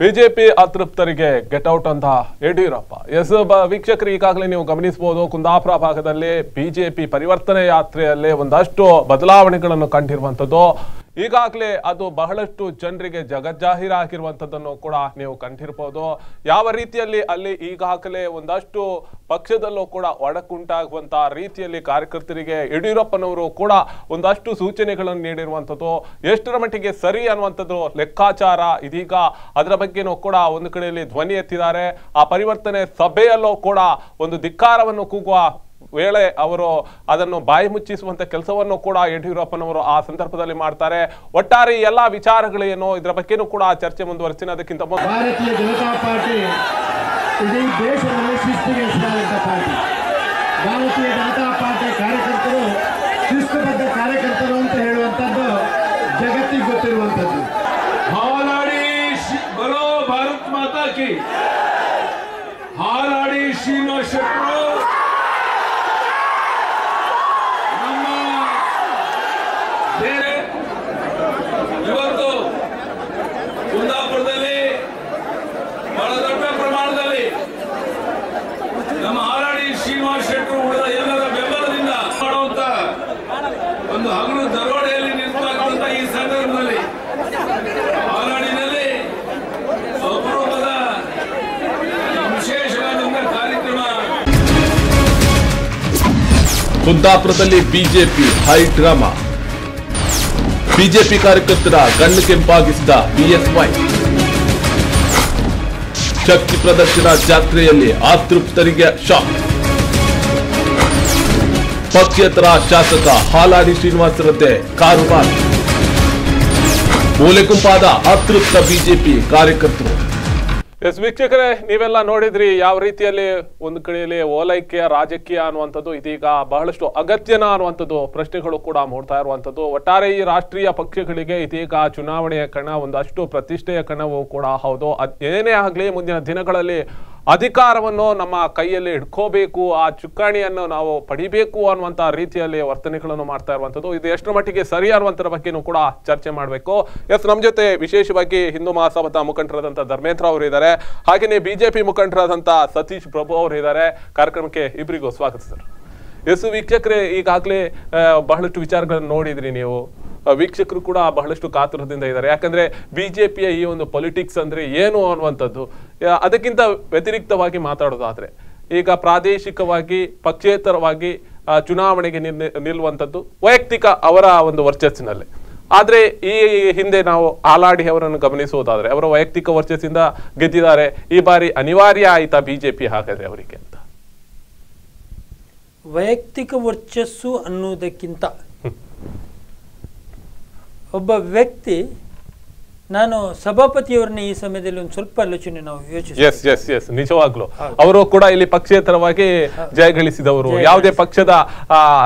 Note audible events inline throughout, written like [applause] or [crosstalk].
BJP ಅತೃಪ್ತರಿಗೆ out ಅಂತ Yediyurappa S ವೀಕ್ಷಕರು ಈಗಾಗಲೇ ನೀವು ಗಮನಿಸಬಹುದು ಕುಂದಾಪುರ ಭಾಗದಲ್ಲಿ ಬಿಜೆಪಿ ಪರಿವರ್ತನೆ ಯಾತ್ರೆಯಲ್ಲಿ ಒಂದಷ್ಟು ಬದಲಾವಣೆಗಳನ್ನು ಕಂಡಿರುವಂಥದ್ದು ಈಗಾಗಲೇ ಅದು ಬಹಳಷ್ಟು ಜನರಿಗೆ ಜಗಜ್ಜಾಹಿರಾಗಿರುವಂಥದ್ದನ್ನು ಕೂಡ ನೀವು ಕಂಡಿರ್ಬೋದು ಯಾವ ರೀತಿಯಲ್ಲಿ ಅಲ್ಲಿ ಈಗಾಗಲೇ ಒಂದಷ್ಟು ಪಕ್ಷದಲ್ಲೂ ಕೂಡ ಒಡಕುಂಟಾಗುವಂಥ ರೀತಿಯಲ್ಲಿ ಕಾರ್ಯಕರ್ತರಿಗೆ ಯಡಿಯೂರಪ್ಪನವರು ಕೂಡ ಒಂದಷ್ಟು ಸೂಚನೆಗಳನ್ನು ನೀಡಿರುವಂಥದ್ದು ಎಷ್ಟರ ಮಟ್ಟಿಗೆ ಸರಿ ಅನ್ನುವಂಥದ್ದು ಲೆಕ್ಕಾಚಾರ ಇದೀಗ ಅದರ ಬಗ್ಗೆನೂ ಕೂಡ ಒಂದು ಕಡೆಯಲ್ಲಿ ಧ್ವನಿ ಎತ್ತಿದ್ದಾರೆ ಆ ಪರಿವರ್ತನೆ ಸಭೆಯಲ್ಲೂ ಕೂಡ ಒಂದು ಧಿಕ್ಕಾರವನ್ನು ಕೂಗುವ ವೇಳೆ ಅವರು ಅದನ್ನು ಬಾಯಿ ಮುಚ್ಚಿಸುವಂತ ಕೆಲಸವನ್ನು ಕೂಡ ಯಡಿಯೂರಪ್ಪನವರು ಆ ಸಂದರ್ಭದಲ್ಲಿ ಮಾಡ್ತಾರೆ ಒಟ್ಟಾರೆ ಎಲ್ಲಾ ವಿಚಾರಗಳೇನು ಇದರ ಬಗ್ಗೆನೂ ಕೂಡ ಚರ್ಚೆ ಮುಂದುವರಿಸಿನ ಅದಕ್ಕಿಂತ ಭಾರತೀಯ ಜನತಾ ಪಾರ್ಟಿ ದೇಶದಲ್ಲಿ ಪಾರ್ಟಿ ಪಾರ್ಟಿ ಕಾರ್ಯಕರ್ತರು ಕುಂದಾಪುರದಲ್ಲಿ ಬಿಜೆಪಿ ಹೈ ಡ್ರಾಮಾ ಬಿಜೆಪಿ ಕಾರ್ಯಕರ್ತರ ಕಣ್ಣು ಕೆಂಪಾಗಿಸಿದ ಬಿಎಸ್ವೈ ಶಕ್ತಿ ಪ್ರದರ್ಶನ ಜಾತ್ರೆಯಲ್ಲಿ ಅತೃಪ್ತರಿಗೆ ಶಾಕ್ ಪಕ್ಷೇತರ ಶಾಸಕ ಹಾಲಾಡಿ ಶ್ರೀನಿವಾಸರದ್ದೇ ಕಾರುಬಾರ್ ಮೂಲೆಗುಂಪಾದ ಅತೃಪ್ತ ಬಿಜೆಪಿ ಕಾರ್ಯಕರ್ತ ಎಸ್ ವೀಕ್ಷಕರೇ ನೀವೆಲ್ಲ ನೋಡಿದ್ರಿ ಯಾವ ರೀತಿಯಲ್ಲಿ ಒಂದು ಕಡೆಯಲ್ಲಿ ಓಲೈಕೆಯ ರಾಜಕೀಯ ಅನ್ನುವಂಥದ್ದು ಇದೀಗ ಬಹಳಷ್ಟು ಅಗತ್ಯನ ಅನ್ನುವಂಥದ್ದು ಪ್ರಶ್ನೆಗಳು ಕೂಡ ಮೂಡ್ತಾ ಇರುವಂಥದ್ದು ಒಟ್ಟಾರೆ ಈ ರಾಷ್ಟ್ರೀಯ ಪಕ್ಷಗಳಿಗೆ ಇದೀಗ ಚುನಾವಣೆಯ ಕಣ ಒಂದಷ್ಟು ಪ್ರತಿಷ್ಠೆಯ ಕಣವು ಕೂಡ ಹೌದು ಏನೇ ಆಗಲಿ ಮುಂದಿನ ದಿನಗಳಲ್ಲಿ ಅಧಿಕಾರವನ್ನು ನಮ್ಮ ಕೈಯಲ್ಲಿ ಹಿಡ್ಕೋಬೇಕು ಆ ಚುಕ್ಕಾಣಿಯನ್ನು ನಾವು ಪಡಿಬೇಕು ಅನ್ನುವಂಥ ರೀತಿಯಲ್ಲಿ ವರ್ತನೆಗಳನ್ನು ಮಾಡ್ತಾ ಇರುವಂಥದ್ದು ಇದು ಎಷ್ಟರ ಮಟ್ಟಿಗೆ ಸರಿ ಅನ್ನುವಂಥರ ಬಗ್ಗೆನೂ ಕೂಡ ಚರ್ಚೆ ಮಾಡಬೇಕು ಎಸ್ ನಮ್ಮ ಜೊತೆ ವಿಶೇಷವಾಗಿ ಹಿಂದೂ ಮಹಾಸಭಾದ ಮುಖಂಡರಾದಂಥ ಧರ್ಮೇಂದ್ರ ಅವರು ಇದ್ದಾರೆ ಹಾಗೆಯೇ ಬಿಜೆಪಿ ಮುಖಂಡರಾದಂಥ ಸತೀಶ್ ಪ್ರಭು ಅವರು ಇದ್ದಾರೆ ಕಾರ್ಯಕ್ರಮಕ್ಕೆ ಇಬ್ಬರಿಗೂ ಸ್ವಾಗತ ಸರ್ ಎಸ್ ವೀಕ್ಷಕರೇ ಈಗಾಗಲೇ ಬಹಳಷ್ಟು ವಿಚಾರಗಳನ್ನು ನೋಡಿದ್ರಿ ನೀವು ವೀಕ್ಷಕರು ಕೂಡ ಬಹಳಷ್ಟು ಕಾತುರದಿಂದ ಇದ್ದಾರೆ ಯಾಕಂದ್ರೆ ಪಿಯ ಈ ಒಂದು ಪೊಲಿಟಿಕ್ಸ್ ಅಂದ್ರೆ ಏನು ಅನ್ನುವಂಥದ್ದು ಅದಕ್ಕಿಂತ ವ್ಯತಿರಿಕ್ತವಾಗಿ ಮಾತಾಡೋದಾದರೆ ಈಗ ಪ್ರಾದೇಶಿಕವಾಗಿ ಪಕ್ಷೇತರವಾಗಿ ಚುನಾವಣೆಗೆ ನಿಲ್ಲುವಂಥದ್ದು ವೈಯಕ್ತಿಕ ಅವರ ಒಂದು ವರ್ಚಸ್ಸಿನಲ್ಲಿ ಆದರೆ ಈ ಹಿಂದೆ ನಾವು ಆಲಾಡಿ ಅವರನ್ನು ಗಮನಿಸುವುದಾದರೆ ಅವರ ವೈಯಕ್ತಿಕ ವರ್ಚಸ್ಸಿಂದ ಗೆದ್ದಿದ್ದಾರೆ ಈ ಬಾರಿ ಅನಿವಾರ್ಯ ಆಯಿತಾ ಪಿ ಹಾಗಾದರೆ ಅವರಿಗೆ ವೈಯಕ್ತಿಕ ವರ್ಚಸ್ಸು ಅನ್ನೋದಕ್ಕಿಂತ ಒಬ್ಬ ವ್ಯಕ್ತಿ ನಾನು ಸಭಾಪತಿಯವರನ್ನ ಈ ಸಮಯದಲ್ಲಿ ಒಂದು ಸ್ವಲ್ಪ ಆಲೋಚನೆ ನಾವು ಯೋಚಿಸಿ ನಿಜವಾಗ್ಲು ಅವರು ಕೂಡ ಇಲ್ಲಿ ಪಕ್ಷೇತರವಾಗಿ ಜಯಗಳಿಸಿದವರು ಯಾವುದೇ ಪಕ್ಷದ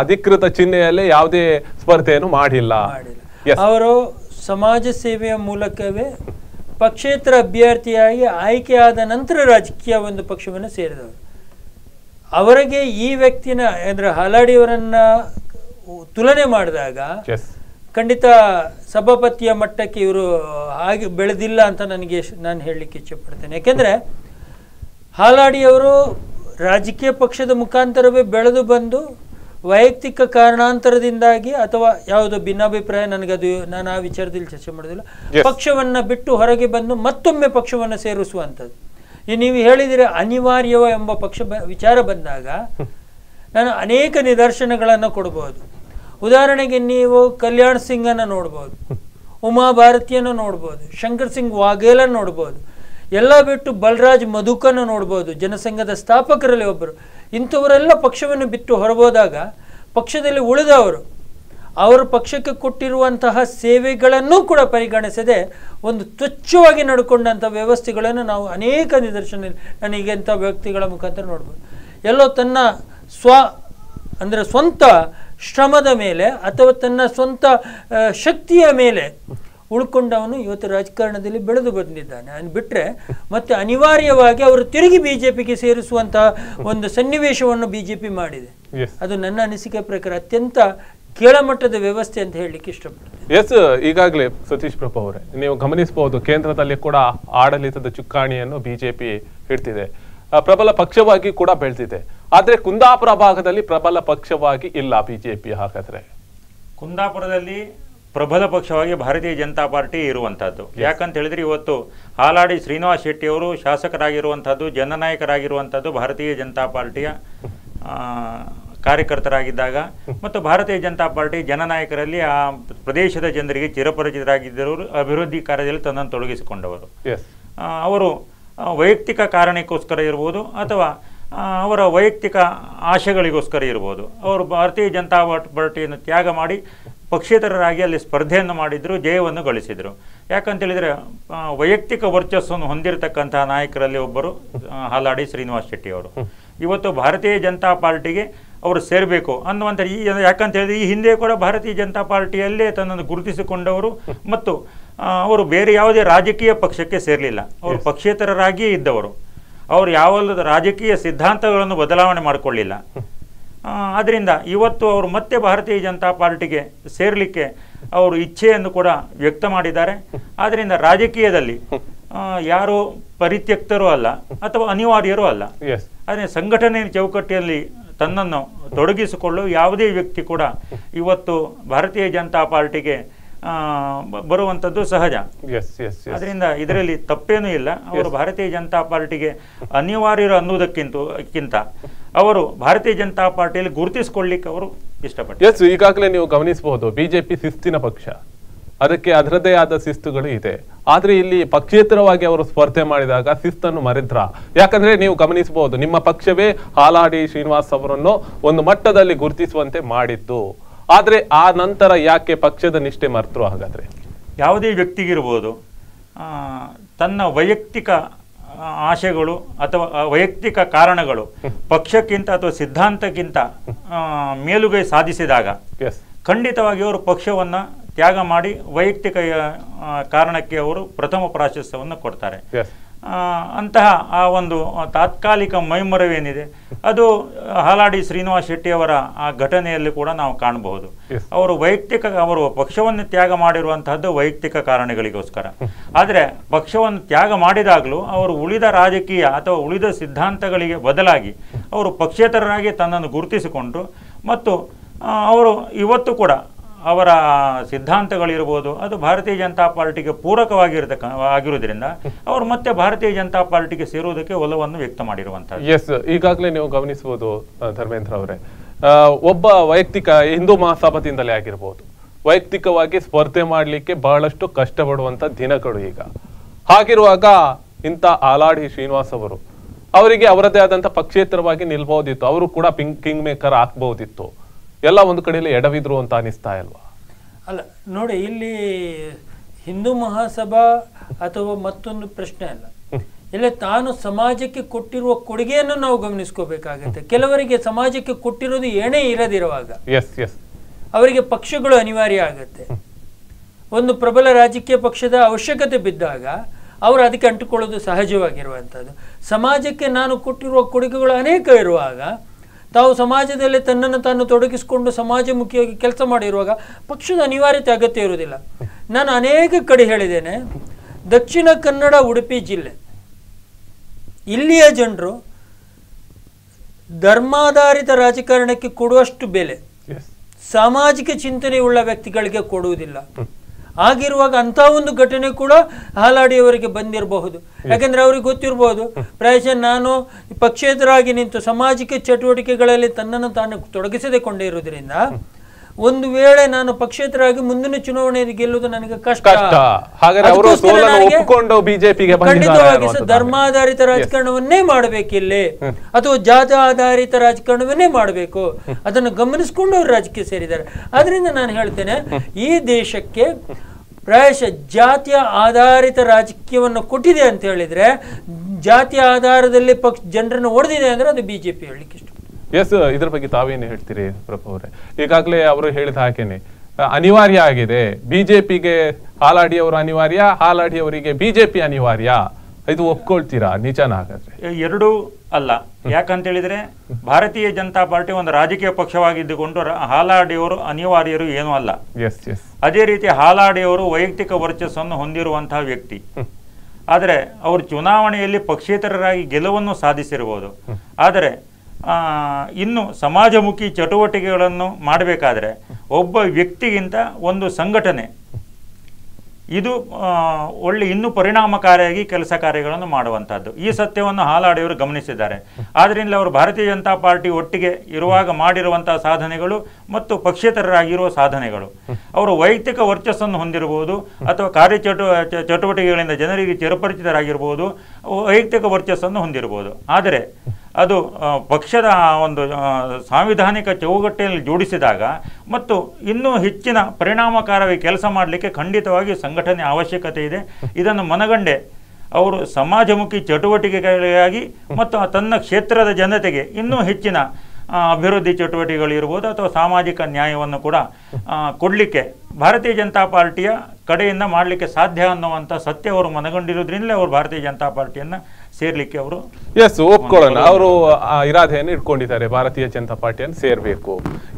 ಅಧಿಕೃತ ಚಿಹ್ನೆಯಲ್ಲಿ ಯಾವುದೇ ಸ್ಪರ್ಧೆಯನ್ನು ಮಾಡಿಲ್ಲ ಅವರು ಸಮಾಜ ಸೇವೆಯ ಮೂಲಕವೇ ಪಕ್ಷೇತರ ಅಭ್ಯರ್ಥಿಯಾಗಿ ಆಯ್ಕೆಯಾದ ನಂತರ ರಾಜಕೀಯ ಒಂದು ಪಕ್ಷವನ್ನು ಸೇರಿದವರು ಅವರಿಗೆ ಈ ವ್ಯಕ್ತಿನ ಅಂದ್ರೆ ಹಲಾಡಿಯವರನ್ನ ತುಲನೆ ಮಾಡಿದಾಗ ಖಂಡಿತ ಸಭಾಪತಿಯ ಮಟ್ಟಕ್ಕೆ ಇವರು ಹಾಗೆ ಬೆಳೆದಿಲ್ಲ ಅಂತ ನನಗೆ ನಾನು ಹೇಳಲಿಕ್ಕೆ ಇಚ್ಛೆ ಪಡ್ತೇನೆ ಯಾಕೆಂದ್ರೆ ಹಾಲಾಡಿಯವರು ರಾಜಕೀಯ ಪಕ್ಷದ ಮುಖಾಂತರವೇ ಬೆಳೆದು ಬಂದು ವೈಯಕ್ತಿಕ ಕಾರಣಾಂತರದಿಂದಾಗಿ ಅಥವಾ ಯಾವುದೋ ಭಿನ್ನಾಭಿಪ್ರಾಯ ನನಗದು ನಾನು ಆ ವಿಚಾರದಲ್ಲಿ ಚರ್ಚೆ ಮಾಡೋದಿಲ್ಲ ಪಕ್ಷವನ್ನು ಬಿಟ್ಟು ಹೊರಗೆ ಬಂದು ಮತ್ತೊಮ್ಮೆ ಪಕ್ಷವನ್ನು ಸೇರಿಸುವಂಥದ್ದು ಈ ನೀವು ಹೇಳಿದರೆ ಅನಿವಾರ್ಯವ ಎಂಬ ಪಕ್ಷ ಬ ವಿಚಾರ ಬಂದಾಗ ನಾನು ಅನೇಕ ನಿದರ್ಶನಗಳನ್ನು ಕೊಡ್ಬೋದು ಉದಾಹರಣೆಗೆ ನೀವು ಕಲ್ಯಾಣ್ ಸಿಂಗನ್ನು ನೋಡ್ಬೋದು ಉಮಾಭಾರತಿಯನ್ನು ನೋಡ್ಬೋದು ಶಂಕರ್ ಸಿಂಗ್ ವಾಘೇಲನ್ನು ನೋಡ್ಬೋದು ಎಲ್ಲ ಬಿಟ್ಟು ಬಲರಾಜ್ ಮಧುಕನ್ನು ನೋಡ್ಬೋದು ಜನಸಂಘದ ಸ್ಥಾಪಕರಲ್ಲಿ ಒಬ್ಬರು ಇಂಥವರೆಲ್ಲ ಪಕ್ಷವನ್ನು ಬಿಟ್ಟು ಹೊರಬೋದಾಗ ಪಕ್ಷದಲ್ಲಿ ಉಳಿದವರು ಅವರ ಪಕ್ಷಕ್ಕೆ ಕೊಟ್ಟಿರುವಂತಹ ಸೇವೆಗಳನ್ನು ಕೂಡ ಪರಿಗಣಿಸದೆ ಒಂದು ತುಚ್ಛವಾಗಿ ನಡ್ಕೊಂಡಂಥ ವ್ಯವಸ್ಥೆಗಳನ್ನು ನಾವು ಅನೇಕ ನಿದರ್ಶನ ನನಗೆ ವ್ಯಕ್ತಿಗಳ ಮುಖಾಂತರ ನೋಡ್ಬೋದು ಎಲ್ಲೋ ತನ್ನ ಸ್ವ ಅಂದರೆ ಸ್ವಂತ ಶ್ರಮದ ಮೇಲೆ ಅಥವಾ ತನ್ನ ಸ್ವಂತ ಶಕ್ತಿಯ ಮೇಲೆ ಉಳ್ಕೊಂಡವನು ಇವತ್ತು ರಾಜಕಾರಣದಲ್ಲಿ ಬೆಳೆದು ಬಂದಿದ್ದಾನೆ ಅನ್ ಬಿಟ್ಟರೆ ಮತ್ತು ಅನಿವಾರ್ಯವಾಗಿ ಅವರು ತಿರುಗಿ ಬಿ ಜೆ ಪಿಗೆ ಸೇರಿಸುವಂತಹ ಒಂದು ಸನ್ನಿವೇಶವನ್ನು ಬಿ ಜೆ ಪಿ ಮಾಡಿದೆ ಅದು ನನ್ನ ಅನಿಸಿಕೆ ಪ್ರಕಾರ ಅತ್ಯಂತ ಕೇಳಮಟ್ಟದ ವ್ಯವಸ್ಥೆ ಅಂತ ಹೇಳಲಿಕ್ಕೆ ಇಷ್ಟಪಡ್ತೀನಿ ಎಸ್ ಈಗಾಗಲೇ ಸತೀಶ್ ಪ್ರಭು ಅವರೇ ನೀವು ಗಮನಿಸಬಹುದು ಕೇಂದ್ರದಲ್ಲಿ ಕೂಡ ಆಡಳಿತದ ಚುಕ್ಕಾಣಿಯನ್ನು ಬಿಜೆಪಿ ಇಡ್ತಿದೆ ಪ್ರಬಲ ಪಕ್ಷವಾಗಿ ಕೂಡ ಬೆಳೆದಿದೆ ಆದರೆ ಕುಂದಾಪುರ ಭಾಗದಲ್ಲಿ ಪ್ರಬಲ ಪಕ್ಷವಾಗಿ ಇಲ್ಲ ಬಿಜೆಪಿ ಹಾಗಾದರೆ ಕುಂದಾಪುರದಲ್ಲಿ ಪ್ರಬಲ ಪಕ್ಷವಾಗಿ ಭಾರತೀಯ ಜನತಾ ಪಾರ್ಟಿ ಇರುವಂಥದ್ದು ಯಾಕಂತ ಹೇಳಿದ್ರೆ ಇವತ್ತು ಹಾಲಾಡಿ ಶ್ರೀನಿವಾಸ್ ಶೆಟ್ಟಿ ಅವರು ಶಾಸಕರಾಗಿರುವಂಥದ್ದು ಜನನಾಯಕರಾಗಿರುವಂಥದ್ದು ಭಾರತೀಯ ಜನತಾ ಪಾರ್ಟಿಯ ಕಾರ್ಯಕರ್ತರಾಗಿದ್ದಾಗ ಮತ್ತು ಭಾರತೀಯ ಜನತಾ ಪಾರ್ಟಿ ಜನನಾಯಕರಲ್ಲಿ ಆ ಪ್ರದೇಶದ ಜನರಿಗೆ ಚಿರಪರಿಚಿತರಾಗಿದ್ದವರು ಅಭಿವೃದ್ಧಿ ಕಾರ್ಯದಲ್ಲಿ ತನ್ನನ್ನು ತೊಡಗಿಸಿಕೊಂಡವರು ಅವರು ವೈಯಕ್ತಿಕ ಕಾರಣಕ್ಕೋಸ್ಕರ ಇರ್ಬೋದು ಅಥವಾ ಅವರ ವೈಯಕ್ತಿಕ ಆಶೆಗಳಿಗೋಸ್ಕರ ಇರ್ಬೋದು ಅವರು ಭಾರತೀಯ ಜನತಾ ಪಾರ್ಟಿಯನ್ನು ತ್ಯಾಗ ಮಾಡಿ ಪಕ್ಷೇತರರಾಗಿ ಅಲ್ಲಿ ಸ್ಪರ್ಧೆಯನ್ನು ಮಾಡಿದರು ಜಯವನ್ನು ಗಳಿಸಿದರು ಯಾಕಂತೇಳಿದರೆ ವೈಯಕ್ತಿಕ ವರ್ಚಸ್ಸನ್ನು ಹೊಂದಿರತಕ್ಕಂತಹ ನಾಯಕರಲ್ಲಿ ಒಬ್ಬರು ಹಾಲಾಡಿ ಶ್ರೀನಿವಾಸ್ ಶೆಟ್ಟಿ ಅವರು ಇವತ್ತು ಭಾರತೀಯ ಜನತಾ ಪಾರ್ಟಿಗೆ ಅವರು ಸೇರಬೇಕು ಅನ್ನುವಂಥ ಈ ಯಾಕಂತ ಹೇಳಿದ್ರೆ ಈ ಹಿಂದೆ ಕೂಡ ಭಾರತೀಯ ಜನತಾ ಪಾರ್ಟಿಯಲ್ಲೇ ತನ್ನನ್ನು ಗುರುತಿಸಿಕೊಂಡವರು ಮತ್ತು ಅವರು ಬೇರೆ ಯಾವುದೇ ರಾಜಕೀಯ ಪಕ್ಷಕ್ಕೆ ಸೇರಲಿಲ್ಲ ಅವರು ಪಕ್ಷೇತರರಾಗಿಯೇ ಇದ್ದವರು ಅವರು ಯಾವಲ್ಲದ ರಾಜಕೀಯ ಸಿದ್ಧಾಂತಗಳನ್ನು ಬದಲಾವಣೆ ಮಾಡಿಕೊಳ್ಳಿಲ್ಲ ಆದ್ದರಿಂದ ಇವತ್ತು ಅವರು ಮತ್ತೆ ಭಾರತೀಯ ಜನತಾ ಪಾರ್ಟಿಗೆ ಸೇರಲಿಕ್ಕೆ ಅವರು ಇಚ್ಛೆಯನ್ನು ಕೂಡ ವ್ಯಕ್ತ ಮಾಡಿದ್ದಾರೆ ಆದ್ದರಿಂದ ರಾಜಕೀಯದಲ್ಲಿ ಯಾರು ಪರಿತ್ಯಕ್ತರೂ ಅಲ್ಲ ಅಥವಾ ಅನಿವಾರ್ಯರೂ ಅಲ್ಲ ಆದರೆ ಸಂಘಟನೆಯ ಚೌಕಟ್ಟಿಯಲ್ಲಿ ತನ್ನನ್ನು ತೊಡಗಿಸಿಕೊಳ್ಳಲು ಯಾವುದೇ ವ್ಯಕ್ತಿ ಕೂಡ ಇವತ್ತು ಭಾರತೀಯ ಜನತಾ ಪಾರ್ಟಿಗೆ ಬರುವಂತದ್ದು ಸಹಜ ಅದರಿಂದ ಇದರಲ್ಲಿ ತಪ್ಪೇನೂ ಇಲ್ಲ ಅವರು ಭಾರತೀಯ ಜನತಾ ಪಾರ್ಟಿಗೆ ಅನಿವಾರ್ಯರು ಅನ್ನುವುದಕ್ಕಿಂತಕ್ಕಿಂತ ಅವರು ಭಾರತೀಯ ಜನತಾ ಪಾರ್ಟಿಯಲ್ಲಿ ಗುರುತಿಸಿಕೊಳ್ಳಿಕ್ಕೆ ಅವರು ಇಷ್ಟಪಟ್ಟು ಈಗಾಗಲೇ ನೀವು ಗಮನಿಸಬಹುದು ಬಿಜೆಪಿ ಶಿಸ್ತಿನ ಪಕ್ಷ ಅದಕ್ಕೆ ಅದರದೇ ಆದ ಶಿಸ್ತುಗಳು ಇದೆ ಆದರೆ ಇಲ್ಲಿ ಪಕ್ಷೇತರವಾಗಿ ಅವರು ಸ್ಪರ್ಧೆ ಮಾಡಿದಾಗ ಶಿಸ್ತನ್ನು ಮರೆದ್ರ ಯಾಕಂದ್ರೆ ನೀವು ಗಮನಿಸಬಹುದು ನಿಮ್ಮ ಪಕ್ಷವೇ ಹಾಲಾಡಿ ಶ್ರೀನಿವಾಸ್ ಅವರನ್ನು ಒಂದು ಮಟ್ಟದಲ್ಲಿ ಗುರುತಿಸುವಂತೆ ಮಾಡಿತ್ತು ಆದರೆ ಆ ನಂತರ ಯಾಕೆ ಪಕ್ಷದ ನಿಷ್ಠೆ ಮರೆತರು ಹಾಗಾದ್ರೆ ಯಾವುದೇ ವ್ಯಕ್ತಿಗಿರ್ಬೋದು ತನ್ನ ವೈಯಕ್ತಿಕ ಆಶೆಗಳು ಅಥವಾ ವೈಯಕ್ತಿಕ ಕಾರಣಗಳು ಪಕ್ಷಕ್ಕಿಂತ ಅಥವಾ ಸಿದ್ಧಾಂತಕ್ಕಿಂತ ಮೇಲುಗೈ ಸಾಧಿಸಿದಾಗ ಖಂಡಿತವಾಗಿ ಅವರು ಪಕ್ಷವನ್ನು ತ್ಯಾಗ ಮಾಡಿ ವೈಯಕ್ತಿಕ ಕಾರಣಕ್ಕೆ ಅವರು ಪ್ರಥಮ ಪ್ರಾಶಸ್ತ್ಯವನ್ನು ಕೊಡ್ತಾರೆ ಅಂತಹ ಆ ಒಂದು ತಾತ್ಕಾಲಿಕ ಮೈಮರವೇನಿದೆ ಅದು ಹಾಲಾಡಿ ಶ್ರೀನಿವಾಸ್ ಶೆಟ್ಟಿ ಅವರ ಆ ಘಟನೆಯಲ್ಲಿ ಕೂಡ ನಾವು ಕಾಣಬಹುದು ಅವರು ವೈಯಕ್ತಿಕ ಅವರು ಪಕ್ಷವನ್ನು ತ್ಯಾಗ ಮಾಡಿರುವಂತಹದ್ದು ವೈಯಕ್ತಿಕ ಕಾರಣಗಳಿಗೋಸ್ಕರ ಆದರೆ ಪಕ್ಷವನ್ನು ತ್ಯಾಗ ಮಾಡಿದಾಗಲೂ ಅವರು ಉಳಿದ ರಾಜಕೀಯ ಅಥವಾ ಉಳಿದ ಸಿದ್ಧಾಂತಗಳಿಗೆ ಬದಲಾಗಿ ಅವರು ಪಕ್ಷೇತರರಾಗಿ ತನ್ನನ್ನು ಗುರುತಿಸಿಕೊಂಡು ಮತ್ತು ಅವರು ಇವತ್ತು ಕೂಡ ಅವರ ಸಿದ್ಧಾಂತಗಳಿರ್ಬೋದು ಅದು ಭಾರತೀಯ ಜನತಾ ಪಾರ್ಟಿಗೆ ಪೂರಕವಾಗಿರತಕ್ಕ ಆಗಿರೋದ್ರಿಂದ ಅವರು ಮತ್ತೆ ಭಾರತೀಯ ಜನತಾ ಪಾರ್ಟಿಗೆ ಸೇರುವುದಕ್ಕೆ ಒಲವನ್ನು ವ್ಯಕ್ತ ಮಾಡಿರುವಂತಹ ಎಸ್ ಈಗಾಗಲೇ ನೀವು ಗಮನಿಸಬಹುದು ಧರ್ಮೇಂದ್ರ ಅವರೇ ಒಬ್ಬ ವೈಯಕ್ತಿಕ ಹಿಂದೂ ಮಹಾಸಭಾದಿಂದಲೇ ಆಗಿರ್ಬೋದು ವೈಯಕ್ತಿಕವಾಗಿ ಸ್ಪರ್ಧೆ ಮಾಡಲಿಕ್ಕೆ ಬಹಳಷ್ಟು ಕಷ್ಟಪಡುವಂಥ ದಿನಗಳು ಈಗ ಹಾಗಿರುವಾಗ ಇಂಥ ಆಲಾಡಿ ಶ್ರೀನಿವಾಸ್ ಅವರು ಅವರಿಗೆ ಅವರದೇ ಆದಂಥ ಪಕ್ಷೇತರವಾಗಿ ನಿಲ್ಬಹುದಿತ್ತು ಅವರು ಕೂಡ ಪಿಂಕ್ ಕಿಂಗ್ ಮೇಕರ್ ಆಗ್ಬಹುದಿತ್ತು ಎಲ್ಲ ಒಂದು ಕಡೆಯಲ್ಲಿ ಎಡವಿದ್ರು ಅಂತ ಅನಿಸ್ತಾ ಇಲ್ವಾ ಅಲ್ಲ ನೋಡಿ ಇಲ್ಲಿ ಹಿಂದೂ ಮಹಾಸಭಾ ಅಥವಾ ಮತ್ತೊಂದು ಪ್ರಶ್ನೆ ಅಲ್ಲ ಇಲ್ಲಿ ತಾನು ಸಮಾಜಕ್ಕೆ ಕೊಟ್ಟಿರುವ ಕೊಡುಗೆಯನ್ನು ನಾವು ಗಮನಿಸ್ಕೋಬೇಕಾಗತ್ತೆ ಕೆಲವರಿಗೆ ಸಮಾಜಕ್ಕೆ ಕೊಟ್ಟಿರೋದು ಏನೇ ಇರದಿರುವಾಗ ಎಸ್ ಎಸ್ ಅವರಿಗೆ ಪಕ್ಷಗಳು ಅನಿವಾರ್ಯ ಆಗತ್ತೆ ಒಂದು ಪ್ರಬಲ ರಾಜಕೀಯ ಪಕ್ಷದ ಅವಶ್ಯಕತೆ ಬಿದ್ದಾಗ ಅವರು ಅದಕ್ಕೆ ಅಂಟಿಕೊಳ್ಳೋದು ಸಹಜವಾಗಿರುವಂಥದ್ದು ಸಮಾಜಕ್ಕೆ ನಾನು ಕೊಟ್ಟಿರುವ ಕೊಡುಗೆಗಳು ಅನೇಕ ಇರುವಾಗ ತಾವು ಸಮಾಜದಲ್ಲಿ ತನ್ನನ್ನು ತಾನು ತೊಡಗಿಸಿಕೊಂಡು ಮುಖಿಯಾಗಿ ಕೆಲಸ ಮಾಡಿರುವಾಗ ಪಕ್ಷದ ಅನಿವಾರ್ಯತೆ ಅಗತ್ಯ ಇರುವುದಿಲ್ಲ ನಾನು ಅನೇಕ ಕಡೆ ಹೇಳಿದ್ದೇನೆ ದಕ್ಷಿಣ ಕನ್ನಡ ಉಡುಪಿ ಜಿಲ್ಲೆ ಇಲ್ಲಿಯ ಜನರು ಧರ್ಮಾಧಾರಿತ ರಾಜಕಾರಣಕ್ಕೆ ಕೊಡುವಷ್ಟು ಬೆಲೆ ಸಾಮಾಜಿಕ ಚಿಂತನೆಯುಳ್ಳ ವ್ಯಕ್ತಿಗಳಿಗೆ ಕೊಡುವುದಿಲ್ಲ ಆಗಿರುವಾಗ ಅಂತ ಒಂದು ಘಟನೆ ಕೂಡ ಹಾಲಾಡಿಯವರಿಗೆ ಬಂದಿರಬಹುದು ಯಾಕಂದ್ರೆ ಅವ್ರಿಗೆ ಗೊತ್ತಿರಬಹುದು ಪ್ರಾಯಶಃ ನಾನು ಪಕ್ಷೇತರಾಗಿ ನಿಂತು ಸಾಮಾಜಿಕ ಚಟುವಟಿಕೆಗಳಲ್ಲಿ ತನ್ನನ್ನು ತಾನು ತೊಡಗಿಸದೆ ಕೊಂಡಿರುವುದರಿಂದ ಒಂದು ವೇಳೆ ನಾನು ಪಕ್ಷೇತರಾಗಿ ಮುಂದಿನ ಚುನಾವಣೆಯಲ್ಲಿ ಗೆಲ್ಲುವುದು ನನಗೆ ಕಷ್ಟ ಖಂಡಿತವಾಗಿ ಧರ್ಮಾಧಾರಿತ ರಾಜಕಾರಣವನ್ನೇ ಮಾಡ್ಬೇಕಿಲ್ಲಿ ಅಥವಾ ಜಾತ ಆಧಾರಿತ ರಾಜಕಾರಣವನ್ನೇ ಮಾಡಬೇಕು ಅದನ್ನು ಗಮನಿಸಿಕೊಂಡು ಅವರು ರಾಜಕೀಯ ಸೇರಿದ್ದಾರೆ ಅದರಿಂದ ನಾನು ಹೇಳ್ತೇನೆ ಈ ದೇಶಕ್ಕೆ ಪ್ರಾಯಶಃ ಜಾತಿಯ ಆಧಾರಿತ ರಾಜಕೀಯವನ್ನು ಕೊಟ್ಟಿದೆ ಅಂತ ಹೇಳಿದ್ರೆ ಜಾತಿಯ ಆಧಾರದಲ್ಲಿ ಪಕ್ಷ ಜನರನ್ನು ಹೊಡೆದಿದೆ ಅಂದ್ರೆ ಅದು ಬಿಜೆಪಿ ಹೇಳಲಿಕ್ಕೆ ಇಷ್ಟ ಎಸ್ ಇದ್ರ ಬಗ್ಗೆ ತಾವೇನು ಹೇಳ್ತೀರಿ ಪ್ರಭು ಅವರೇ ಈಗಾಗಲೇ ಅವರು ಹೇಳಿದ ಹಾಗೇನೆ ಅನಿವಾರ್ಯ ಆಗಿದೆ ಬಿಜೆಪಿಗೆ ಹಾಲಾಡಿಯವರು ಅನಿವಾರ್ಯ ಹಾಲಾಡಿಯವರಿಗೆ ಬಿಜೆಪಿ ಅನಿವಾರ್ಯ ಇದು ಒಪ್ಕೊಳ್ತೀರಾ ನಿಜನ ಹಾಗಾದ್ರೆ ಎರಡು ಅಲ್ಲ ಯಾಕಂತ ಹೇಳಿದ್ರೆ ಭಾರತೀಯ ಜನತಾ ಪಾರ್ಟಿ ಒಂದು ರಾಜಕೀಯ ಪಕ್ಷವಾಗಿದ್ದುಕೊಂಡು ಹಾಲಾಡಿಯವರು ಅನಿವಾರ್ಯರು ಏನೂ ಅಲ್ಲ ಅದೇ ರೀತಿ ಹಾಲಾಡಿಯವರು ವೈಯಕ್ತಿಕ ವರ್ಚಸ್ಸನ್ನು ಹೊಂದಿರುವಂತಹ ವ್ಯಕ್ತಿ ಆದರೆ ಅವರು ಚುನಾವಣೆಯಲ್ಲಿ ಪಕ್ಷೇತರರಾಗಿ ಗೆಲುವನ್ನು ಸಾಧಿಸಿರಬಹುದು ಆದರೆ ಇನ್ನು ಸಮಾಜಮುಖಿ ಚಟುವಟಿಕೆಗಳನ್ನು ಮಾಡಬೇಕಾದ್ರೆ ಒಬ್ಬ ವ್ಯಕ್ತಿಗಿಂತ ಒಂದು ಸಂಘಟನೆ ಇದು ಒಳ್ಳೆ ಇನ್ನೂ ಪರಿಣಾಮಕಾರಿಯಾಗಿ ಕೆಲಸ ಕಾರ್ಯಗಳನ್ನು ಮಾಡುವಂಥದ್ದು ಈ ಸತ್ಯವನ್ನು ಹಾಲಾಡಿಯವರು ಗಮನಿಸಿದ್ದಾರೆ ಆದ್ದರಿಂದ ಅವರು ಭಾರತೀಯ ಜನತಾ ಪಾರ್ಟಿ ಒಟ್ಟಿಗೆ ಇರುವಾಗ ಮಾಡಿರುವಂಥ ಸಾಧನೆಗಳು ಮತ್ತು ಪಕ್ಷೇತರರಾಗಿರುವ ಸಾಧನೆಗಳು ಅವರು ವೈಯಕ್ತಿಕ ವರ್ಚಸ್ಸನ್ನು ಹೊಂದಿರಬಹುದು ಅಥವಾ ಕಾರ್ಯಚಟು ಚಟುವಟಿಕೆಗಳಿಂದ ಜನರಿಗೆ ಚಿರಪರಿಚಿತರಾಗಿರ್ಬೋದು ವೈಯಕ್ತಿಕ ವರ್ಚಸ್ಸನ್ನು ಹೊಂದಿರಬಹುದು ಆದರೆ ಅದು ಪಕ್ಷದ ಒಂದು ಸಾಂವಿಧಾನಿಕ ಚೌಕಟ್ಟೆಯಲ್ಲಿ ಜೋಡಿಸಿದಾಗ ಮತ್ತು ಇನ್ನೂ ಹೆಚ್ಚಿನ ಪರಿಣಾಮಕಾರವಾಗಿ ಕೆಲಸ ಮಾಡಲಿಕ್ಕೆ ಖಂಡಿತವಾಗಿ ಸಂಘಟನೆ ಅವಶ್ಯಕತೆ ಇದೆ ಇದನ್ನು ಮನಗಂಡೆ ಅವರು ಸಮಾಜಮುಖಿ ಚಟುವಟಿಕೆಗಳಿಗಾಗಿ ಮತ್ತು ತನ್ನ ಕ್ಷೇತ್ರದ ಜನತೆಗೆ ಇನ್ನೂ ಹೆಚ್ಚಿನ ಅಭಿವೃದ್ಧಿ ಚಟುವಟಿಕೆಗಳಿರ್ಬೋದು ಅಥವಾ ಸಾಮಾಜಿಕ ನ್ಯಾಯವನ್ನು ಕೂಡ ಕೊಡಲಿಕ್ಕೆ ಭಾರತೀಯ ಜನತಾ ಪಾರ್ಟಿಯ ಕಡೆಯಿಂದ ಮಾಡಲಿಕ್ಕೆ ಸಾಧ್ಯ ಅನ್ನುವಂಥ ಸತ್ಯ ಅವರು ಮನಗೊಂಡಿರೋದ್ರಿಂದಲೇ ಅವರು ಭಾರತೀಯ ಜನತಾ ಪಾರ್ಟಿಯನ್ನು ಸೇರ್ಲಿಕ್ಕೆ ಅವರು ಎಸ್ ಒಪ್ಕೊಳ್ಳೋಣ ಅವರು ಇರಾದೆಯನ್ನು ಇಟ್ಕೊಂಡಿದ್ದಾರೆ ಭಾರತೀಯ ಜನತಾ ಪಾರ್ಟಿಯನ್ನು ಸೇರ್ಬೇಕು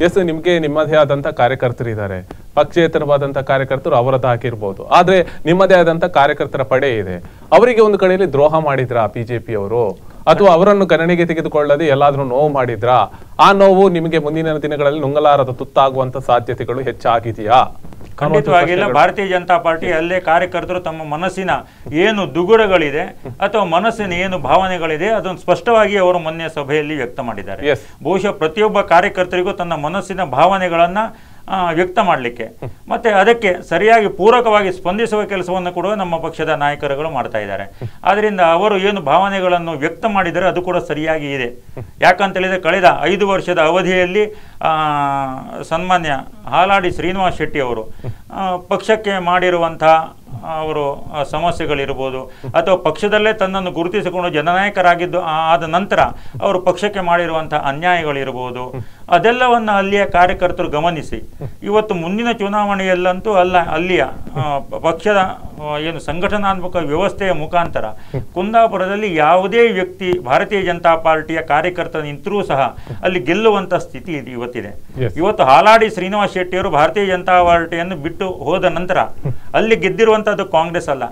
ಎಸ್ ನಿಮಗೆ ನಿಮ್ಮದೇ ಕಾರ್ಯಕರ್ತರು ಇದ್ದಾರೆ ಪಕ್ಷೇತರವಾದಂತಹ ಕಾರ್ಯಕರ್ತರು ಅವರದ್ದು ಹಾಕಿರ್ಬೋದು ಆದ್ರೆ ನಿಮ್ಮದೇ ಆದಂತ ಕಾರ್ಯಕರ್ತರ ಪಡೆ ಇದೆ ಅವರಿಗೆ ಒಂದು ಕಡೆಯಲ್ಲಿ ದ್ರೋಹ ಮಾಡಿದ್ರ ಬಿಜೆಪಿ ಅವರು ಅಥವಾ ಅವರನ್ನು ಗಣನೆಗೆ ತೆಗೆದುಕೊಳ್ಳದೆ ಎಲ್ಲಾದರೂ ನೋವು ಮಾಡಿದ್ರಾ ಆ ನೋವು ನಿಮಗೆ ಮುಂದಿನ ದಿನಗಳಲ್ಲಿ ನುಂಗಲಾರದ ತುತ್ತಾಗುವಂತ ಸಾಧ್ಯತೆಗಳು ಹೆಚ್ಚಾಗಿದೆಯಾ ಖಂಡಿತವಾಗಿಲ್ಲ ಭಾರತೀಯ ಜನತಾ ಪಾರ್ಟಿ ಅಲ್ಲೇ ಕಾರ್ಯಕರ್ತರು ತಮ್ಮ ಮನಸ್ಸಿನ ಏನು ದುಗುಡಗಳಿದೆ ಅಥವಾ ಮನಸ್ಸಿನ ಏನು ಭಾವನೆಗಳಿದೆ ಅದನ್ನು ಸ್ಪಷ್ಟವಾಗಿ ಅವರು ಮೊನ್ನೆ ಸಭೆಯಲ್ಲಿ ವ್ಯಕ್ತ ಮಾಡಿದ್ದಾರೆ ಬಹುಶಃ ಪ್ರತಿಯೊಬ್ಬ ಕಾರ್ಯಕರ್ತರಿಗೂ ತನ್ನ ಮನಸ್ಸಿನ ಭಾವನೆಗಳನ್ನ ವ್ಯಕ್ತ ಮಾಡಲಿಕ್ಕೆ ಮತ್ತೆ ಅದಕ್ಕೆ ಸರಿಯಾಗಿ ಪೂರಕವಾಗಿ ಸ್ಪಂದಿಸುವ ಕೆಲಸವನ್ನು ಕೂಡ ನಮ್ಮ ಪಕ್ಷದ ನಾಯಕರುಗಳು ಮಾಡ್ತಾ ಇದ್ದಾರೆ ಆದ್ದರಿಂದ ಅವರು ಏನು ಭಾವನೆಗಳನ್ನು ವ್ಯಕ್ತ ಮಾಡಿದರೆ ಅದು ಕೂಡ ಸರಿಯಾಗಿ ಇದೆ ಯಾಕಂತ ಹೇಳಿದ್ರೆ ಕಳೆದ ಐದು ವರ್ಷದ ಅವಧಿಯಲ್ಲಿ ಸನ್ಮಾನ್ಯ ಹಾಲಾಡಿ ಶ್ರೀನಿವಾಸ್ ಶೆಟ್ಟಿ ಅವರು ಪಕ್ಷಕ್ಕೆ ಮಾಡಿರುವಂತಹ ಅವರು ಸಮಸ್ಯೆಗಳಿರ್ಬೋದು ಅಥವಾ ಪಕ್ಷದಲ್ಲೇ ತನ್ನನ್ನು ಗುರುತಿಸಿಕೊಂಡು ಜನನಾಯಕರಾಗಿದ್ದು ಆದ ನಂತರ ಅವರು ಪಕ್ಷಕ್ಕೆ ಮಾಡಿರುವಂತಹ ಅನ್ಯಾಯಗಳಿರ್ಬೋದು ಅದೆಲ್ಲವನ್ನ ಅಲ್ಲಿಯ ಕಾರ್ಯಕರ್ತರು ಗಮನಿಸಿ ಇವತ್ತು ಮುಂದಿನ ಚುನಾವಣೆಯಲ್ಲಂತೂ ಅಲ್ಲ ಅಲ್ಲಿಯ ಪಕ್ಷದ ಏನು ಸಂಘಟನಾತ್ಮಕ ವ್ಯವಸ್ಥೆಯ ಮುಖಾಂತರ ಕುಂದಾಪುರದಲ್ಲಿ ಯಾವುದೇ ವ್ಯಕ್ತಿ ಭಾರತೀಯ ಜನತಾ ಪಾರ್ಟಿಯ ಕಾರ್ಯಕರ್ತ ನಿಂತರೂ ಸಹ ಅಲ್ಲಿ ಗೆಲ್ಲುವಂತ ಸ್ಥಿತಿ ಇದೆ ಇವತ್ತಿದೆ ಇವತ್ತು ಹಾಲಾಡಿ ಶ್ರೀನಿವಾಸ ಶೆಟ್ಟಿಯವರು ಭಾರತೀಯ ಜನತಾ ಪಾರ್ಟಿಯನ್ನು ಬಿಟ್ಟು ಹೋದ ನಂತರ ಅಲ್ಲಿ ಗೆದ್ದಿರುವಂತಹದ್ದು ಕಾಂಗ್ರೆಸ್ ಅಲ್ಲ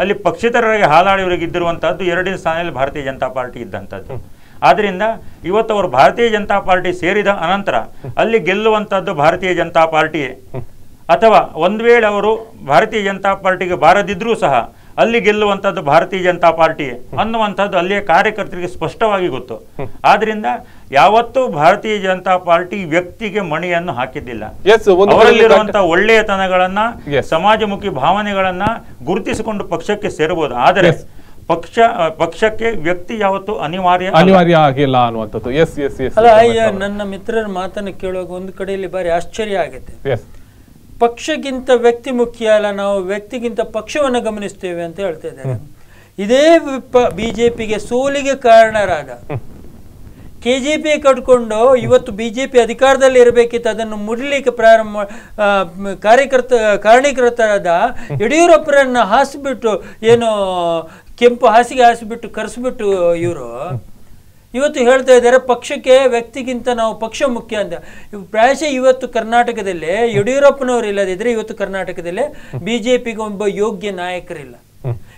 ಅಲ್ಲಿ ಪಕ್ಷೇತರರಿಗೆ ಹಾಲಾಡಿಯವರಿಗೆ ಗೆದ್ದಿರುವಂತಹದ್ದು ಎರಡನೇ ಸ್ಥಾನದಲ್ಲಿ ಭಾರತೀಯ ಜನತಾ ಪಾರ್ಟಿ ಇದ್ದಂಥದ್ದು ಆದ್ರಿಂದ ಇವತ್ತು ಅವರು ಭಾರತೀಯ ಜನತಾ ಪಾರ್ಟಿ ಸೇರಿದ ಅನಂತರ ಅಲ್ಲಿ ಗೆಲ್ಲುವಂತದ್ದು ಭಾರತೀಯ ಜನತಾ ಪಾರ್ಟಿಯೇ ಅಥವಾ ಒಂದು ವೇಳೆ ಅವರು ಭಾರತೀಯ ಜನತಾ ಪಾರ್ಟಿಗೆ ಬಾರದಿದ್ರೂ ಸಹ ಅಲ್ಲಿ ಗೆಲ್ಲುವಂಥದ್ದು ಭಾರತೀಯ ಜನತಾ ಪಾರ್ಟಿಯೇ ಅನ್ನುವಂಥದ್ದು ಅಲ್ಲಿಯ ಕಾರ್ಯಕರ್ತರಿಗೆ ಸ್ಪಷ್ಟವಾಗಿ ಗೊತ್ತು ಆದ್ರಿಂದ ಯಾವತ್ತೂ ಭಾರತೀಯ ಜನತಾ ಪಾರ್ಟಿ ವ್ಯಕ್ತಿಗೆ ಮಣಿಯನ್ನು ಹಾಕಿದ್ದಿಲ್ಲ ಅವರಲ್ಲಿರುವಂತಹ ಒಳ್ಳೆಯತನಗಳನ್ನ ಸಮಾಜಮುಖಿ ಭಾವನೆಗಳನ್ನ ಗುರುತಿಸಿಕೊಂಡು ಪಕ್ಷಕ್ಕೆ ಸೇರಬಹುದು ಆದರೆ ಪಕ್ಷ ಪಕ್ಷಕ್ಕೆ ವ್ಯಕ್ತಿ ಯಾವತ್ತು ಅನಿವಾರ್ಯ ಅನಿವಾರ್ಯ ಆಗಿಲ್ಲ ಅನ್ನುವಂಥದ್ದು ಎಸ್ ಎಸ್ ಎಸ್ ಅಲ್ಲ ಅಯ್ಯ ನನ್ನ ಮಿತ್ರರ ಮಾತನ್ನು ಕೇಳುವಾಗ ಒಂದು ಕಡೆಯಲ್ಲಿ ಬಾರಿ ಆಶ್ಚರ್ಯ ಆಗುತ್ತೆ ಪಕ್ಷಕ್ಕಿಂತ ವ್ಯಕ್ತಿ ಮುಖ್ಯ ಅಲ್ಲ ನಾವು ವ್ಯಕ್ತಿಗಿಂತ ಪಕ್ಷವನ್ನು ಗಮನಿಸ್ತೇವೆ ಅಂತ ಹೇಳ್ತಾ ಇದ್ದಾರೆ ಇದೇ ಬಿಜೆಪಿಗೆ ಸೋಲಿಗೆ ಕಾರಣರಾದ ಕೆ ಜೆ ಪಿ ಕಟ್ಕೊಂಡು ಇವತ್ತು ಬಿ ಜೆ ಪಿ ಅಧಿಕಾರದಲ್ಲಿ ಇರಬೇಕಿತ್ತು ಅದನ್ನು ಮುಡಲಿಕ್ಕೆ ಪ್ರಾರಂಭ ಕಾರ್ಯಕರ್ತ ಕಾರಣೀಕರ್ತರಾದ ಯಡಿಯೂರಪ್ಪರನ್ನು ಹಾಸಿಬಿಟ್ಟು ಏನು ಕೆಂಪು ಹಾಸಿಗೆ ಹಾಸಿಬಿಟ್ಟು ಕರೆಸಿಬಿಟ್ಟು ಇವರು ಇವತ್ತು ಹೇಳ್ತಾ ಇದ್ದಾರೆ ಪಕ್ಷಕ್ಕೆ ವ್ಯಕ್ತಿಗಿಂತ ನಾವು ಪಕ್ಷ ಮುಖ್ಯ ಅಂತ ಪ್ರಾಯಶಃ ಇವತ್ತು ಕರ್ನಾಟಕದಲ್ಲಿ ಯಡಿಯೂರಪ್ಪನವರು ಇಲ್ಲದಿದ್ರೆ ಇವತ್ತು ಕರ್ನಾಟಕದಲ್ಲಿ ಬಿಜೆಪಿಗೆ ಒಬ್ಬ ಯೋಗ್ಯ ನಾಯಕರಿಲ್ಲ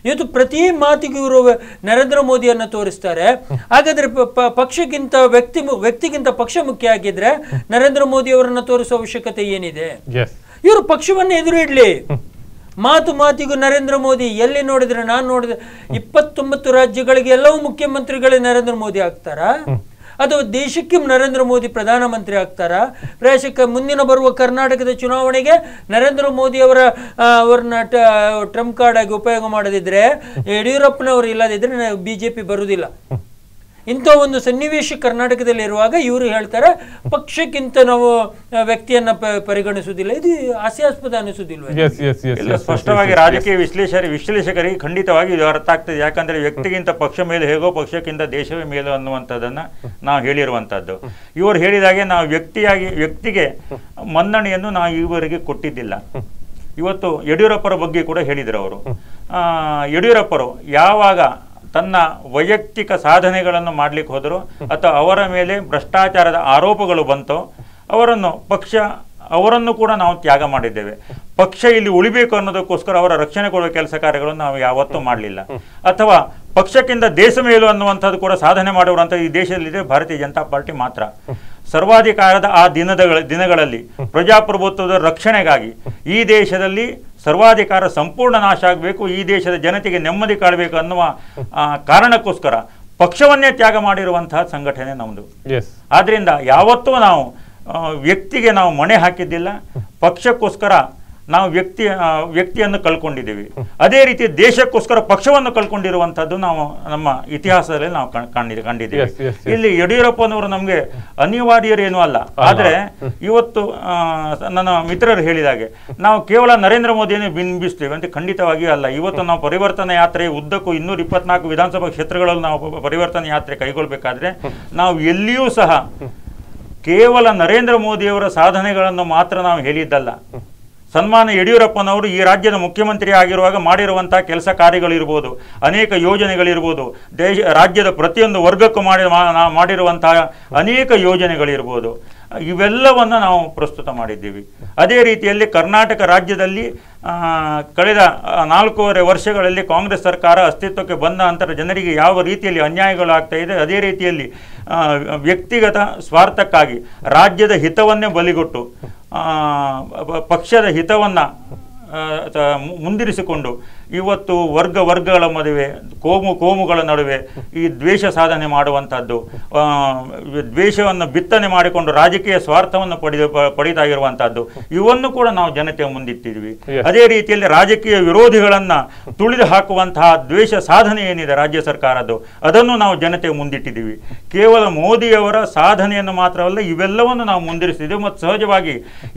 ಇವತ್ತು ಪ್ರತಿ ಮಾತಿಗೂ ಇವರು ನರೇಂದ್ರ ಮೋದಿಯನ್ನು ತೋರಿಸ್ತಾರೆ ಹಾಗಾದ್ರೆ ಪಕ್ಷಕ್ಕಿಂತ ವ್ಯಕ್ತಿ ವ್ಯಕ್ತಿಗಿಂತ ಪಕ್ಷ ಮುಖ್ಯ ಆಗಿದ್ರೆ ನರೇಂದ್ರ ಮೋದಿ ಅವರನ್ನ ತೋರಿಸೋ ಅವಶ್ಯಕತೆ ಏನಿದೆ ಇವರು ಪಕ್ಷವನ್ನು ಎದುರು ಇಡ್ಲಿ ಮಾತು ಮಾತಿಗೂ ನರೇಂದ್ರ ಮೋದಿ ಎಲ್ಲಿ ನೋಡಿದ್ರೆ ನಾನು ನೋಡಿದ್ರೆ ಇಪ್ಪತ್ತೊಂಬತ್ತು ರಾಜ್ಯಗಳಿಗೆ ಎಲ್ಲವೂ ಮುಖ್ಯಮಂತ್ರಿಗಳೇ ನರೇಂದ್ರ ಮೋದಿ ಆಗ್ತಾರಾ ಅಥವಾ ದೇಶಕ್ಕೆ ನರೇಂದ್ರ ಮೋದಿ ಪ್ರಧಾನಮಂತ್ರಿ ಆಗ್ತಾರ ಪ್ರಾಯಶಃ ಮುಂದಿನ ಬರುವ ಕರ್ನಾಟಕದ ಚುನಾವಣೆಗೆ ನರೇಂದ್ರ ಮೋದಿ ಅವರ ಅವ್ರನ್ನ ಟ್ರಂಪ್ ಕಾರ್ಡ್ ಆಗಿ ಉಪಯೋಗ ಮಾಡದಿದ್ರೆ ಯಡಿಯೂರಪ್ಪನವರು ಇಲ್ಲದಿದ್ರೆ ಬಿಜೆಪಿ ಬರುವುದಿಲ್ಲ ಇಂಥ ಒಂದು ಸನ್ನಿವೇಶ ಕರ್ನಾಟಕದಲ್ಲಿ ಇರುವಾಗ ಇವರು ಹೇಳ್ತಾರೆ ಪಕ್ಷಕ್ಕಿಂತ ನಾವು ವ್ಯಕ್ತಿಯನ್ನ ಪರಿಗಣಿಸುವುದಿಲ್ಲ ಇದು ಹಾಸ್ಯಾಸ್ಪದ ಅನಿಸುದಿಲ್ಲ ಸ್ಪಷ್ಟವಾಗಿ ರಾಜಕೀಯ ವಿಶ್ಲೇಷಕ ವಿಶ್ಲೇಷಕರಿಗೆ ಖಂಡಿತವಾಗಿ ಇದು ಅರ್ಥ ಆಗ್ತದೆ ಯಾಕಂದ್ರೆ ವ್ಯಕ್ತಿಗಿಂತ ಪಕ್ಷ ಮೇಲೆ ಹೇಗೋ ಪಕ್ಷಕ್ಕಿಂತ ದೇಶವೇ ಮೇಲೆ ಅನ್ನುವಂಥದ್ದನ್ನ ನಾವು ಹೇಳಿರುವಂತಹದ್ದು ಇವರು ಹೇಳಿದಾಗೆ ನಾವು ವ್ಯಕ್ತಿಯಾಗಿ ವ್ಯಕ್ತಿಗೆ ಮನ್ನಣೆಯನ್ನು ನಾವು ಇವರಿಗೆ ಕೊಟ್ಟಿದ್ದಿಲ್ಲ ಇವತ್ತು ಯಡಿಯೂರಪ್ಪರ ಬಗ್ಗೆ ಕೂಡ ಹೇಳಿದರು ಅವರು ಯಡಿಯೂರಪ್ಪರು ಯಾವಾಗ ತನ್ನ ವೈಯಕ್ತಿಕ ಸಾಧನೆಗಳನ್ನು ಮಾಡಲಿಕ್ಕೆ ಹೋದರು ಅಥವಾ ಅವರ ಮೇಲೆ ಭ್ರಷ್ಟಾಚಾರದ ಆರೋಪಗಳು ಬಂತು ಅವರನ್ನು ಪಕ್ಷ ಅವರನ್ನು ಕೂಡ ನಾವು ತ್ಯಾಗ ಮಾಡಿದ್ದೇವೆ ಪಕ್ಷ ಇಲ್ಲಿ ಉಳಿಬೇಕು ಅನ್ನೋದಕ್ಕೋಸ್ಕರ ಅವರ ರಕ್ಷಣೆ ಕೊಡುವ ಕೆಲಸ ಕಾರ್ಯಗಳನ್ನು ನಾವು ಯಾವತ್ತೂ ಮಾಡಲಿಲ್ಲ ಅಥವಾ ಪಕ್ಷಕ್ಕಿಂತ ದೇಶ ಮೇಲು ಅನ್ನುವಂಥದ್ದು ಕೂಡ ಸಾಧನೆ ಮಾಡುವಂಥ ಈ ದೇಶದಲ್ಲಿದೆ ಭಾರತೀಯ ಜನತಾ ಪಾರ್ಟಿ ಮಾತ್ರ ಸರ್ವಾಧಿಕಾರದ ಆ ದಿನದ ದಿನಗಳಲ್ಲಿ ಪ್ರಜಾಪ್ರಭುತ್ವದ ರಕ್ಷಣೆಗಾಗಿ ಈ ದೇಶದಲ್ಲಿ ಸರ್ವಾಧಿಕಾರ ಸಂಪೂರ್ಣ ನಾಶ ಆಗಬೇಕು ಈ ದೇಶದ ಜನತೆಗೆ ನೆಮ್ಮದಿ ಕಾಡಬೇಕು ಅನ್ನುವ ಕಾರಣಕ್ಕೋಸ್ಕರ ಪಕ್ಷವನ್ನೇ ತ್ಯಾಗ ಮಾಡಿರುವಂತಹ ಸಂಘಟನೆ ನಮ್ಮದು ಆದ್ರಿಂದ ಯಾವತ್ತೂ ನಾವು ವ್ಯಕ್ತಿಗೆ ನಾವು ಮಣೆ ಹಾಕಿದ್ದಿಲ್ಲ ಪಕ್ಷಕ್ಕೋಸ್ಕರ ನಾವು ವ್ಯಕ್ತಿ ವ್ಯಕ್ತಿಯನ್ನು ಕಳ್ಕೊಂಡಿದ್ದೀವಿ ಅದೇ ರೀತಿ ದೇಶಕ್ಕೋಸ್ಕರ ಪಕ್ಷವನ್ನು ಕಳ್ಕೊಂಡಿರುವಂಥದ್ದು ನಾವು ನಮ್ಮ ಇತಿಹಾಸದಲ್ಲಿ ನಾವು ಕಂಡಿದ್ದೀವಿ ಇಲ್ಲಿ ಯಡಿಯೂರಪ್ಪನವರು ನಮಗೆ ಅನಿವಾರ್ಯರೇನು ಅಲ್ಲ ಆದರೆ ಇವತ್ತು ನನ್ನ ಮಿತ್ರರು ಹೇಳಿದಾಗೆ ನಾವು ಕೇವಲ ನರೇಂದ್ರ ಮೋದಿಯನ್ನು ಬಿಂಬಿಸ್ತೇವೆ ಅಂತ ಖಂಡಿತವಾಗಿಯೂ ಅಲ್ಲ ಇವತ್ತು ನಾವು ಪರಿವರ್ತನಾ ಯಾತ್ರೆ ಉದ್ದಕ್ಕೂ ಇನ್ನೂರ ಇಪ್ಪತ್ನಾಲ್ಕು ವಿಧಾನಸಭಾ ಕ್ಷೇತ್ರಗಳಲ್ಲಿ ನಾವು ಪರಿವರ್ತನೆ ಯಾತ್ರೆ ಕೈಗೊಳ್ಳಬೇಕಾದ್ರೆ ನಾವು ಎಲ್ಲಿಯೂ ಸಹ ಕೇವಲ ನರೇಂದ್ರ ಮೋದಿಯವರ ಸಾಧನೆಗಳನ್ನು ಮಾತ್ರ ನಾವು ಹೇಳಿದ್ದಲ್ಲ ಸನ್ಮಾನ ಯಡಿಯೂರಪ್ಪನವರು ಈ ರಾಜ್ಯದ ಮುಖ್ಯಮಂತ್ರಿ ಆಗಿರುವಾಗ ಮಾಡಿರುವಂತಹ ಕೆಲಸ ಕಾರ್ಯಗಳಿರ್ಬೋದು ಅನೇಕ ಯೋಜನೆಗಳಿರ್ಬೋದು ದೇಶ ರಾಜ್ಯದ ಪ್ರತಿಯೊಂದು ವರ್ಗಕ್ಕೂ ಮಾಡಿ ಮಾಡಿರುವಂತಹ ಅನೇಕ ಯೋಜನೆಗಳಿರ್ಬೋದು ಇವೆಲ್ಲವನ್ನು ನಾವು ಪ್ರಸ್ತುತ ಮಾಡಿದ್ದೀವಿ ಅದೇ ರೀತಿಯಲ್ಲಿ ಕರ್ನಾಟಕ ರಾಜ್ಯದಲ್ಲಿ ಕಳೆದ ನಾಲ್ಕೂವರೆ ವರ್ಷಗಳಲ್ಲಿ ಕಾಂಗ್ರೆಸ್ ಸರ್ಕಾರ ಅಸ್ತಿತ್ವಕ್ಕೆ ಬಂದ ನಂತರ ಜನರಿಗೆ ಯಾವ ರೀತಿಯಲ್ಲಿ ಆಗ್ತಾ ಇದೆ ಅದೇ ರೀತಿಯಲ್ಲಿ ವ್ಯಕ್ತಿಗತ ಸ್ವಾರ್ಥಕ್ಕಾಗಿ ರಾಜ್ಯದ ಹಿತವನ್ನೇ ಬಲಿಗೊಟ್ಟು ಪಕ್ಷದ ಹಿತವನ್ನು ಮುಂದಿರಿಸಿಕೊಂಡು ಇವತ್ತು ವರ್ಗ ವರ್ಗಗಳ ಮದುವೆ ಕೋಮು ಕೋಮುಗಳ ನಡುವೆ ಈ ದ್ವೇಷ ಸಾಧನೆ ಮಾಡುವಂಥದ್ದು ದ್ವೇಷವನ್ನು ಬಿತ್ತನೆ ಮಾಡಿಕೊಂಡು ರಾಜಕೀಯ ಸ್ವಾರ್ಥವನ್ನು ಪಡೆದು ಪಡೀತಾ ಇರುವಂಥದ್ದು ಇವನ್ನು ಕೂಡ ನಾವು ಜನತೆ ಮುಂದಿಟ್ಟಿದ್ವಿ ಅದೇ ರೀತಿಯಲ್ಲಿ ರಾಜಕೀಯ ವಿರೋಧಿಗಳನ್ನು ತುಳಿದು ಹಾಕುವಂತಹ ದ್ವೇಷ ಸಾಧನೆ ಏನಿದೆ ರಾಜ್ಯ ಸರ್ಕಾರದ್ದು ಅದನ್ನು ನಾವು ಜನತೆ ಮುಂದಿಟ್ಟಿದ್ದೀವಿ ಕೇವಲ ಮೋದಿಯವರ ಸಾಧನೆಯನ್ನು ಮಾತ್ರವಲ್ಲ ಇವೆಲ್ಲವನ್ನು ನಾವು ಮುಂದಿರಿಸಿದ್ದೀವಿ ಮತ್ತು ಸಹಜವಾಗಿ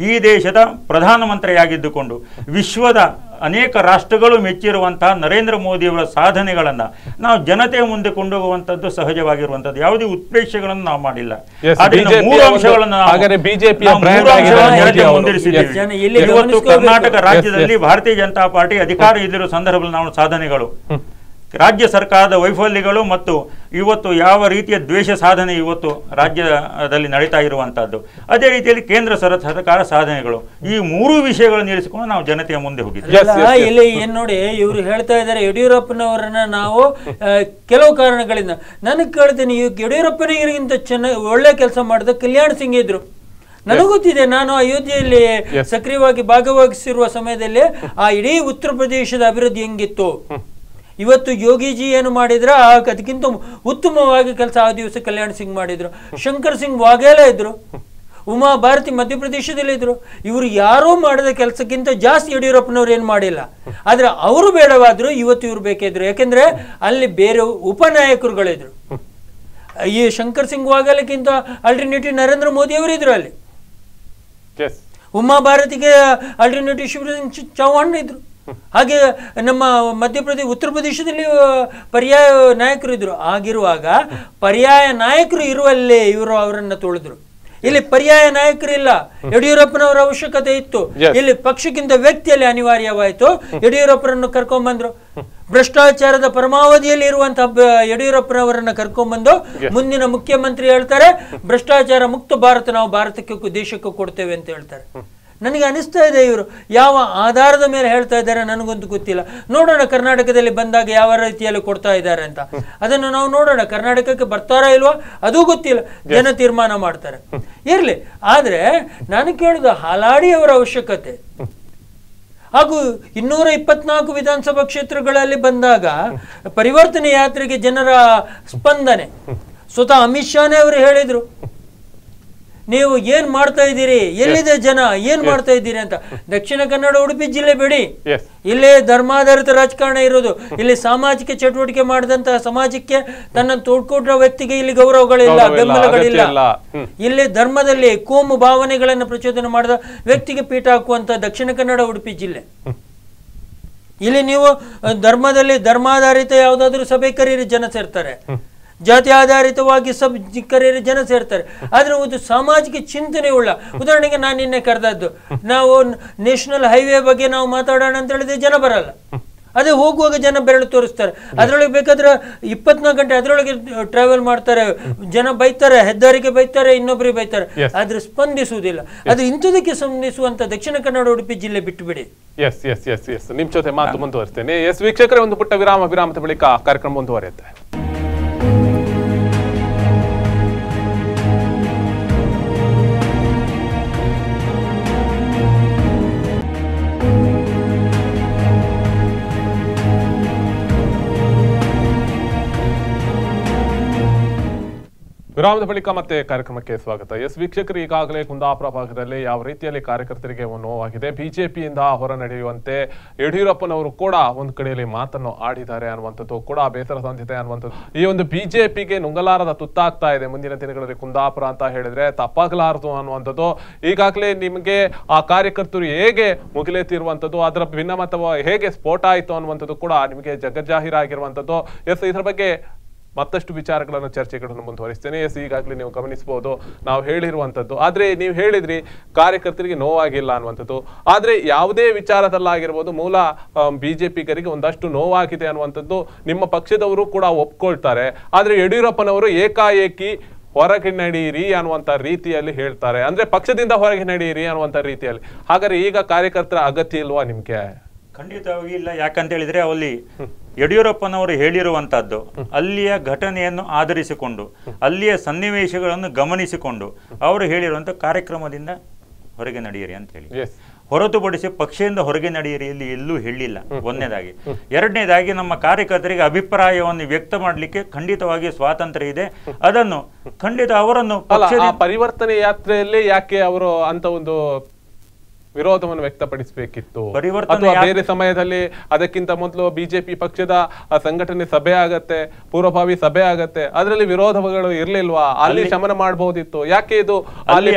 ಈ ದೇಶದ ಪ್ರಧಾನಮಂತ್ರಿಯಾಗಿದ್ದುಕೊಂಡು ವಿಶ್ವದ ಅನೇಕ ರಾಷ್ಟ್ರಗಳು ಮೆಚ್ಚಿರುವಂತಹ ನರೇಂದ್ರ ಮೋದಿಯವರ ಸಾಧನೆಗಳನ್ನು ನಾವು ಜನತೆ ಮುಂದೆ ಕೊಂಡೋಗುವಂತದ್ದು ಸಹಜವಾಗಿರುವಂತದ್ದು ಯಾವುದೇ ಉತ್ಪ್ರೇಕ್ಷೆಗಳನ್ನು ನಾವು ಮಾಡಿಲ್ಲ ಮೂರು ಅಂಶಗಳನ್ನು ಕರ್ನಾಟಕ ರಾಜ್ಯದಲ್ಲಿ ಭಾರತೀಯ ಜನತಾ ಪಾರ್ಟಿ ಅಧಿಕಾರ ಇದ್ದಿರೋ ಸಂದರ್ಭದಲ್ಲಿ ನಾವು ಸಾಧನೆಗಳು ರಾಜ್ಯ ಸರ್ಕಾರದ ವೈಫಲ್ಯಗಳು ಮತ್ತು ಇವತ್ತು ಯಾವ ರೀತಿಯ ದ್ವೇಷ ಸಾಧನೆ ಇವತ್ತು ರಾಜ್ಯದಲ್ಲಿ ನಡೀತಾ ಇರುವಂಥದ್ದು ಅದೇ ರೀತಿಯಲ್ಲಿ ಕೇಂದ್ರ ಸರ್ಕಾರ ಸಾಧನೆಗಳು ಈ ಮೂರು ವಿಷಯಗಳನ್ನು ಇರಿಸಿಕೊಂಡು ನಾವು ಜನತೆಯ ಮುಂದೆ ಹೋಗಿದ್ದೀವಿ ಇಲ್ಲಿ ಏನು ನೋಡಿ ಇವರು ಹೇಳ್ತಾ ಇದ್ದಾರೆ ಯಡಿಯೂರಪ್ಪನವರನ್ನ ನಾವು ಕೆಲವು ಕಾರಣಗಳಿಂದ ನನಗೆ ಕೇಳ್ತೀನಿ ಯಡಿಯೂರಪ್ಪನಿಗಿಂತ ಚೆನ್ನಾಗಿ ಒಳ್ಳೆ ಕೆಲಸ ಮಾಡಿದ ಕಲ್ಯಾಣ್ ಸಿಂಗ್ ಇದ್ರು ನನಗೊತ್ತಿದೆ ನಾನು ಅಯೋಧ್ಯೆಯಲ್ಲಿ ಸಕ್ರಿಯವಾಗಿ ಭಾಗವಹಿಸಿರುವ ಸಮಯದಲ್ಲಿ ಆ ಇಡೀ ಉತ್ತರ ಪ್ರದೇಶದ ಅಭಿವೃದ್ಧಿ ಹೆಂಗಿತ್ತು ಇವತ್ತು ಯೋಗಿಜಿ ಏನು ಮಾಡಿದ್ರ ಅದಕ್ಕಿಂತ ಉತ್ತಮವಾಗಿ ಕೆಲಸ ಆ ದಿವಸ ಕಲ್ಯಾಣ್ ಸಿಂಗ್ ಮಾಡಿದ್ರು ಶಂಕರ್ ಸಿಂಗ್ ವಾಘೇಲಾ ಇದ್ರು ಉಮಾ ಭಾರತಿ ಮಧ್ಯಪ್ರದೇಶದಲ್ಲಿ ಇದ್ರು ಇವರು ಯಾರೂ ಮಾಡಿದ ಕೆಲಸಕ್ಕಿಂತ ಜಾಸ್ತಿ ಯಡಿಯೂರಪ್ಪನವ್ರು ಏನು ಮಾಡಿಲ್ಲ ಆದ್ರೆ ಅವರು ಬೇಡವಾದ್ರು ಇವತ್ತು ಇವ್ರು ಬೇಕಿದ್ರು ಯಾಕೆಂದ್ರೆ ಅಲ್ಲಿ ಬೇರೆ ಉಪನಾಯಕರುಗಳಿದ್ರು ಈ ಶಂಕರ್ ಸಿಂಗ್ ವಾಘೇಲಕ್ಕಿಂತ ಅಲ್ಟರ್ನೇಟಿವ್ ನರೇಂದ್ರ ಮೋದಿ ಅವರು ಇದ್ರು ಅಲ್ಲಿ ಉಮಾ ಭಾರತಿಗೆ ಅಲ್ಟರ್ನೇಟಿವ್ ಶಿವರಾಜ್ ಚೌಹಾಣ್ ಇದ್ರು ಹಾಗೆ ನಮ್ಮ ಮಧ್ಯಪ್ರದೇಶ ಉತ್ತರ ಪ್ರದೇಶದಲ್ಲಿ ಪರ್ಯಾಯ ನಾಯಕರು ಇದ್ರು ಆಗಿರುವಾಗ ಪರ್ಯಾಯ ನಾಯಕರು ಇರುವಲ್ಲೇ ಇವರು ಅವರನ್ನ ತೊಳೆದ್ರು ಇಲ್ಲಿ ಪರ್ಯಾಯ ಇಲ್ಲ ಯಡಿಯೂರಪ್ಪನವರ ಅವಶ್ಯಕತೆ ಇತ್ತು ಇಲ್ಲಿ ಪಕ್ಷಕ್ಕಿಂತ ವ್ಯಕ್ತಿಯಲ್ಲಿ ಅನಿವಾರ್ಯವಾಯಿತು ಯಡಿಯೂರಪ್ಪರನ್ನು ಬಂದ್ರು ಭ್ರಷ್ಟಾಚಾರದ ಪರಮಾವಧಿಯಲ್ಲಿ ಇರುವಂತಹ ಯಡಿಯೂರಪ್ಪನವರನ್ನ ಕರ್ಕೊಂಡ್ಬಂದು ಮುಂದಿನ ಮುಖ್ಯಮಂತ್ರಿ ಹೇಳ್ತಾರೆ ಭ್ರಷ್ಟಾಚಾರ ಮುಕ್ತ ಭಾರತ ನಾವು ಭಾರತಕ್ಕೆ ದೇಶಕ್ಕೂ ಕೊಡ್ತೇವೆ ಅಂತ ಹೇಳ್ತಾರೆ ನನಗೆ ಅನಿಸ್ತಾ ಇದೆ ಇವರು ಯಾವ ಆಧಾರದ ಮೇಲೆ ಹೇಳ್ತಾ ಇದ್ದಾರೆ ನನಗಂತೂ ಗೊತ್ತಿಲ್ಲ ನೋಡೋಣ ಕರ್ನಾಟಕದಲ್ಲಿ ಬಂದಾಗ ಯಾವ ರೀತಿಯಲ್ಲಿ ಕೊಡ್ತಾ ಇದ್ದಾರೆ ಅಂತ ಅದನ್ನು ನಾವು ನೋಡೋಣ ಕರ್ನಾಟಕಕ್ಕೆ ಬರ್ತಾರಾ ಇಲ್ವಾ ಅದು ಗೊತ್ತಿಲ್ಲ ಜನ ತೀರ್ಮಾನ ಮಾಡ್ತಾರೆ ಇರಲಿ ಆದರೆ ನಾನು ಕೇಳೋದು ಹಾಲಾಡಿಯವರ ಅವಶ್ಯಕತೆ ಹಾಗೂ ಇನ್ನೂರ ಇಪ್ಪತ್ನಾಲ್ಕು ವಿಧಾನಸಭಾ ಕ್ಷೇತ್ರಗಳಲ್ಲಿ ಬಂದಾಗ ಪರಿವರ್ತನೆ ಯಾತ್ರೆಗೆ ಜನರ ಸ್ಪಂದನೆ ಸ್ವತಃ ಅಮಿತ್ ಶಾನೇ ಅವರು ಹೇಳಿದರು ನೀವು ಏನ್ ಮಾಡ್ತಾ ಇದ್ದೀರಿ ಎಲ್ಲಿದೆ ಜನ ಏನ್ ಮಾಡ್ತಾ ಇದ್ದೀರಿ ಅಂತ ದಕ್ಷಿಣ ಕನ್ನಡ ಉಡುಪಿ ಜಿಲ್ಲೆ ಬಿಡಿ ಇಲ್ಲೇ ಧರ್ಮಾಧಾರಿತ ರಾಜಕಾರಣ ಇರೋದು ಇಲ್ಲಿ ಸಾಮಾಜಿಕ ಚಟುವಟಿಕೆ ಮಾಡಿದಂತಹ ಸಮಾಜಕ್ಕೆ ತನ್ನ ತೋಡ್ಕೊಟ್ಟ ವ್ಯಕ್ತಿಗೆ ಇಲ್ಲಿ ಗೌರವಗಳಿಲ್ಲ ಬೆಂಬಲಗಳಿಲ್ಲ ಇಲ್ಲಿ ಧರ್ಮದಲ್ಲಿ ಕೋಮು ಭಾವನೆಗಳನ್ನು ಪ್ರಚೋದನೆ ಮಾಡಿದ ವ್ಯಕ್ತಿಗೆ ಪೀಠ ಹಾಕುವಂತ ದಕ್ಷಿಣ ಕನ್ನಡ ಉಡುಪಿ ಜಿಲ್ಲೆ ಇಲ್ಲಿ ನೀವು ಧರ್ಮದಲ್ಲಿ ಧರ್ಮಾಧಾರಿತ ಯಾವ್ದಾದ್ರು ಸಭೆ ಕರೀರಿ ಜನ ಸೇರ್ತಾರೆ ಜಾತಿ ಆಧಾರಿತವಾಗಿ ಸಬ್ ಕರೆಯರು ಜನ ಸೇರ್ತಾರೆ ಆದರೆ ಒಂದು ಸಾಮಾಜಿಕ ಚಿಂತನೆ ಉಳ್ಳ ಉದಾಹರಣೆಗೆ ನಾನು ನಿನ್ನೆ ಕರೆದದ್ದು ನಾವು ನ್ಯಾಷನಲ್ ಹೈವೇ ಬಗ್ಗೆ ನಾವು ಮಾತಾಡೋಣ ಅಂತ ಹೇಳಿದ್ರೆ ಜನ ಬರಲ್ಲ ಅದೇ ಹೋಗುವಾಗ ಜನ ಬೆರಳು ತೋರಿಸ್ತಾರೆ ಅದರೊಳಗೆ ಬೇಕಾದ್ರೆ ಇಪ್ಪತ್ನಾಲ್ಕು ಗಂಟೆ ಅದರೊಳಗೆ ಟ್ರಾವೆಲ್ ಮಾಡ್ತಾರೆ ಜನ ಬೈತಾರೆ ಹೆದ್ದಾರಿಗೆ ಬೈತಾರೆ ಇನ್ನೊಬ್ಬರಿಗೆ ಬೈತಾರೆ ಆದ್ರೆ ಸ್ಪಂದಿಸುವುದಿಲ್ಲ ಅದು ಇಂಥದಕ್ಕೆ ಸ್ಪಂದಿಸುವಂತ ದಕ್ಷಿಣ ಕನ್ನಡ ಉಡುಪಿ ಜಿಲ್ಲೆ ಬಿಟ್ಟುಬಿಡಿ ಎಸ್ ಎಸ್ ಎಸ್ ಎಸ್ ನಿಮ್ಮ ಜೊತೆ ಮಾತು ಮುಂದುವರಿಸ್ತೇನೆ ಎಸ್ ವೀಕ್ಷಕರೇ ಒಂದು ಪುಟ್ಟ ವಿರಾಮ ವಿರಾಮದ ಬಳಿಕ ಕಾರ್ಯಕ್ರಮ ಮುಂದುವರಿಯುತ್ತೆ ವಿರಾಮದ ಬಳಿಕ ಮತ್ತೆ ಕಾರ್ಯಕ್ರಮಕ್ಕೆ ಸ್ವಾಗತ ಎಸ್ ವೀಕ್ಷಕರು ಈಗಾಗಲೇ ಕುಂದಾಪುರ ಭಾಗದಲ್ಲಿ ಯಾವ ರೀತಿಯಲ್ಲಿ ಕಾರ್ಯಕರ್ತರಿಗೆ ಒಂದು ನೋವಾಗಿದೆ ಬಿಜೆಪಿಯಿಂದ ಹೊರ ನಡೆಯುವಂತೆ ಯಡಿಯೂರಪ್ಪನವರು ಕೂಡ ಒಂದು ಕಡೆಯಲ್ಲಿ ಮಾತನ್ನು ಆಡಿದ್ದಾರೆ ಅನ್ನುವಂಥದ್ದು ಕೂಡ ಬೇಸರ ಸಂಧಿತೆ ಅನ್ನುವಂಥದ್ದು ಈ ಒಂದು ಬಿಜೆಪಿಗೆ ನುಂಗಲಾರದ ತುತ್ತಾಗ್ತಾ ಇದೆ ಮುಂದಿನ ದಿನಗಳಲ್ಲಿ ಕುಂದಾಪುರ ಅಂತ ಹೇಳಿದ್ರೆ ತಪ್ಪಾಗಲಾರದು ಅನ್ನುವಂಥದ್ದು ಈಗಾಗಲೇ ನಿಮಗೆ ಆ ಕಾರ್ಯಕರ್ತರು ಹೇಗೆ ಮುಗಿಲೆತ್ತಿರುವಂಥದ್ದು ಅದರ ಭಿನ್ನಮತವ ಹೇಗೆ ಸ್ಫೋಟ ಆಯಿತು ಅನ್ನುವಂಥದ್ದು ಕೂಡ ನಿಮಗೆ ಜಗಜ್ಜಾಹಿರಾಗಿರುವಂಥದ್ದು ಎಸ್ ಇದರ ಬಗ್ಗೆ ಮತ್ತಷ್ಟು ವಿಚಾರಗಳನ್ನು ಚರ್ಚೆಗಳನ್ನು ಮುಂದುವರಿಸ್ತೇನೆ ಎಸ್ ಈಗಾಗಲೇ ನೀವು ಗಮನಿಸಬಹುದು ನಾವು ಹೇಳಿರುವಂಥದ್ದು ಆದರೆ ನೀವು ಹೇಳಿದ್ರಿ ಕಾರ್ಯಕರ್ತರಿಗೆ ನೋವಾಗಿಲ್ಲ ಅನ್ನುವಂಥದ್ದು ಆದರೆ ಯಾವುದೇ ವಿಚಾರದಲ್ಲಾಗಿರ್ಬೋದು ಮೂಲ ಬಿ ಜೆ ಪಿಗರಿಗೆ ಒಂದಷ್ಟು ನೋವಾಗಿದೆ ಅನ್ನುವಂಥದ್ದು ನಿಮ್ಮ ಪಕ್ಷದವರು ಕೂಡ ಒಪ್ಕೊಳ್ತಾರೆ ಆದರೆ ಯಡಿಯೂರಪ್ಪನವರು ಏಕಾಏಕಿ ಹೊರಗೆ ನಡೀರಿ ಅನ್ನುವಂಥ ರೀತಿಯಲ್ಲಿ ಹೇಳ್ತಾರೆ ಅಂದರೆ ಪಕ್ಷದಿಂದ ಹೊರಗೆ ನಡೀರಿ ಅನ್ನುವಂಥ ರೀತಿಯಲ್ಲಿ ಹಾಗಾದರೆ ಈಗ ಕಾರ್ಯಕರ್ತರ ಅಗತ್ಯ ಇಲ್ವಾ ನಿಮಗೆ ಖಂಡಿತವಾಗಿ ಇಲ್ಲ ಯಾಕಂತ ಹೇಳಿದ್ರೆ ಅಲ್ಲಿ ಯಡಿಯೂರಪ್ಪನವರು ಹೇಳಿರುವಂತಹದ್ದು ಅಲ್ಲಿಯ ಘಟನೆಯನ್ನು ಆಧರಿಸಿಕೊಂಡು ಅಲ್ಲಿಯ ಸನ್ನಿವೇಶಗಳನ್ನು ಗಮನಿಸಿಕೊಂಡು ಅವರು ಹೇಳಿರುವಂತಹ ಕಾರ್ಯಕ್ರಮದಿಂದ ಹೊರಗೆ ನಡೆಯಿರಿ ಅಂತ ಹೇಳಿ ಹೊರತುಪಡಿಸಿ ಪಕ್ಷದಿಂದ ಹೊರಗೆ ನಡೆಯಿರಿ ಇಲ್ಲಿ ಎಲ್ಲೂ ಹೇಳಿಲ್ಲ ಒಂದನೇದಾಗಿ ಎರಡನೇದಾಗಿ ನಮ್ಮ ಕಾರ್ಯಕರ್ತರಿಗೆ ಅಭಿಪ್ರಾಯವನ್ನು ವ್ಯಕ್ತ ಮಾಡಲಿಕ್ಕೆ ಖಂಡಿತವಾಗಿ ಸ್ವಾತಂತ್ರ್ಯ ಇದೆ ಅದನ್ನು ಖಂಡಿತ ಅವರನ್ನು ಪರಿವರ್ತನೆ ಯಾತ್ರೆಯಲ್ಲಿ ಯಾಕೆ ಅವರು ಅಂತ ಒಂದು ವಿರೋಧವನ್ನು ವ್ಯಕ್ತಪಡಿಸಬೇಕಿತ್ತು ಅಥವಾ ಬೇರೆ ಸಮಯದಲ್ಲಿ ಅದಕ್ಕಿಂತ ಮೊದಲು ಬಿಜೆಪಿ ಪಕ್ಷದ ಸಂಘಟನೆ ಸಭೆ ಆಗತ್ತೆ ಪೂರ್ವಭಾವಿ ಸಭೆ ಆಗತ್ತೆ ಅದರಲ್ಲಿ ವಿರೋಧಗಳು ಇರ್ಲಿಲ್ವಾ ಅಲ್ಲಿ ಶಮನ ಮಾಡಬಹುದಿತ್ತು ಯಾಕೆ ಇದು ಅಲ್ಲಿ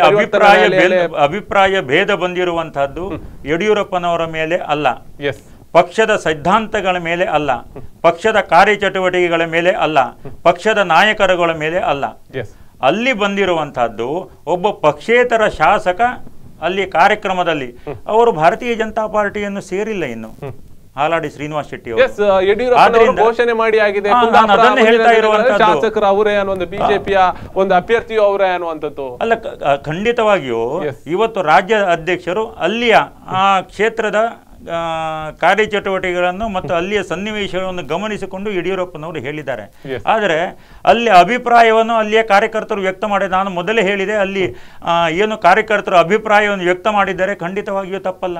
ಅಭಿಪ್ರಾಯ ಭೇದ ಬಂದಿರುವಂತಹದ್ದು ಯಡಿಯೂರಪ್ಪನವರ ಮೇಲೆ ಅಲ್ಲ ಎಸ್ ಪಕ್ಷದ ಸಿದ್ಧಾಂತಗಳ ಮೇಲೆ ಅಲ್ಲ ಪಕ್ಷದ ಕಾರ್ಯಚಟುವಟಿಕೆಗಳ ಮೇಲೆ ಅಲ್ಲ ಪಕ್ಷದ ನಾಯಕರುಗಳ ಮೇಲೆ ಅಲ್ಲ ಅಲ್ಲಿ ಬಂದಿರುವಂತಹದ್ದು ಒಬ್ಬ ಪಕ್ಷೇತರ ಶಾಸಕ ಅಲ್ಲಿ ಕಾರ್ಯಕ್ರಮದಲ್ಲಿ ಅವರು ಭಾರತೀಯ ಜನತಾ ಪಾರ್ಟಿಯನ್ನು ಸೇರಿಲ್ಲ ಇನ್ನು ಹಾಲಾಡಿ ಶ್ರೀನಿವಾಸ್ ಶೆಟ್ಟಿ ಅವರು uh, ಘೋಷಣೆ ಮಾಡಿ ಆಗಿದೆ ಶಾಸಕರು ಅವರೇ ಅನ್ನೋ ಬಿಜೆಪಿಯ ಒಂದು ಅಭ್ಯರ್ಥಿಯು ಅವರೇ ಅನ್ನುವಂಥದ್ದು ಅಲ್ಲ ಖಂಡಿತವಾಗಿಯೂ ಇವತ್ತು ರಾಜ್ಯ ಅಧ್ಯಕ್ಷರು ಅಲ್ಲಿಯ ಆ ಕ್ಷೇತ್ರದ ಕಾರ್ಯಚಟುವಟಿಕೆಗಳನ್ನು ಮತ್ತು ಅಲ್ಲಿಯ ಸನ್ನಿವೇಶಗಳನ್ನು ಗಮನಿಸಿಕೊಂಡು ಯಡಿಯೂರಪ್ಪನವರು ಹೇಳಿದ್ದಾರೆ ಆದರೆ ಅಲ್ಲಿ ಅಭಿಪ್ರಾಯವನ್ನು ಅಲ್ಲಿಯ ಕಾರ್ಯಕರ್ತರು ವ್ಯಕ್ತ ಮಾಡಿದ ನಾನು ಮೊದಲೇ ಹೇಳಿದೆ ಅಲ್ಲಿ ಏನು ಕಾರ್ಯಕರ್ತರು ಅಭಿಪ್ರಾಯವನ್ನು ವ್ಯಕ್ತ ಮಾಡಿದ್ದಾರೆ ಖಂಡಿತವಾಗಿಯೂ ತಪ್ಪಲ್ಲ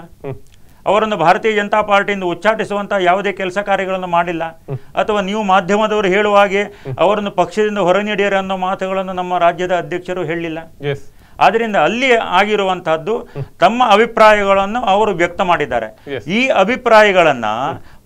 ಅವರನ್ನು ಭಾರತೀಯ ಜನತಾ ಪಾರ್ಟಿಯಿಂದ ಉಚ್ಚಾಟಿಸುವಂತಹ ಯಾವುದೇ ಕೆಲಸ ಕಾರ್ಯಗಳನ್ನು ಮಾಡಿಲ್ಲ ಅಥವಾ ನೀವು ಮಾಧ್ಯಮದವರು ಹೇಳುವ ಹಾಗೆ ಅವರನ್ನು ಪಕ್ಷದಿಂದ ಹೊರನೀಡಿಯರು ಅನ್ನೋ ಮಾತುಗಳನ್ನು ನಮ್ಮ ರಾಜ್ಯದ ಅಧ್ಯಕ್ಷರು ಹೇಳಿಲ್ಲ ಆದ್ರಿಂದ ಅಲ್ಲಿ ಆಗಿರುವಂತಹದ್ದು ತಮ್ಮ ಅಭಿಪ್ರಾಯಗಳನ್ನು ಅವರು ವ್ಯಕ್ತ ಮಾಡಿದ್ದಾರೆ ಈ ಅಭಿಪ್ರಾಯಗಳನ್ನ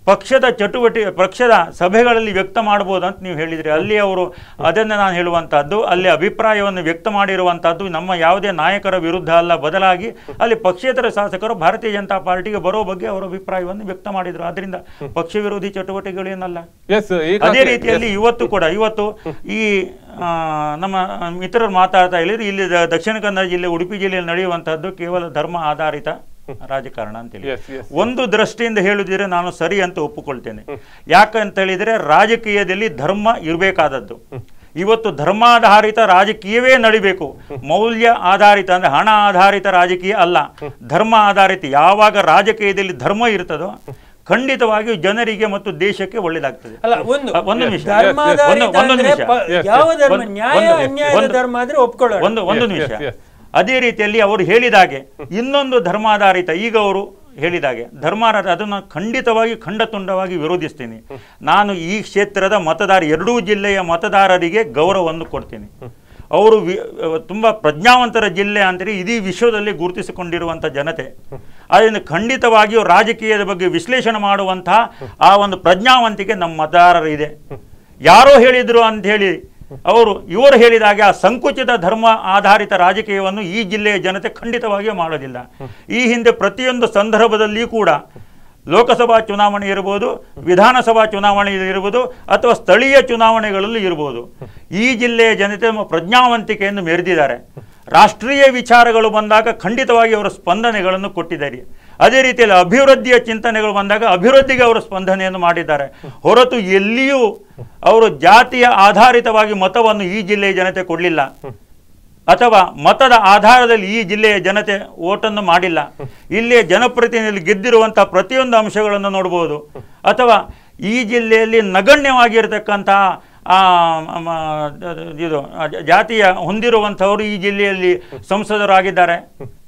ಪಕ್ಷದ ಚಟುವಟಿಕೆ ಪಕ್ಷದ ಸಭೆಗಳಲ್ಲಿ ವ್ಯಕ್ತ ಮಾಡಬಹುದು ಅಂತ ನೀವು ಹೇಳಿದ್ರಿ ಅಲ್ಲಿ ಅವರು ಅದನ್ನ ನಾನು ಹೇಳುವಂತಹದ್ದು ಅಲ್ಲಿ ಅಭಿಪ್ರಾಯವನ್ನು ವ್ಯಕ್ತ ಮಾಡಿರುವಂತಹದ್ದು ನಮ್ಮ ಯಾವುದೇ ನಾಯಕರ ವಿರುದ್ಧ ಅಲ್ಲ ಬದಲಾಗಿ ಅಲ್ಲಿ ಪಕ್ಷೇತರ ಶಾಸಕರು ಭಾರತೀಯ ಜನತಾ ಪಾರ್ಟಿಗೆ ಬರೋ ಬಗ್ಗೆ ಅವರ ಅಭಿಪ್ರಾಯವನ್ನು ವ್ಯಕ್ತ ಮಾಡಿದ್ರು ಅದರಿಂದ ಪಕ್ಷ ವಿರೋಧಿ ಏನಲ್ಲ ಅದೇ ರೀತಿಯಲ್ಲಿ ಇವತ್ತು ಕೂಡ ಇವತ್ತು ಈ ನಮ್ಮ ಮಿತ್ರರು ಮಾತಾಡ್ತಾ ಇಲ್ಲಿ ಇಲ್ಲಿ ದಕ್ಷಿಣ ಕನ್ನಡ ಜಿಲ್ಲೆ ಉಡುಪಿ ಜಿಲ್ಲೆಯಲ್ಲಿ ನಡೆಯುವಂತಹದ್ದು ಕೇವಲ ಧರ್ಮ ಆಧಾರಿತ ರಾಜಕಾರಣ ಅಂತ ಒಂದು ದೃಷ್ಟಿಯಿಂದ ಹೇಳಿದ್ರೆ ನಾನು ಸರಿ ಅಂತ ಒಪ್ಪಿಕೊಳ್ತೇನೆ ಯಾಕಂತ ಹೇಳಿದ್ರೆ ರಾಜಕೀಯದಲ್ಲಿ ಧರ್ಮ ಇರಬೇಕಾದದ್ದು ಇವತ್ತು ಧರ್ಮಾಧಾರಿತ ರಾಜಕೀಯವೇ ನಡಿಬೇಕು ಮೌಲ್ಯ ಆಧಾರಿತ ಅಂದ್ರೆ ಹಣ ಆಧಾರಿತ ರಾಜಕೀಯ ಅಲ್ಲ ಧರ್ಮ ಆಧಾರಿತ ಯಾವಾಗ ರಾಜಕೀಯದಲ್ಲಿ ಧರ್ಮ ಇರ್ತದೋ ಖಂಡಿತವಾಗಿಯೂ ಜನರಿಗೆ ಮತ್ತು ದೇಶಕ್ಕೆ ಒಳ್ಳೇದಾಗ್ತದೆ ಅಲ್ಲ ಒಂದು ನಿಮಿಷ ಒಂದು ಯಾವ ಧರ್ಮ ನ್ಯಾಯ ಒಂದು ಒಂದು ನಿಮಿಷ ಅದೇ ರೀತಿಯಲ್ಲಿ ಅವರು ಹೇಳಿದ ಹಾಗೆ ಇನ್ನೊಂದು ಧರ್ಮಾಧಾರಿತ ಈಗ ಅವರು ಹೇಳಿದಾಗೆ ಹಾಗೆ ಧರ್ಮಾರಾಧ ಅದನ್ನು ಖಂಡಿತವಾಗಿ ಖಂಡತುಂಡವಾಗಿ ವಿರೋಧಿಸ್ತೀನಿ ನಾನು ಈ ಕ್ಷೇತ್ರದ ಮತದಾರ ಎರಡೂ ಜಿಲ್ಲೆಯ ಮತದಾರರಿಗೆ ಗೌರವವನ್ನು ಕೊಡ್ತೀನಿ ಅವರು ತುಂಬ ಪ್ರಜ್ಞಾವಂತರ ಜಿಲ್ಲೆ ಅಂತೇಳಿ ಇಡೀ ವಿಶ್ವದಲ್ಲಿ ಗುರುತಿಸಿಕೊಂಡಿರುವಂಥ ಜನತೆ ಅದರಿಂದ ಖಂಡಿತವಾಗಿಯೂ ರಾಜಕೀಯದ ಬಗ್ಗೆ ವಿಶ್ಲೇಷಣೆ ಮಾಡುವಂತಹ ಆ ಒಂದು ಪ್ರಜ್ಞಾವಂತಿಕೆ ನಮ್ಮ ಮತದಾರರಿದೆ ಯಾರೋ ಹೇಳಿದರು ಅಂಥೇಳಿ ಅವರು ಇವರು ಹೇಳಿದಾಗೆ ಆ ಸಂಕುಚಿತ ಧರ್ಮ ಆಧಾರಿತ ರಾಜಕೀಯವನ್ನು ಈ ಜಿಲ್ಲೆಯ ಜನತೆ ಖಂಡಿತವಾಗಿಯೂ ಮಾಡೋದಿಲ್ಲ ಈ ಹಿಂದೆ ಪ್ರತಿಯೊಂದು ಸಂದರ್ಭದಲ್ಲಿ ಕೂಡ ಲೋಕಸಭಾ ಚುನಾವಣೆ ಇರ್ಬೋದು ವಿಧಾನಸಭಾ ಚುನಾವಣೆ ಇರ್ಬೋದು ಅಥವಾ ಸ್ಥಳೀಯ ಚುನಾವಣೆಗಳಲ್ಲಿ ಇರ್ಬೋದು ಈ ಜಿಲ್ಲೆಯ ಜನತೆ ಪ್ರಜ್ಞಾವಂತಿಕೆಯನ್ನು ಮೆರೆದಿದ್ದಾರೆ ರಾಷ್ಟ್ರೀಯ ವಿಚಾರಗಳು ಬಂದಾಗ ಖಂಡಿತವಾಗಿ ಅವರ ಸ್ಪಂದನೆಗಳನ್ನು ಕೊಟ್ಟಿದ್ದಾರೆ ಅದೇ ರೀತಿಯಲ್ಲಿ ಅಭಿವೃದ್ಧಿಯ ಚಿಂತನೆಗಳು ಬಂದಾಗ ಅಭಿವೃದ್ಧಿಗೆ ಅವರು ಸ್ಪಂದನೆಯನ್ನು ಮಾಡಿದ್ದಾರೆ ಹೊರತು ಎಲ್ಲಿಯೂ ಅವರು ಜಾತಿಯ ಆಧಾರಿತವಾಗಿ ಮತವನ್ನು ಈ ಜಿಲ್ಲೆಯ ಜನತೆ ಕೊಡಲಿಲ್ಲ ಅಥವಾ ಮತದ ಆಧಾರದಲ್ಲಿ ಈ ಜಿಲ್ಲೆಯ ಜನತೆ ಓಟನ್ನು ಮಾಡಿಲ್ಲ ಇಲ್ಲಿಯ ಜನಪ್ರತಿನಿಧಿ ಗೆದ್ದಿರುವಂಥ ಪ್ರತಿಯೊಂದು ಅಂಶಗಳನ್ನು ನೋಡ್ಬೋದು ಅಥವಾ ಈ ಜಿಲ್ಲೆಯಲ್ಲಿ ನಗಣ್ಯವಾಗಿರ್ತಕ್ಕಂತಹ ಇದು ಜಾತಿಯ ಹೊಂದಿರುವಂಥವರು ಈ ಜಿಲ್ಲೆಯಲ್ಲಿ ಸಂಸದರು ಆಗಿದ್ದಾರೆ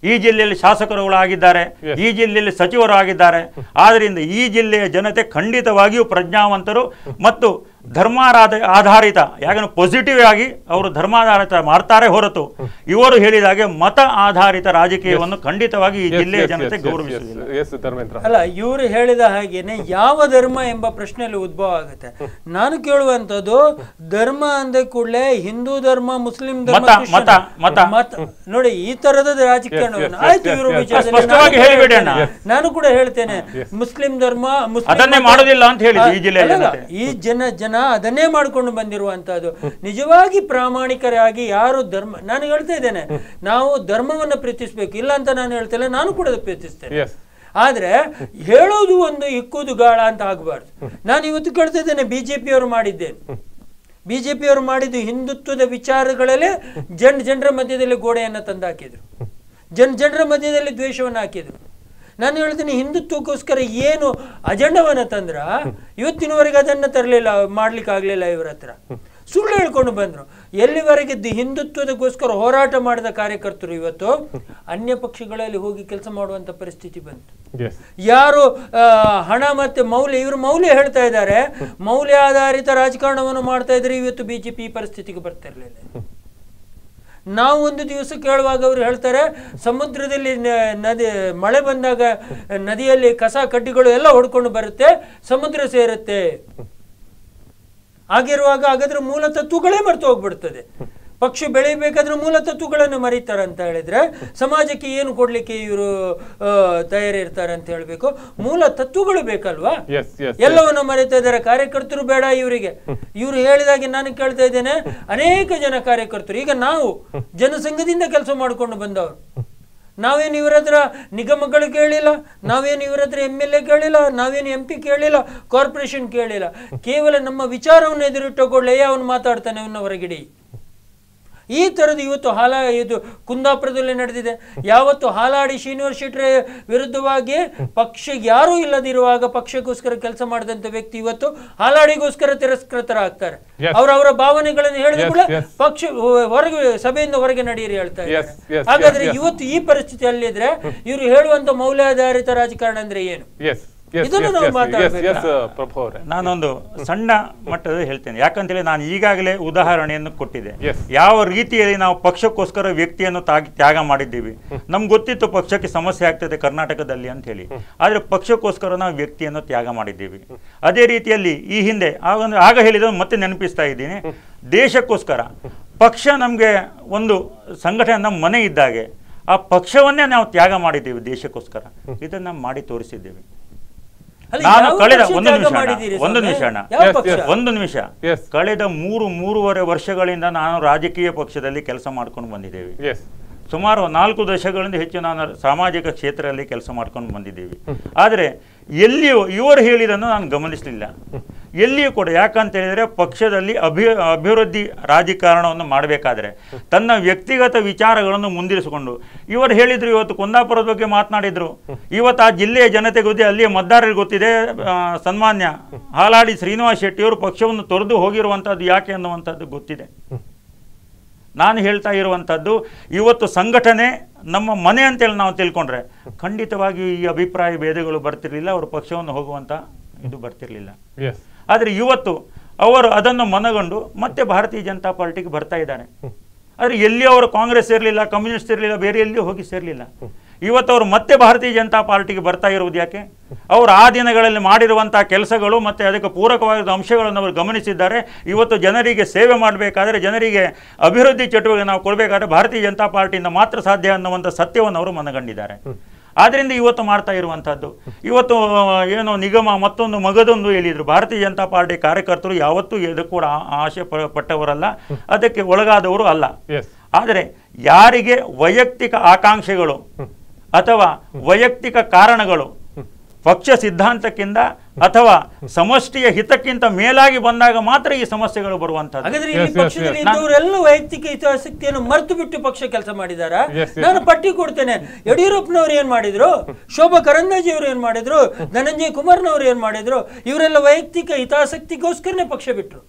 ಈ ಜಿಲ್ಲೆಯಲ್ಲಿ ಶಾಸಕರುಗಳಾಗಿದ್ದಾರೆ ಈ ಜಿಲ್ಲೆಯಲ್ಲಿ ಸಚಿವರು ಆಗಿದ್ದಾರೆ ಆದ್ದರಿಂದ ಈ ಜಿಲ್ಲೆಯ ಜನತೆ ಖಂಡಿತವಾಗಿಯೂ ಪ್ರಜ್ಞಾವಂತರು ಮತ್ತು ಧರ್ಮಾರಾಧ ಆಧಾರಿತ ಯಾಕಂದ್ರೆ ಪಾಸಿಟಿವ್ ಆಗಿ ಅವರು ಧರ್ಮಾಧಾರಿತ ಮಾಡ್ತಾರೆ ಹೊರತು ಇವರು ಹೇಳಿದ ಹಾಗೆ ಮತ ಆಧಾರಿತ ರಾಜಕೀಯವನ್ನು ಖಂಡಿತವಾಗಿ ಈ ಜಿಲ್ಲೆಯ ಜನತೆ ಗೌರವಿಸಿಲ್ಲ ಅಲ್ಲ ಇವರು ಹೇಳಿದ ಹಾಗೇನೆ ಯಾವ ಧರ್ಮ ಎಂಬ ಪ್ರಶ್ನೆಯಲ್ಲಿ ಉದ್ಭವ ಆಗುತ್ತೆ ನಾನು ಕೇಳುವಂತದ್ದು ಧರ್ಮ ಅಂದ ಕೂಡಲೇ ಹಿಂದೂ ಧರ್ಮ ಮುಸ್ಲಿಂ ಧರ್ಮ ಮತ ಮತ ನೋಡಿ ಈ ತರದ ರಾಜಕೀಯ ನಾನು ಕೂಡ ಹೇಳ್ತೇನೆ ಮುಸ್ಲಿಂ ಧರ್ಮ ಮಾಡೋದಿಲ್ಲ ಅಂತ ಹೇಳಿ ಈ ಜಿಲ್ಲೆಯಲ್ಲಿ ಈ ಜನ ಜನ ಜನ ಅದನ್ನೇ ಮಾಡ್ಕೊಂಡು ಬಂದಿರುವಂತಹದ್ದು ನಿಜವಾಗಿ ಪ್ರಾಮಾಣಿಕರಾಗಿ ಯಾರು ಧರ್ಮ ನಾನು ಹೇಳ್ತಾ ಇದ್ದೇನೆ ನಾವು ಧರ್ಮವನ್ನು ಪ್ರೀತಿಸಬೇಕು ಇಲ್ಲ ಅಂತ ನಾನು ಹೇಳ್ತಿಲ್ಲ ನಾನು ಕೂಡ ಪ್ರೀತಿಸ್ತೇನೆ ಆದ್ರೆ ಹೇಳೋದು ಒಂದು ಇಕ್ಕುದು ಗಾಳ ಅಂತ ಆಗಬಾರ್ದು ನಾನು ಇವತ್ತು ಕೇಳ್ತಾ ಇದ್ದೇನೆ ಬಿಜೆಪಿಯವರು ಅವರು ಮಾಡಿದ್ದೇನೆ ಬಿಜೆಪಿಯವರು ಮಾಡಿದ್ದು ಹಿಂದುತ್ವದ ವಿಚಾರಗಳಲ್ಲೇ ಜನ್ ಜನರ ಮಧ್ಯದಲ್ಲಿ ಗೋಡೆಯನ್ನು ತಂದು ಹಾಕಿದ್ರು ಜನ್ ಜನರ ಮಧ್ಯದಲ್ಲಿ ದ್ವೇಷವನ್ನು ಹಾಕಿದ್ರು ನಾನು ಹೇಳ್ತೀನಿ ಹಿಂದುತ್ವಕ್ಕೋಸ್ಕರ ಏನು ಅಜೆಂಡವನ್ನು ತಂದ್ರ ಇವತ್ತಿನವರೆಗೆ ಅದನ್ನು ತರಲಿಲ್ಲ ಮಾಡ್ಲಿಕ್ಕಾಗಲಿಲ್ಲ ಇವರ ಹತ್ರ ಸುಳ್ಳು ಹೇಳ್ಕೊಂಡು ಬಂದರು ಎಲ್ಲಿವರೆಗೆ ಹಿಂದುತ್ವದಕ್ಕೋಸ್ಕರ ಹೋರಾಟ ಮಾಡಿದ ಕಾರ್ಯಕರ್ತರು ಇವತ್ತು ಅನ್ಯ ಪಕ್ಷಗಳಲ್ಲಿ ಹೋಗಿ ಕೆಲಸ ಮಾಡುವಂಥ ಪರಿಸ್ಥಿತಿ ಬಂತು ಯಾರು ಹಣ ಮತ್ತೆ ಮೌಲ್ಯ ಇವರು ಮೌಲ್ಯ ಹೇಳ್ತಾ ಇದ್ದಾರೆ ಮೌಲ್ಯ ಆಧಾರಿತ ರಾಜಕಾರಣವನ್ನು ಮಾಡ್ತಾ ಇದ್ರೆ ಇವತ್ತು ಬಿಜೆಪಿ ಈ ಪರಿಸ್ಥಿತಿಗೆ ಬರ್ತಿರಲಿಲ್ಲ ನಾವು ಒಂದು ದಿವಸ ಕೇಳುವಾಗ ಅವರು ಹೇಳ್ತಾರೆ ಸಮುದ್ರದಲ್ಲಿ ನದಿ ಮಳೆ ಬಂದಾಗ ನದಿಯಲ್ಲಿ ಕಸ ಕಡ್ಡಿಗಳು ಎಲ್ಲ ಹೊಡ್ಕೊಂಡು ಬರುತ್ತೆ ಸಮುದ್ರ ಸೇರುತ್ತೆ ಆಗಿರುವಾಗ ಹಾಗಾದ್ರೆ ಮೂಲ ತತ್ವಗಳೇ ಮರೆತು ಹೋಗ್ಬಿಡ್ತದೆ ಪಕ್ಷ ಬೆಳೀಬೇಕಾದ್ರೆ ತತ್ವಗಳನ್ನು ಮರೀತಾರೆ ಅಂತ ಹೇಳಿದ್ರೆ ಸಮಾಜಕ್ಕೆ ಏನು ಕೊಡ್ಲಿಕ್ಕೆ ಇವರು ತಯಾರಿ ಇರ್ತಾರೆ ಅಂತ ಹೇಳ್ಬೇಕು ಮೂಲ ತತ್ವಗಳು ಬೇಕಲ್ವಾ ಎಲ್ಲವನ್ನು ಮರೀತಾ ಇದ್ದಾರೆ ಕಾರ್ಯಕರ್ತರು ಬೇಡ ಇವರಿಗೆ ಇವರು ಹೇಳಿದಾಗ ನಾನು ಕೇಳ್ತಾ ಇದ್ದೇನೆ ಅನೇಕ ಜನ ಕಾರ್ಯಕರ್ತರು ಈಗ ನಾವು ಜನಸಂಘದಿಂದ ಕೆಲಸ ಮಾಡಿಕೊಂಡು ಬಂದವರು ನಾವೇನು ಇವರ ಹತ್ರ ನಿಗಮಗಳು ಕೇಳಿಲ್ಲ ನಾವೇನು ಇವರ ಹತ್ರ ಎಮ್ ಎಲ್ ಎ ಕೇಳಿಲ್ಲ ನಾವೇನು ಎಂ ಪಿ ಕೇಳಿಲ್ಲ ಕಾರ್ಪೊರೇಷನ್ ಕೇಳಿಲ್ಲ ಕೇವಲ ನಮ್ಮ ವಿಚಾರವನ್ನು ಎದುರಿಟ್ಟುಕೊಳ್ಳೆಯೇ ಅವನು ಮಾತಾಡ್ತಾನೆ ಅವನ ಹೊರಗಿಡಿ ಈ ಥರದ್ದು ಇವತ್ತು ಹಾಲ ಇದು ಕುಂದಾಪುರದಲ್ಲಿ ನಡೆದಿದೆ ಯಾವತ್ತು ಹಾಲಾಡಿ ಶ್ರೀನಿವಾಸ ಶೆಟ್ಟರ ವಿರುದ್ಧವಾಗಿ ಪಕ್ಷ ಯಾರೂ ಇಲ್ಲದಿರುವಾಗ ಪಕ್ಷಕ್ಕೋಸ್ಕರ ಕೆಲಸ ಮಾಡಿದಂಥ ವ್ಯಕ್ತಿ ಇವತ್ತು ಹಾಲಾಡಿಗೋಸ್ಕರ ತಿರಸ್ಕೃತರಾಗ್ತಾರೆ ಅವ್ರ ಅವರ ಭಾವನೆಗಳನ್ನು ಹೇಳಿದ ಕೂಡ ಪಕ್ಷ ಹೊರಗೆ ಸಭೆಯಿಂದ ಹೊರಗೆ ನಡೆಯಿರಿ ಹೇಳ್ತಾ ಹಾಗಾದ್ರೆ ಇವತ್ತು ಈ ಪರಿಸ್ಥಿತಿ ಅಲ್ಲಿದ್ರೆ ಇವರು ಹೇಳುವಂತ ಮೌಲ್ಯಾಧಾರಿತ ರಾಜಕಾರಣ ಅಂದ್ರೆ ಏನು Uh, ನಾನೊಂದು ಸಣ್ಣ ಮಟ್ಟದಲ್ಲಿ ಹೇಳ್ತೇನೆ ಯಾಕಂತೇಳಿ ನಾನು ಈಗಾಗಲೇ ಉದಾಹರಣೆಯನ್ನು ಕೊಟ್ಟಿದೆ ಯಾವ ರೀತಿಯಲ್ಲಿ ನಾವು ಪಕ್ಷಕ್ಕೋಸ್ಕರ ವ್ಯಕ್ತಿಯನ್ನು ತ್ಯಾಗ ಮಾಡಿದ್ದೀವಿ ನಮ್ಗೆ ಗೊತ್ತಿತ್ತು ಪಕ್ಷಕ್ಕೆ ಸಮಸ್ಯೆ ಆಗ್ತದೆ ಕರ್ನಾಟಕದಲ್ಲಿ ಅಂತ ಹೇಳಿ ಆದ್ರೆ ಪಕ್ಷಕ್ಕೋಸ್ಕರ ನಾವು ವ್ಯಕ್ತಿಯನ್ನು ತ್ಯಾಗ ಮಾಡಿದ್ದೀವಿ ಅದೇ ರೀತಿಯಲ್ಲಿ ಈ ಹಿಂದೆ ಆಗ ಆಗ ಹೇಳಿದ ಮತ್ತೆ ನೆನಪಿಸ್ತಾ ಇದ್ದೀನಿ ದೇಶಕ್ಕೋಸ್ಕರ ಪಕ್ಷ ನಮಗೆ ಒಂದು ಸಂಘಟನೆ ನಮ್ಮ ಮನೆ ಇದ್ದಾಗೆ ಆ ಪಕ್ಷವನ್ನೇ ನಾವು ತ್ಯಾಗ ಮಾಡಿದ್ದೀವಿ ದೇಶಕ್ಕೋಸ್ಕರ ಇದನ್ನು ಮಾಡಿ ತೋರಿಸಿದ್ದೀವಿ ನಾನು ಕಳೆದ ಒಂದು ನಿಮಿಷ ಒಂದು ನಿಮಿಷ ಒಂದು ನಿಮಿಷ ಕಳೆದ ಮೂರು ಮೂರುವರೆ ವರ್ಷಗಳಿಂದ ನಾನು ರಾಜಕೀಯ ಪಕ್ಷದಲ್ಲಿ ಕೆಲಸ ಮಾಡ್ಕೊಂಡು ಬಂದಿದ್ದೇವೆ ಸುಮಾರು ನಾಲ್ಕು ದಶಕಗಳಿಂದ ಹೆಚ್ಚು ನಾನು ಸಾಮಾಜಿಕ ಕ್ಷೇತ್ರದಲ್ಲಿ ಕೆಲಸ ಮಾಡ್ಕೊಂಡು ಬಂದಿದ್ದೀವಿ ಆದರೆ ಎಲ್ಲಿಯೂ ಇವರು ಹೇಳಿದನ್ನು ನಾನು ಗಮನಿಸಲಿಲ್ಲ ಎಲ್ಲಿಯೂ ಕೂಡ ಯಾಕಂತ ಹೇಳಿದರೆ ಪಕ್ಷದಲ್ಲಿ ಅಭಿ ಅಭಿವೃದ್ಧಿ ರಾಜಕಾರಣವನ್ನು ಮಾಡಬೇಕಾದ್ರೆ ತನ್ನ ವ್ಯಕ್ತಿಗತ ವಿಚಾರಗಳನ್ನು ಮುಂದಿರಿಸಿಕೊಂಡು ಇವರು ಹೇಳಿದರು ಇವತ್ತು ಕುಂದಾಪುರದ ಬಗ್ಗೆ ಮಾತನಾಡಿದ್ರು ಇವತ್ತು ಆ ಜಿಲ್ಲೆಯ ಜನತೆ ಗೊತ್ತಿದೆ ಅಲ್ಲಿಯ ಮತದಾರರಿಗೆ ಗೊತ್ತಿದೆ ಸನ್ಮಾನ್ಯ ಹಾಲಾಡಿ ಶ್ರೀನಿವಾಸ್ ಶೆಟ್ಟಿಯವರು ಪಕ್ಷವನ್ನು ತೊರೆದು ಹೋಗಿರುವಂಥದ್ದು ಯಾಕೆ ಅನ್ನುವಂಥದ್ದು ಗೊತ್ತಿದೆ ನಾನು ಹೇಳ್ತಾ ಇರುವಂಥದ್ದು ಇವತ್ತು ಸಂಘಟನೆ ನಮ್ಮ ಮನೆ ಅಂತೇಳಿ ನಾವು ತಿಳ್ಕೊಂಡ್ರೆ ಖಂಡಿತವಾಗಿ ಈ ಅಭಿಪ್ರಾಯ ಭೇದಗಳು ಬರ್ತಿರಲಿಲ್ಲ ಅವರು ಪಕ್ಷವನ್ನು ಹೋಗುವಂಥ ಇದು ಬರ್ತಿರಲಿಲ್ಲ ಆದರೆ ಇವತ್ತು ಅವರು ಅದನ್ನು ಮನಗಂಡು ಮತ್ತೆ ಭಾರತೀಯ ಜನತಾ ಪಾರ್ಟಿಗೆ ಬರ್ತಾ ಇದ್ದಾರೆ ಆದರೆ ಎಲ್ಲಿ ಅವರು ಕಾಂಗ್ರೆಸ್ ಇರಲಿಲ್ಲ ಕಮ್ಯುನಿಸ್ಟ್ ಇರಲಿಲ್ಲ ಬೇರೆ ಎಲ್ಲಿಯೂ ಹೋಗಿ ಸೇರಲಿಲ್ಲ ಇವತ್ತು ಅವರು ಮತ್ತೆ ಭಾರತೀಯ ಜನತಾ ಪಾರ್ಟಿಗೆ ಬರ್ತಾ ಇರುವುದು ಯಾಕೆ ಅವರು ಆ ದಿನಗಳಲ್ಲಿ ಮಾಡಿರುವಂಥ ಕೆಲಸಗಳು ಮತ್ತೆ ಅದಕ್ಕೆ ಪೂರಕವಾದ ಅಂಶಗಳನ್ನು ಅವರು ಗಮನಿಸಿದ್ದಾರೆ ಇವತ್ತು ಜನರಿಗೆ ಸೇವೆ ಮಾಡಬೇಕಾದ್ರೆ ಜನರಿಗೆ ಅಭಿವೃದ್ಧಿ ಚಟುವಟಿಕೆ ನಾವು ಕೊಡಬೇಕಾದ್ರೆ ಭಾರತೀಯ ಜನತಾ ಪಾರ್ಟಿಯಿಂದ ಮಾತ್ರ ಸಾಧ್ಯ ಅನ್ನುವಂಥ ಸತ್ಯವನ್ನು ಅವರು ಮನಗಂಡಿದ್ದಾರೆ ಆದ್ರಿಂದ ಇವತ್ತು ಮಾಡ್ತಾ ಇರುವಂತಹದ್ದು ಇವತ್ತು ಏನು ನಿಗಮ ಮತ್ತೊಂದು ಮಗದೊಂದು ಹೇಳಿದ್ರು ಭಾರತೀಯ ಜನತಾ ಪಾರ್ಟಿ ಕಾರ್ಯಕರ್ತರು ಯಾವತ್ತೂ ಇದು ಕೂಡ ಆಶೆ ಪಟ್ಟವರಲ್ಲ ಅದಕ್ಕೆ ಒಳಗಾದವರು ಅಲ್ಲ ಆದರೆ ಯಾರಿಗೆ ವೈಯಕ್ತಿಕ ಆಕಾಂಕ್ಷೆಗಳು ಅಥವಾ ವೈಯಕ್ತಿಕ ಕಾರಣಗಳು ಪಕ್ಷ ಸಿದ್ಧಾಂತಕ್ಕಿಂತ ಅಥವಾ ಸಮಷ್ಟಿಯ ಹಿತಕ್ಕಿಂತ ಮೇಲಾಗಿ ಬಂದಾಗ ಮಾತ್ರ ಈ ಸಮಸ್ಯೆಗಳು ಬರುವಂತಹದ್ದು ವೈಯಕ್ತಿಕ ಹಿತಾಸಕ್ತಿಯನ್ನು ಮರೆತು ಬಿಟ್ಟು ಪಕ್ಷ ಕೆಲಸ ಮಾಡಿದಾರ ನಾನು ಪಟ್ಟಿ ಕೊಡ್ತೇನೆ ಯಡಿಯೂರಪ್ಪನವ್ರು ಏನ್ ಮಾಡಿದ್ರು ಶೋಭಾ ಕರಂದಾಜಿ ಅವರು ಏನ್ ಮಾಡಿದ್ರು ಧನಂಜಯ ಕುಮಾರ್ನವ್ರು ಏನ್ ಮಾಡಿದ್ರು ಇವರೆಲ್ಲ ವೈಯಕ್ತಿಕ ಹಿತಾಸಕ್ತಿಗೋಸ್ಕರನೇ ಪಕ್ಷ ಬಿಟ್ರು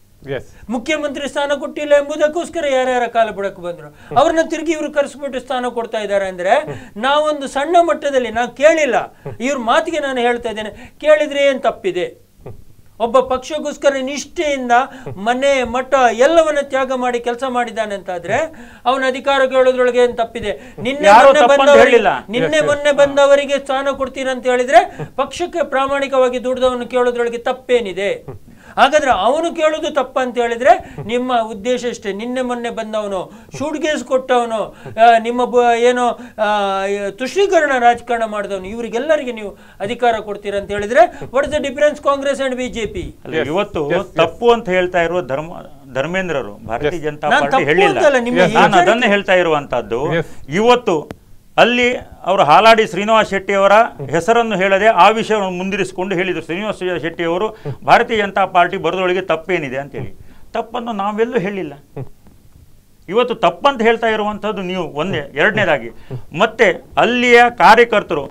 ಮುಖ್ಯಮಂತ್ರಿ ಸ್ಥಾನ ಕೊಟ್ಟಿಲ್ಲ ಎಂಬುದಕ್ಕೋಸ್ಕರ ಯಾರ್ಯಾರ ಕಾಲ ಬಿಡಕ್ಕೆ ಬಂದ್ರು ಅವ್ರನ್ನ ತಿರುಗಿ ಇವರು ಕರೆಸ್ಬಿಟ್ಟು ಸ್ಥಾನ ಕೊಡ್ತಾ ಇದ್ದಾರೆ ಅಂದ್ರೆ ನಾವೊಂದು ಸಣ್ಣ ಮಟ್ಟದಲ್ಲಿ ನಾವು ಕೇಳಿಲ್ಲ ಇವ್ರ ಮಾತಿಗೆ ನಾನು ಹೇಳ್ತಾ ಇದ್ದೇನೆ ಕೇಳಿದ್ರೆ ಏನ್ ತಪ್ಪಿದೆ ಒಬ್ಬ ಪಕ್ಷಕ್ಕೋಸ್ಕರ ನಿಷ್ಠೆಯಿಂದ ಮನೆ ಮಠ ಎಲ್ಲವನ್ನ ತ್ಯಾಗ ಮಾಡಿ ಕೆಲಸ ಮಾಡಿದ್ದಾನೆ ಅಂತ ಆದ್ರೆ ಅವನ ಅಧಿಕಾರ ಕೇಳೋದ್ರೊಳಗೆ ಏನ್ ತಪ್ಪಿದೆ ನಿನ್ನೆ ಮೊನ್ನೆ ಬಂದವರಿಲ್ಲ ನಿನ್ನೆ ಮೊನ್ನೆ ಬಂದವರಿಗೆ ಸ್ಥಾನ ಕೊಡ್ತೀರಂತ ಹೇಳಿದ್ರೆ ಪಕ್ಷಕ್ಕೆ ಪ್ರಾಮಾಣಿಕವಾಗಿ ದುಡಿದವನು ಕೇಳೋದ್ರೊಳಗೆ ತಪ್ಪೇನಿದೆ ಹಾಗಾದ್ರೆ ಅವನು ಕೇಳೋದು ತಪ್ಪ ಅಂತ ಹೇಳಿದ್ರೆ ನಿಮ್ಮ ಉದ್ದೇಶ ಅಷ್ಟೇ ನಿನ್ನೆ ಮೊನ್ನೆ ಬಂದವನು ಶೂಡ್ಗೇಸ್ ಕೊಟ್ಟವನು ನಿಮ್ಮ ಏನೋ ತುಷ್ಟೀಕರಣ ರಾಜಕಾರಣ ಮಾಡಿದವನು ಇವರಿಗೆಲ್ಲರಿಗೆ ನೀವು ಅಧಿಕಾರ ಕೊಡ್ತೀರಾ ಅಂತ ಹೇಳಿದ್ರೆ what is the difference Congress and BJP ಇವತ್ತು ತಪ್ಪು ಅಂತ ಹೇಳ್ತಾ ಇರುವ ಧರ್ಮ ಧರ್ಮೇಂದ್ರರು ಭಾರತೀಯ ಜನತಾ ಪಾರ್ಟಿ ಹೇಳಿಲ್ಲ ನಾನು ಅದನ್ನೇ ಹೇಳ್ತಾ ಇರುವಂತದ್ದು ಇವತ್ತು ಅಲ್ಲಿ ಅವರು ಹಾಲಾಡಿ ಶ್ರೀನಿವಾಸ ಶೆಟ್ಟಿಯವರ ಹೆಸರನ್ನು ಹೇಳದೆ ಆ ವಿಷಯವನ್ನು ಮುಂದಿರಿಸಿಕೊಂಡು ಹೇಳಿದರು ಶ್ರೀನಿವಾಸ ಶೆಟ್ಟಿಯವರು ಭಾರತೀಯ ಜನತಾ ಪಾರ್ಟಿ ಬರೆದೊಳಗೆ ತಪ್ಪೇನಿದೆ ಅಂತೇಳಿ ತಪ್ಪನ್ನು ನಾವೆಲ್ಲೂ ಹೇಳಿಲ್ಲ ಇವತ್ತು ತಪ್ಪಂತ ಹೇಳ್ತಾ ಇರುವಂಥದ್ದು ನೀವು ಒಂದೇ ಎರಡನೇದಾಗಿ ಮತ್ತೆ ಅಲ್ಲಿಯ ಕಾರ್ಯಕರ್ತರು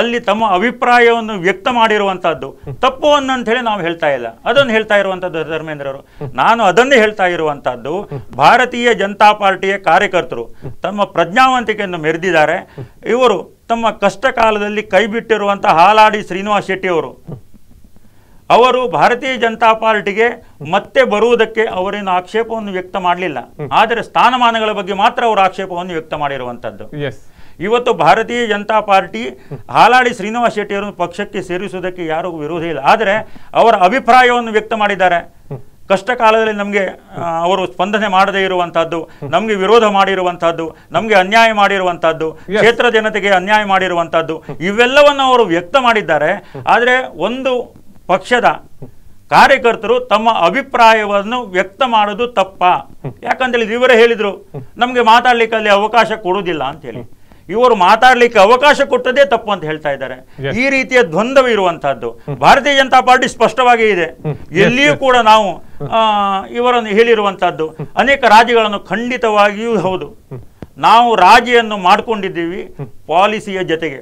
ಅಲ್ಲಿ ತಮ್ಮ ಅಭಿಪ್ರಾಯವನ್ನು ವ್ಯಕ್ತ ಮಾಡಿರುವಂತಹದ್ದು ತಪ್ಪು ಹೇಳಿ ನಾವು ಹೇಳ್ತಾ ಇಲ್ಲ ಅದನ್ನು ಹೇಳ್ತಾ ಇರುವಂತಹದ್ದು ಧರ್ಮೇಂದ್ರ ಅವರು ನಾನು ಅದನ್ನೇ ಹೇಳ್ತಾ ಇರುವಂತಹದ್ದು ಭಾರತೀಯ ಜನತಾ ಪಾರ್ಟಿಯ ಕಾರ್ಯಕರ್ತರು ತಮ್ಮ ಪ್ರಜ್ಞಾವಂತಿಕೆಯನ್ನು ಮೆರೆದಿದ್ದಾರೆ ಇವರು ತಮ್ಮ ಕಷ್ಟ ಕಾಲದಲ್ಲಿ ಕೈಬಿಟ್ಟಿರುವಂತಹ ಹಾಲಾಡಿ ಶ್ರೀನಿವಾಸ್ ಶೆಟ್ಟಿ ಅವರು ಅವರು ಭಾರತೀಯ ಜನತಾ ಪಾರ್ಟಿಗೆ ಮತ್ತೆ ಬರುವುದಕ್ಕೆ ಅವರೇನು ಆಕ್ಷೇಪವನ್ನು ವ್ಯಕ್ತ ಮಾಡಲಿಲ್ಲ ಆದರೆ ಸ್ಥಾನಮಾನಗಳ ಬಗ್ಗೆ ಮಾತ್ರ ಅವರು ಆಕ್ಷೇಪವನ್ನು ವ್ಯಕ್ತ ಮಾಡಿರುವಂತದ್ದು ಇವತ್ತು ಭಾರತೀಯ ಜನತಾ ಪಾರ್ಟಿ ಹಾಲಾಡಿ ಶ್ರೀನಿವಾಸ್ ಶೆಟ್ಟಿ ಪಕ್ಷಕ್ಕೆ ಸೇರಿಸುವುದಕ್ಕೆ ಯಾರಿಗೂ ವಿರೋಧ ಇಲ್ಲ ಆದರೆ ಅವರ ಅಭಿಪ್ರಾಯವನ್ನು ವ್ಯಕ್ತ ಮಾಡಿದ್ದಾರೆ ಕಷ್ಟ ಕಾಲದಲ್ಲಿ ನಮಗೆ ಅವರು ಸ್ಪಂದನೆ ಮಾಡದೇ ಇರುವಂತಹದ್ದು ನಮಗೆ ವಿರೋಧ ಮಾಡಿರುವಂತಹದ್ದು ನಮಗೆ ಅನ್ಯಾಯ ಮಾಡಿರುವಂತಹದ್ದು ಕ್ಷೇತ್ರ ಜನತೆಗೆ ಅನ್ಯಾಯ ಮಾಡಿರುವಂತಹದ್ದು ಇವೆಲ್ಲವನ್ನು ಅವರು ವ್ಯಕ್ತ ಮಾಡಿದ್ದಾರೆ ಆದರೆ ಒಂದು ಪಕ್ಷದ ಕಾರ್ಯಕರ್ತರು ತಮ್ಮ ಅಭಿಪ್ರಾಯವನ್ನು ವ್ಯಕ್ತ ಮಾಡೋದು ತಪ್ಪ ಯಾಕಂತೇಳಿ ಇವರೇ ಹೇಳಿದ್ರು ನಮಗೆ ಮಾತಾಡ್ಲಿಕ್ಕೆ ಅಲ್ಲಿ ಅವಕಾಶ ಕೊಡುವುದಿಲ್ಲ ಅಂತೇಳಿ ಇವರು ಮಾತಾಡ್ಲಿಕ್ಕೆ ಅವಕಾಶ ಕೊಟ್ಟದೇ ತಪ್ಪು ಅಂತ ಹೇಳ್ತಾ ಇದ್ದಾರೆ ಈ ರೀತಿಯ ದ್ವಂದ್ವ ಇರುವಂತಹದ್ದು ಭಾರತೀಯ ಜನತಾ ಪಾರ್ಟಿ ಸ್ಪಷ್ಟವಾಗಿ ಇದೆ ಎಲ್ಲಿಯೂ ಕೂಡ ನಾವು ಇವರನ್ನು ಹೇಳಿರುವಂತಹದ್ದು ಅನೇಕ ರಾಜ್ಯಗಳನ್ನು ಖಂಡಿತವಾಗಿಯೂ ಹೌದು ನಾವು ರಾಜಿಯನ್ನು ಮಾಡ್ಕೊಂಡಿದ್ದೀವಿ ಪಾಲಿಸಿಯ ಜೊತೆಗೆ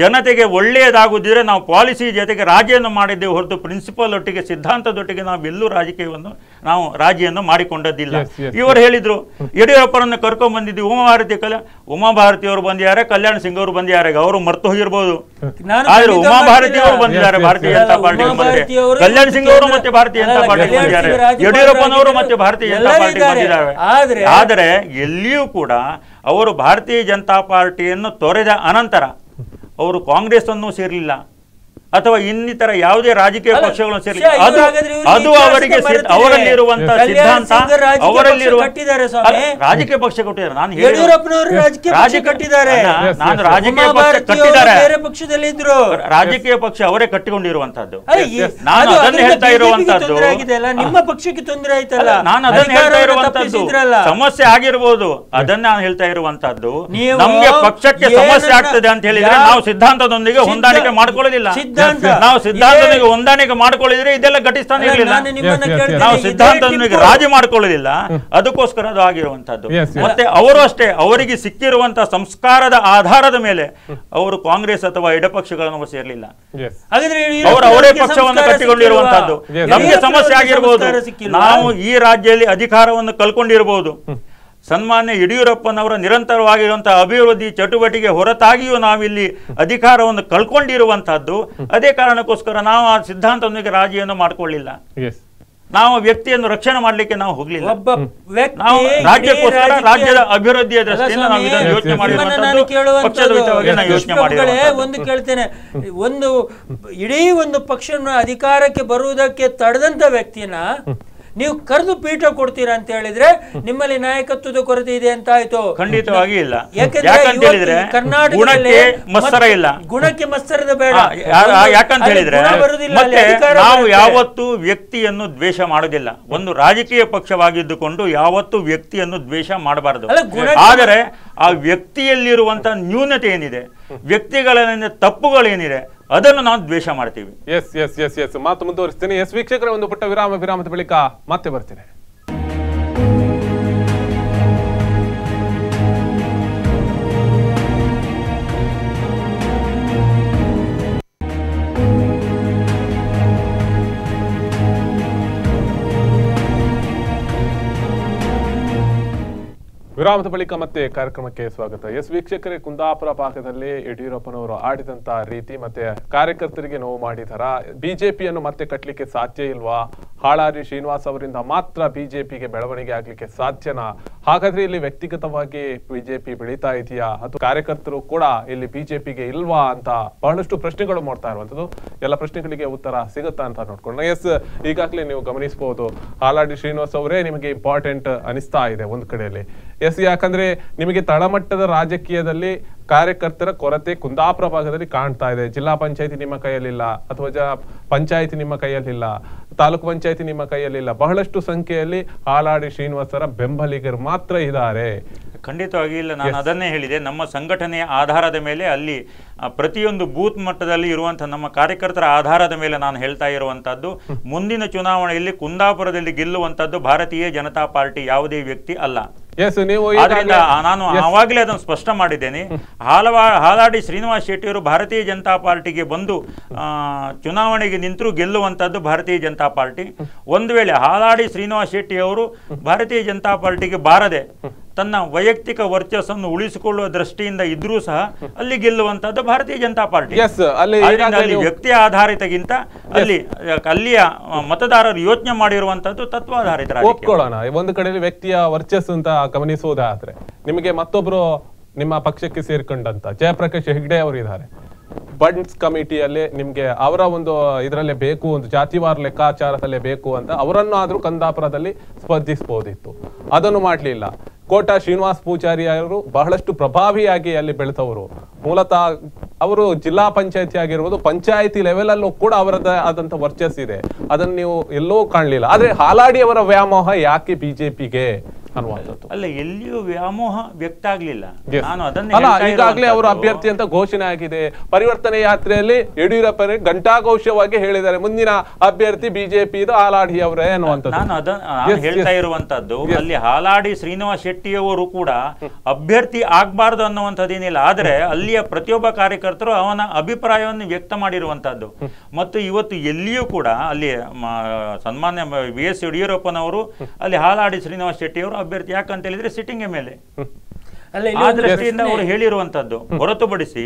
ಜನತೆಗೆ ಒಳ್ಳೆಯದಾಗುದಿದ್ರೆ ನಾವು ಪಾಲಿಸಿ ಜೊತೆಗೆ ರಾಜಿಯನ್ನು ಮಾಡಿದ್ದೇವೆ ಹೊರತು ಪ್ರಿನ್ಸಿಪಲ್ ಒಟ್ಟಿಗೆ ಸಿದ್ಧಾಂತದೊಟ್ಟಿಗೆ ನಾವು ಎಲ್ಲೂ ರಾಜಕೀಯವನ್ನು ನಾವು ರಾಜಿಯನ್ನು ಮಾಡಿಕೊಂಡದ್ದಿಲ್ಲ ಇವರು ಹೇಳಿದರು ಯಡಿಯೂರಪ್ಪರನ್ನು ಕರ್ಕೊಂಡ್ಬಂದಿದ್ದು ಉಮಾಭಾರತಿ ಕಲ್ಯಾಣ ಉಮಾಭಾರತಿಯವರು ಬಂದಿದ್ದಾರೆ ಕಲ್ಯಾಣ ಸಿಂಗ್ ಅವರು ಬಂದಿದ್ದಾರೆ ಅವರು ಮರ್ತು ಹೋಗಿರ್ಬೋದು ಆದ್ರೆ ಉಮಾಭಾರತಿ ಅವರು ಬಂದಿದ್ದಾರೆ ಭಾರತೀಯ ಜನತಾ ಪಾರ್ಟಿಗೆ ಬಂದಿದ್ದಾರೆ ಕಲ್ಯಾಣ ಸಿಂಗ್ ಅವರು ಮತ್ತೆ ಭಾರತೀಯ ಜನತಾ ಪಾರ್ಟಿ ಬಂದಿದ್ದಾರೆ ಯಡಿಯೂರಪ್ಪನವರು ಮತ್ತೆ ಭಾರತೀಯ ಜನತಾ ಪಾರ್ಟಿಗೆ ಬಂದಿದ್ದಾರೆ ಆದರೆ ಎಲ್ಲಿಯೂ ಕೂಡ ಅವರು ಭಾರತೀಯ ಜನತಾ ಪಾರ್ಟಿಯನ್ನು ತೊರೆದ ಅನಂತರ ಅವರು ಕಾಂಗ್ರೆಸ್ ಅನ್ನು ಸೇರಲಿಲ್ಲ ಅಥವಾ ಇನ್ನಿತರ ಯಾವುದೇ ರಾಜಕೀಯ ಪಕ್ಷಗಳು ಸೇರಿ ಅದು ಅದು ಅವರಿಗೆ ಅವರಲ್ಲಿರುವಂತಹ ಸಿದ್ಧಾಂತ ಅವರಲ್ಲಿರುವ ರಾಜಕೀಯ ಪಕ್ಷ ಕೊಟ್ಟಿದ್ದಾರೆ ನಾನು ಯಡಿಯೂರಪ್ಪನವರು ರಾಜಕೀಯ ಕಟ್ಟಿದ್ದಾರೆ ನಾನು ರಾಜಕೀಯ ಪಕ್ಷ ಕಟ್ಟಿದ್ದಾರೆ ಪಕ್ಷದಲ್ಲಿ ಇದ್ರು ರಾಜಕೀಯ ಪಕ್ಷ ಅವರೇ ಕಟ್ಟಿಕೊಂಡಿರುವಂತಹದ್ದು ನಾನು ಅದನ್ನು ಹೇಳ್ತಾ ಇರುವಂತಹದ್ದು ನಿಮ್ಮ ಪಕ್ಷಕ್ಕೆ ತೊಂದರೆ ಆಯ್ತಲ್ಲ ನಾನು ಅದನ್ನು ಹೇಳ್ತಾ ಇರುವಂತಹದ್ದು ಸಮಸ್ಯೆ ಆಗಿರ್ಬೋದು ಅದನ್ನ ನಾನು ಹೇಳ್ತಾ ಇರುವಂತಹದ್ದು ನಮ್ಗೆ ಪಕ್ಷಕ್ಕೆ ಸಮಸ್ಯೆ ಆಗ್ತದೆ ಅಂತ ಹೇಳಿದ್ರೆ ನಾವು ಸಿದ್ಧಾಂತದೊಂದಿಗೆ ಹೊಂದಾಣಿಕೆ ಮಾಡ್ಕೊಳ್ಳೋದಿಲ್ಲ ನಾವು ಸಿದ್ಧಾಂತನಿಗೆ ಹೊಂದಾಣಿಕೆ ಮಾಡ್ಕೊಳ್ಳಿದ್ರೆ ಇದೆಲ್ಲ ಇರಲಿಲ್ಲ ನಾವು ಸಿದ್ಧಾಂತ ರಾಜಿ ಮಾಡ್ಕೊಳ್ಳಲಿಲ್ಲ ಅದಕ್ಕೋಸ್ಕರ ಅದು ಆಗಿರುವಂತಹದ್ದು ಮತ್ತೆ ಅವರು ಅಷ್ಟೇ ಅವರಿಗೆ ಸಿಕ್ಕಿರುವಂತಹ ಸಂಸ್ಕಾರದ ಆಧಾರದ ಮೇಲೆ ಅವರು ಕಾಂಗ್ರೆಸ್ ಅಥವಾ ಎಡಪಕ್ಷಗಳನ್ನು ಸೇರಲಿಲ್ಲ ಅವರು ಅವರೇ ಪಕ್ಷವನ್ನು ಕಟ್ಟಿಕೊಂಡಿರುವಂತಹದ್ದು ನಮಗೆ ಸಮಸ್ಯೆ ಆಗಿರಬಹುದು ನಾವು ಈ ರಾಜ್ಯದಲ್ಲಿ ಅಧಿಕಾರವನ್ನು ಕಲ್ಕೊಂಡಿರಬಹುದು ಸನ್ಮಾನ್ಯ ಯಡಿಯೂರಪ್ಪನವರ ನಿರಂತರವಾಗಿರುವಂತಹ ಅಭಿವೃದ್ಧಿ ಚಟುವಟಿಕೆ ಹೊರತಾಗಿಯೂ ನಾವಿಲ್ಲಿ ಅಧಿಕಾರವನ್ನು ಕಳ್ಕೊಂಡಿರುವಂತಹದ್ದು ಅದೇ ಕಾರಣಕ್ಕೋಸ್ಕರ ನಾವು ಆ ಸಿದ್ಧಾಂತದೊಂದಿಗೆ ರಾಜಿಯನ್ನು ಮಾಡ್ಕೊಳ್ಳಿಲ್ಲ ನಾವು ವ್ಯಕ್ತಿಯನ್ನು ರಕ್ಷಣೆ ಮಾಡ್ಲಿಕ್ಕೆ ನಾವು ಹೋಗ್ಲಿಲ್ಲ ನಾವು ರಾಜ್ಯಕ್ಕೋಸ್ಕರ ರಾಜ್ಯದ ಅಭಿವೃದ್ಧಿಯ ದೃಷ್ಟಿಯಿಂದ ಯೋಚನೆ ಒಂದು ಕೇಳ್ತೇನೆ ಒಂದು ಇಡೀ ಒಂದು ಪಕ್ಷ ಅಧಿಕಾರಕ್ಕೆ ಬರುವುದಕ್ಕೆ ತಡೆದಂತ ವ್ಯಕ್ತಿನ ನೀವು ಕರೆದು ಪೀಠ ಕೊಡ್ತೀರಾ ಅಂತ ಹೇಳಿದ್ರೆ ನಿಮ್ಮಲ್ಲಿ ನಾಯಕತ್ವದ ಕೊರತೆ ಇದೆ ಅಂತ ಆಯ್ತು ಖಂಡಿತವಾಗಿ ಇಲ್ಲ ಯಾಕಂದ್ರೆ ಇಲ್ಲ ಗುಣಕ್ಕೆ ಮತ್ಸರದ ಬೇಡ ಯಾಕಂತ ಹೇಳಿದ್ರೆ ನಾವು ಯಾವತ್ತು ವ್ಯಕ್ತಿಯನ್ನು ದ್ವೇಷ ಮಾಡೋದಿಲ್ಲ ಒಂದು ರಾಜಕೀಯ ಪಕ್ಷವಾಗಿದ್ದುಕೊಂಡು ಯಾವತ್ತು ವ್ಯಕ್ತಿಯನ್ನು ದ್ವೇಷ ಮಾಡಬಾರದು ಆದರೆ ಆ ವ್ಯಕ್ತಿಯಲ್ಲಿರುವಂತಹ ನ್ಯೂನತೆ ಏನಿದೆ ವ್ಯಕ್ತಿಗಳ ತಪ್ಪುಗಳೇನಿದೆ ಅದನ್ನು ನಾವು ದ್ವೇಷ ಮಾಡ್ತೀವಿ ಎಸ್ ಎಸ್ ಎಸ್ ಎಸ್ ಮಾತು ಮುಂದುವರಿಸ್ತೀನಿ ಎಸ್ ವೀಕ್ಷಕರ ಒಂದು ಪುಟ್ಟ ವಿರಾಮ ವಿರಾಮದ ಬಳಿಕ ಮತ್ತೆ ಬರ್ತೀನಿ ವಿರಾಮದ ಬಳಿಕ ಮತ್ತೆ ಕಾರ್ಯಕ್ರಮಕ್ಕೆ ಸ್ವಾಗತ ಎಸ್ ವೀಕ್ಷಕರೇ ಕುಂದಾಪುರ ಭಾಗದಲ್ಲಿ ಯಡಿಯೂರಪ್ಪನವರು ಆಡಿದಂತಹ ರೀತಿ ಮತ್ತೆ ಕಾರ್ಯಕರ್ತರಿಗೆ ನೋವು ಮಾಡಿದಾರ ಬಿಜೆಪಿಯನ್ನು ಮತ್ತೆ ಕಟ್ಟಲಿಕ್ಕೆ ಸಾಧ್ಯ ಇಲ್ವಾ ಹಾಳಾರಿ ಶ್ರೀನಿವಾಸ್ ಅವರಿಂದ ಮಾತ್ರ ಬಿಜೆಪಿಗೆ ಬೆಳವಣಿಗೆ ಆಗ್ಲಿಕ್ಕೆ ಸಾಧ್ಯನಾ ಹಾಗಾದ್ರೆ ಇಲ್ಲಿ ವ್ಯಕ್ತಿಗತವಾಗಿ ಬಿಜೆಪಿ ಬೆಳೀತಾ ಇದೆಯಾ ಅಥವಾ ಕಾರ್ಯಕರ್ತರು ಕೂಡ ಇಲ್ಲಿ ಬಿಜೆಪಿಗೆ ಇಲ್ವಾ ಅಂತ ಬಹಳಷ್ಟು ಪ್ರಶ್ನೆಗಳು ಮಾಡ್ತಾ ಇರುವಂತದ್ದು ಎಲ್ಲ ಪ್ರಶ್ನೆಗಳಿಗೆ ಉತ್ತರ ಸಿಗುತ್ತಾ ಅಂತ ನೋಡ್ಕೊಂಡು ಎಸ್ ಈಗಾಗಲೇ ನೀವು ಗಮನಿಸಬಹುದು ಹಾಲಾಡಿ ಶ್ರೀನಿವಾಸ್ ಅವರೇ ನಿಮಗೆ ಇಂಪಾರ್ಟೆಂಟ್ ಅನಿಸ್ತಾ ಇದೆ ಒಂದು ಕಡೆಯಲ್ಲಿ ಎಸ್ ಯಾಕಂದ್ರೆ ನಿಮಗೆ ತಳಮಟ್ಟದ ರಾಜಕೀಯದಲ್ಲಿ ಕಾರ್ಯಕರ್ತರ ಕೊರತೆ ಕುಂದಾಪುರ ಭಾಗದಲ್ಲಿ ಕಾಣ್ತಾ ಇದೆ ಜಿಲ್ಲಾ ಪಂಚಾಯತಿ ನಿಮ್ಮ ಕೈಯಲ್ಲಿಲ್ಲ ಅಥವಾ ಜ ಪಂಚಾಯತಿ ನಿಮ್ಮ ಕೈಯಲ್ಲಿಲ್ಲ ತಾಲೂಕು ಪಂಚಾಯತಿ ನಿಮ್ಮ ಕೈಯಲ್ಲಿಲ್ಲ ಬಹಳಷ್ಟು ಸಂಖ್ಯೆಯಲ್ಲಿ ಹಾಲಾಡಿ ಶ್ರೀನಿವಾಸರ ಬೆಂಬಲಿಗರು ಮಾತ್ರ ಇದ್ದಾರೆ ಖಂಡಿತವಾಗಿ ಇಲ್ಲ ನಾನು ಅದನ್ನೇ ಹೇಳಿದೆ ನಮ್ಮ ಸಂಘಟನೆಯ ಆಧಾರದ ಮೇಲೆ ಅಲ್ಲಿ ಪ್ರತಿಯೊಂದು ಬೂತ್ ಮಟ್ಟದಲ್ಲಿ ಇರುವಂತಹ ನಮ್ಮ ಕಾರ್ಯಕರ್ತರ ಆಧಾರದ ಮೇಲೆ ನಾನು ಹೇಳ್ತಾ ಇರುವಂತಹದ್ದು ಮುಂದಿನ ಚುನಾವಣೆಯಲ್ಲಿ ಕುಂದಾಪುರದಲ್ಲಿ ಗೆಲ್ಲುವಂತದ್ದು ಭಾರತೀಯ ಜನತಾ ಪಾರ್ಟಿ ಯಾವುದೇ ವ್ಯಕ್ತಿ ಅಲ್ಲ ಆದ್ರಿಂದ ನಾನು ಆವಾಗಲೇ ಅದನ್ನು ಸ್ಪಷ್ಟ ಮಾಡಿದ್ದೇನೆ ಹಾಲವಾ ಹಾಲಾಡಿ ಶ್ರೀನಿವಾಸ್ ಶೆಟ್ಟಿಯವರು ಭಾರತೀಯ ಜನತಾ ಪಾರ್ಟಿಗೆ ಬಂದು ಚುನಾವಣೆಗೆ ನಿಂತರೂ ಗೆಲ್ಲುವಂತದ್ದು ಭಾರತೀಯ ಜನತಾ ಪಾರ್ಟಿ ಒಂದು ವೇಳೆ ಹಾಲಾಡಿ ಶ್ರೀನಿವಾಸ್ ಶೆಟ್ಟಿ ಅವರು ಭಾರತೀಯ ಜನತಾ ಪಾರ್ಟಿಗೆ ಬಾರದೆ ತನ್ನ ವೈಯಕ್ತಿಕ ವರ್ಚಸ್ಸನ್ನು ಉಳಿಸಿಕೊಳ್ಳುವ ದೃಷ್ಟಿಯಿಂದ ಇದ್ರೂ ಸಹ ಅಲ್ಲಿ ಗೆಲ್ಲುವಂತಹದ್ದು ಭಾರತೀಯ ಜನತಾ ಪಾರ್ಟಿ ಅಲ್ಲಿ ವ್ಯಕ್ತಿ ಆಧಾರಿತಗಿಂತ ಅಲ್ಲಿ ಅಲ್ಲಿಯ ಮತದಾರರು ಯೋಚನೆ ಮಾಡಿರುವಂತಹದ್ದು ತತ್ವಾಧಾರಿತ ಒಪ್ಕೊಳ್ಳೋಣ ಒಂದು ಕಡೆ ವ್ಯಕ್ತಿಯ ವರ್ಚಸ್ ಅಂತ ಗಮನಿಸುವುದಾದ್ರೆ ನಿಮಗೆ ಮತ್ತೊಬ್ರು ನಿಮ್ಮ ಪಕ್ಷಕ್ಕೆ ಸೇರ್ಕೊಂಡಂತ ಜಯಪ್ರಕಾಶ್ ಹೆಗ್ಡೆ ಅವರು ಇದ್ದಾರೆ ಬಂಡ್ಸ್ ಕಮಿಟಿಯಲ್ಲಿ ನಿಮ್ಗೆ ಅವರ ಒಂದು ಇದರಲ್ಲೇ ಬೇಕು ಒಂದು ಜಾತಿವಾರ ಲೆಕ್ಕಾಚಾರದಲ್ಲೇ ಬೇಕು ಅಂತ ಅವರನ್ನು ಆದ್ರೂ ಕಂದಾಪುರದಲ್ಲಿ ಸ್ಪರ್ಧಿಸಬಹುದಿತ್ತು ಅದನ್ನು ಮಾಡ್ಲಿಲ್ಲ ಕೋಟ ಶ್ರೀನಿವಾಸ್ ಪೂಜಾರಿ ಅವರು ಬಹಳಷ್ಟು ಪ್ರಭಾವಿಯಾಗಿ ಅಲ್ಲಿ ಬೆಳೆದವರು ಮೂಲತಃ ಅವರು ಜಿಲ್ಲಾ ಪಂಚಾಯತಿ ಆಗಿರ್ಬೋದು ಪಂಚಾಯತಿ ಲೆವೆಲ್ ಅಲ್ಲೂ ಕೂಡ ಅವರದ್ದೇ ವರ್ಚಸ್ ಇದೆ ಅದನ್ನು ನೀವು ಎಲ್ಲೋ ಕಾಣಲಿಲ್ಲ ಆದ್ರೆ ಹಾಲಾಡಿ ಅವರ ವ್ಯಾಮೋಹ ಯಾಕೆ ಬಿಜೆಪಿಗೆ ಅಲ್ಲ ಎಲ್ಲಿಯೂ ವ್ಯಾಮೋಹ ವ್ಯಕ್ತ ಆಗ್ಲಿಲ್ಲ ನಾನು ಅದನ್ನ ಈಗಾಗಲೇ ಅವರು ಅಭ್ಯರ್ಥಿ ಅಂತ ಘೋಷಣೆ ಆಗಿದೆ ಪರಿವರ್ತನೆ ಯಾತ್ರೆಯಲ್ಲಿ ಯಡಿಯೂರಪ್ಪ ಘಂಟಾಘೋಷವಾಗಿ ಹೇಳಿದ್ದಾರೆ ಮುಂದಿನ ಅಭ್ಯರ್ಥಿ ಬಿಜೆಪಿ ಇದು ಹಾಲಾಡಿ ಅವರೇ ಅನ್ನುವಂಥದ್ದು ನಾನು ಅದನ್ನ ಹೇಳ್ತಾ ಇರುವಂತದ್ದು ಅಲ್ಲಿ ಹಾಲಾಡಿ ಶ್ರೀನಿವಾಸ್ ಶೆಟ್ಟಿ ಅವರು ಕೂಡ ಅಭ್ಯರ್ಥಿ ಆಗ್ಬಾರ್ದು ಏನಿಲ್ಲ ಆದ್ರೆ ಅಲ್ಲಿಯ ಪ್ರತಿಯೊಬ್ಬ ಕಾರ್ಯಕರ್ತರು ಅವನ ಅಭಿಪ್ರಾಯವನ್ನು ವ್ಯಕ್ತ ಮಾಡಿರುವಂತಹದ್ದು ಮತ್ತು ಇವತ್ತು ಎಲ್ಲಿಯೂ ಕೂಡ ಅಲ್ಲಿ ಸನ್ಮಾನ್ಯ ಬಿ ಎಸ್ ಯಡಿಯೂರಪ್ಪನವರು ಅಲ್ಲಿ ಹಾಲಾಡಿ ಶ್ರೀನಿವಾಸ ಶೆಟ್ಟಿಯವರು ಅಭ್ಯರ್ಥಿ ಯಾಕಂತ ಹೇಳಿದ್ರೆ ಸಿಟ್ಟಿಂಗ್ ಎಮ್ ಎಲ್ ಆ ದೃಷ್ಟಿಯಿಂದ ಅವರು ಹೇಳಿರುವಂತದ್ದು ಹೊರತುಪಡಿಸಿ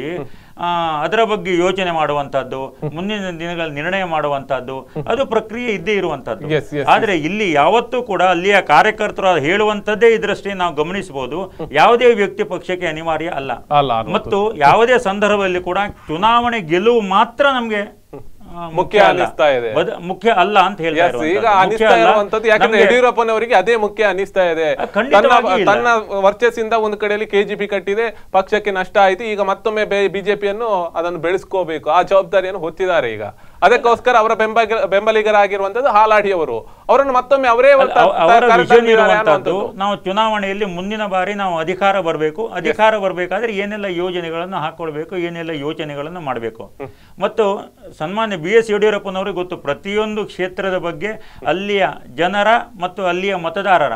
ಅದರ ಬಗ್ಗೆ ಯೋಚನೆ ಮಾಡುವಂತದ್ದು ಮುಂದಿನ ದಿನಗಳಲ್ಲಿ ನಿರ್ಣಯ ಮಾಡುವಂತದ್ದು ಅದು ಪ್ರಕ್ರಿಯೆ ಇದ್ದೇ ಇರುವಂತದ್ದು ಆದ್ರೆ ಇಲ್ಲಿ ಯಾವತ್ತೂ ಕೂಡ ಅಲ್ಲಿಯ ಕಾರ್ಯಕರ್ತರು ಹೇಳುವಂತದ್ದೇ ಈ ದೃಷ್ಟಿಯಿಂದ ನಾವು ಗಮನಿಸಬಹುದು ಯಾವುದೇ ವ್ಯಕ್ತಿ ಪಕ್ಷಕ್ಕೆ ಅನಿವಾರ್ಯ ಅಲ್ಲ ಮತ್ತು ಯಾವುದೇ ಸಂದರ್ಭದಲ್ಲಿ ಕೂಡ ಚುನಾವಣೆ ಗೆಲುವು ಮಾತ್ರ ನಮ್ಗೆ ಮುಖ್ಯ ಅನಿಸ್ತಾ ಇದೆ ಮುಖ್ಯ ಅಲ್ಲ ಅಂತ ಹೇಳಿ ಈಗ ಅನಿಸ್ತಾ ಇರುವಂತದ್ದು ಯಾಕಂದ್ರೆ ಯಡಿಯೂರಪ್ಪನವರಿಗೆ ಅದೇ ಮುಖ್ಯ ಅನಿಸ್ತಾ ಇದೆ ತನ್ನ ವರ್ಚಸ್ಸಿಂದ ಒಂದು ಕಡೆಯಲ್ಲಿ ಕೆಜಿಪಿ ಕಟ್ಟಿದೆ ಪಕ್ಷಕ್ಕೆ ನಷ್ಟ ಆಯ್ತು ಈಗ ಮತ್ತೊಮ್ಮೆ ಬಿಜೆಪಿಯನ್ನು ಅದನ್ನು ಬೆಳೆಸ್ಕೋಬೇಕು ಆ ಜವಾಬ್ದಾರಿಯನ್ನು ಹೊತ್ತಿದ್ದಾರೆ ಈಗ ಅದಕ್ಕೋಸ್ಕರ ಅವರ ಬೆಂಬಲಿಗರಾಗಿರುವಂತದ್ದು ಹಾಲಾಡಿ ಅವರು ಅವರನ್ನು ಮತ್ತೊಮ್ಮೆ ಅವರೇ ನಾವು ಚುನಾವಣೆಯಲ್ಲಿ ಮುಂದಿನ ಬಾರಿ ನಾವು ಅಧಿಕಾರ ಬರಬೇಕು ಅಧಿಕಾರ ಬರಬೇಕಾದ್ರೆ ಏನೆಲ್ಲ ಯೋಜನೆಗಳನ್ನು ಹಾಕೊಳ್ಬೇಕು ಏನೆಲ್ಲ ಯೋಚನೆಗಳನ್ನು ಮಾಡಬೇಕು ಮತ್ತು ಸನ್ಮಾನ್ಯ ಬಿ ಎಸ್ ಯಡಿಯೂರಪ್ಪನವ್ರಿಗೆ ಗೊತ್ತು ಪ್ರತಿಯೊಂದು ಕ್ಷೇತ್ರದ ಬಗ್ಗೆ ಅಲ್ಲಿಯ ಜನರ ಮತ್ತು ಅಲ್ಲಿಯ ಮತದಾರರ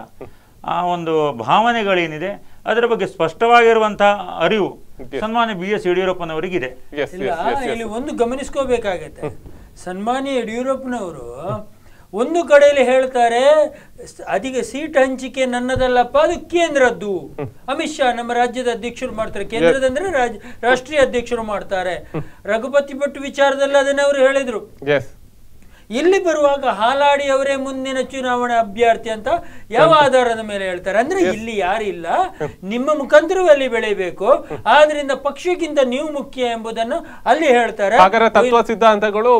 ಆ ಒಂದು ಭಾವನೆಗಳೇನಿದೆ ಅದರ ಬಗ್ಗೆ ಸ್ಪಷ್ಟವಾಗಿರುವಂತಹ ಅರಿವು ಸನ್ಮಾನ್ಯ ಬಿ ಎಸ್ ಯಡಿಯೂರಪ್ಪನವರಿಗಿದೆ ಇಲ್ಲಿ ಒಂದು ಗಮನಿಸ್ಕೋಬೇಕಾಗತ್ತೆ ಸನ್ಮಾನ್ಯ ಯಡಿಯೂರಪ್ಪನವರು ಒಂದು ಕಡೆಯಲ್ಲಿ ಹೇಳ್ತಾರೆ ಅದಿಗೆ ಸೀಟ್ ಹಂಚಿಕೆ ನನ್ನದಲ್ಲಪ್ಪ ಅದು ಕೇಂದ್ರದ್ದು ಅಮಿತ್ ಶಾ ನಮ್ಮ ರಾಜ್ಯದ ಅಧ್ಯಕ್ಷರು ಮಾಡ್ತಾರೆ ಕೇಂದ್ರದ ಅಂದ್ರೆ ರಾಷ್ಟ್ರೀಯ ಅಧ್ಯಕ್ಷರು ಮಾಡ್ತಾರೆ ರಘುಪತಿ ಭಟ್ ವಿಚಾರದಲ್ಲಿ ಅದನ್ನ ಅವರು ಹೇಳಿದ್ರು ಇಲ್ಲಿ ಬರುವಾಗ ಹಾಲಾಡಿ ಅವರೇ ಮುಂದಿನ ಚುನಾವಣಾ ಅಭ್ಯರ್ಥಿ ಅಂತ ಯಾವ ಆಧಾರದ ಮೇಲೆ ಹೇಳ್ತಾರೆ ಅಂದ್ರೆ ಇಲ್ಲಿ ಯಾರಿಲ್ಲ ನಿಮ್ಮ ಅಲ್ಲಿ ಬೆಳಿಬೇಕು ಆದ್ರಿಂದ ಪಕ್ಷಕ್ಕಿಂತ ನೀವು ಮುಖ್ಯ ಎಂಬುದನ್ನು ಅಲ್ಲಿ ಹೇಳ್ತಾರೆ ತತ್ವ ಸಿದ್ಧಾಂತಗಳು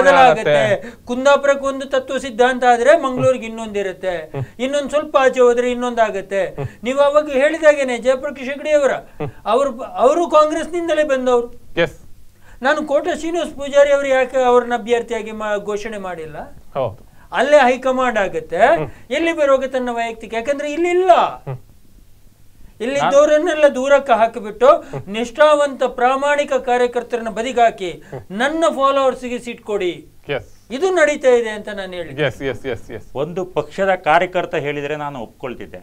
ಬದಲಾಗುತ್ತೆ ಕುಂದಾಪುರಕ್ಕೆ ಒಂದು ತತ್ವ ಸಿದ್ಧಾಂತ ಆದ್ರೆ ಮಂಗಳೂರಿಗೆ ಇನ್ನೊಂದಿರುತ್ತೆ ಇನ್ನೊಂದು ಸ್ವಲ್ಪ ಆಚೆ ಹೋದ್ರೆ ಇನ್ನೊಂದಾಗತ್ತೆ ನೀವು ಅವಾಗ ಹೇಳಿದಾಗೇನೆ ಜಯಪ್ರಕಾಶ್ ಹೆಗಡೆ ಅವರ ಅವರು ಅವರು ಕಾಂಗ್ರೆಸ್ ನಿಂದಲೇ ಬಂದವರು ನಾನು ಕೋಟ ಶ್ರೀನಿವಾಸ ಪೂಜಾರಿ ಅವರು ಯಾಕೆ ಅವ್ರನ್ನ ಅಭ್ಯರ್ಥಿಯಾಗಿ ಘೋಷಣೆ ಮಾಡಿಲ್ಲ ಅಲ್ಲೇ ಹೈಕಮಾಂಡ್ ಆಗುತ್ತೆ ಎಲ್ಲಿ ಬರೋಕೆ ತನ್ನ ವೈಯಕ್ತಿಕ ಯಾಕಂದ್ರೆ ಇಲ್ಲಿ ಇಲ್ಲ ಇಲ್ಲಿದ್ದವರನ್ನೆಲ್ಲ ದೂರಕ್ಕೆ ಹಾಕಿಬಿಟ್ಟು ನಿಷ್ಠಾವಂತ ಪ್ರಾಮಾಣಿಕ ಕಾರ್ಯಕರ್ತರನ್ನ ಬದಿಗಾಕಿ ನನ್ನ ಫಾಲೋವರ್ಸ್ಗೆ ಸೀಟ್ ಕೊಡಿ ಇದು ನಡೀತಾ ಇದೆ ಅಂತ ನಾನು ಹೇಳಿ ಒಂದು ಪಕ್ಷದ ಕಾರ್ಯಕರ್ತ ಹೇಳಿದ್ರೆ ನಾನು ಒಪ್ಕೊಳ್ತಿದ್ದೆ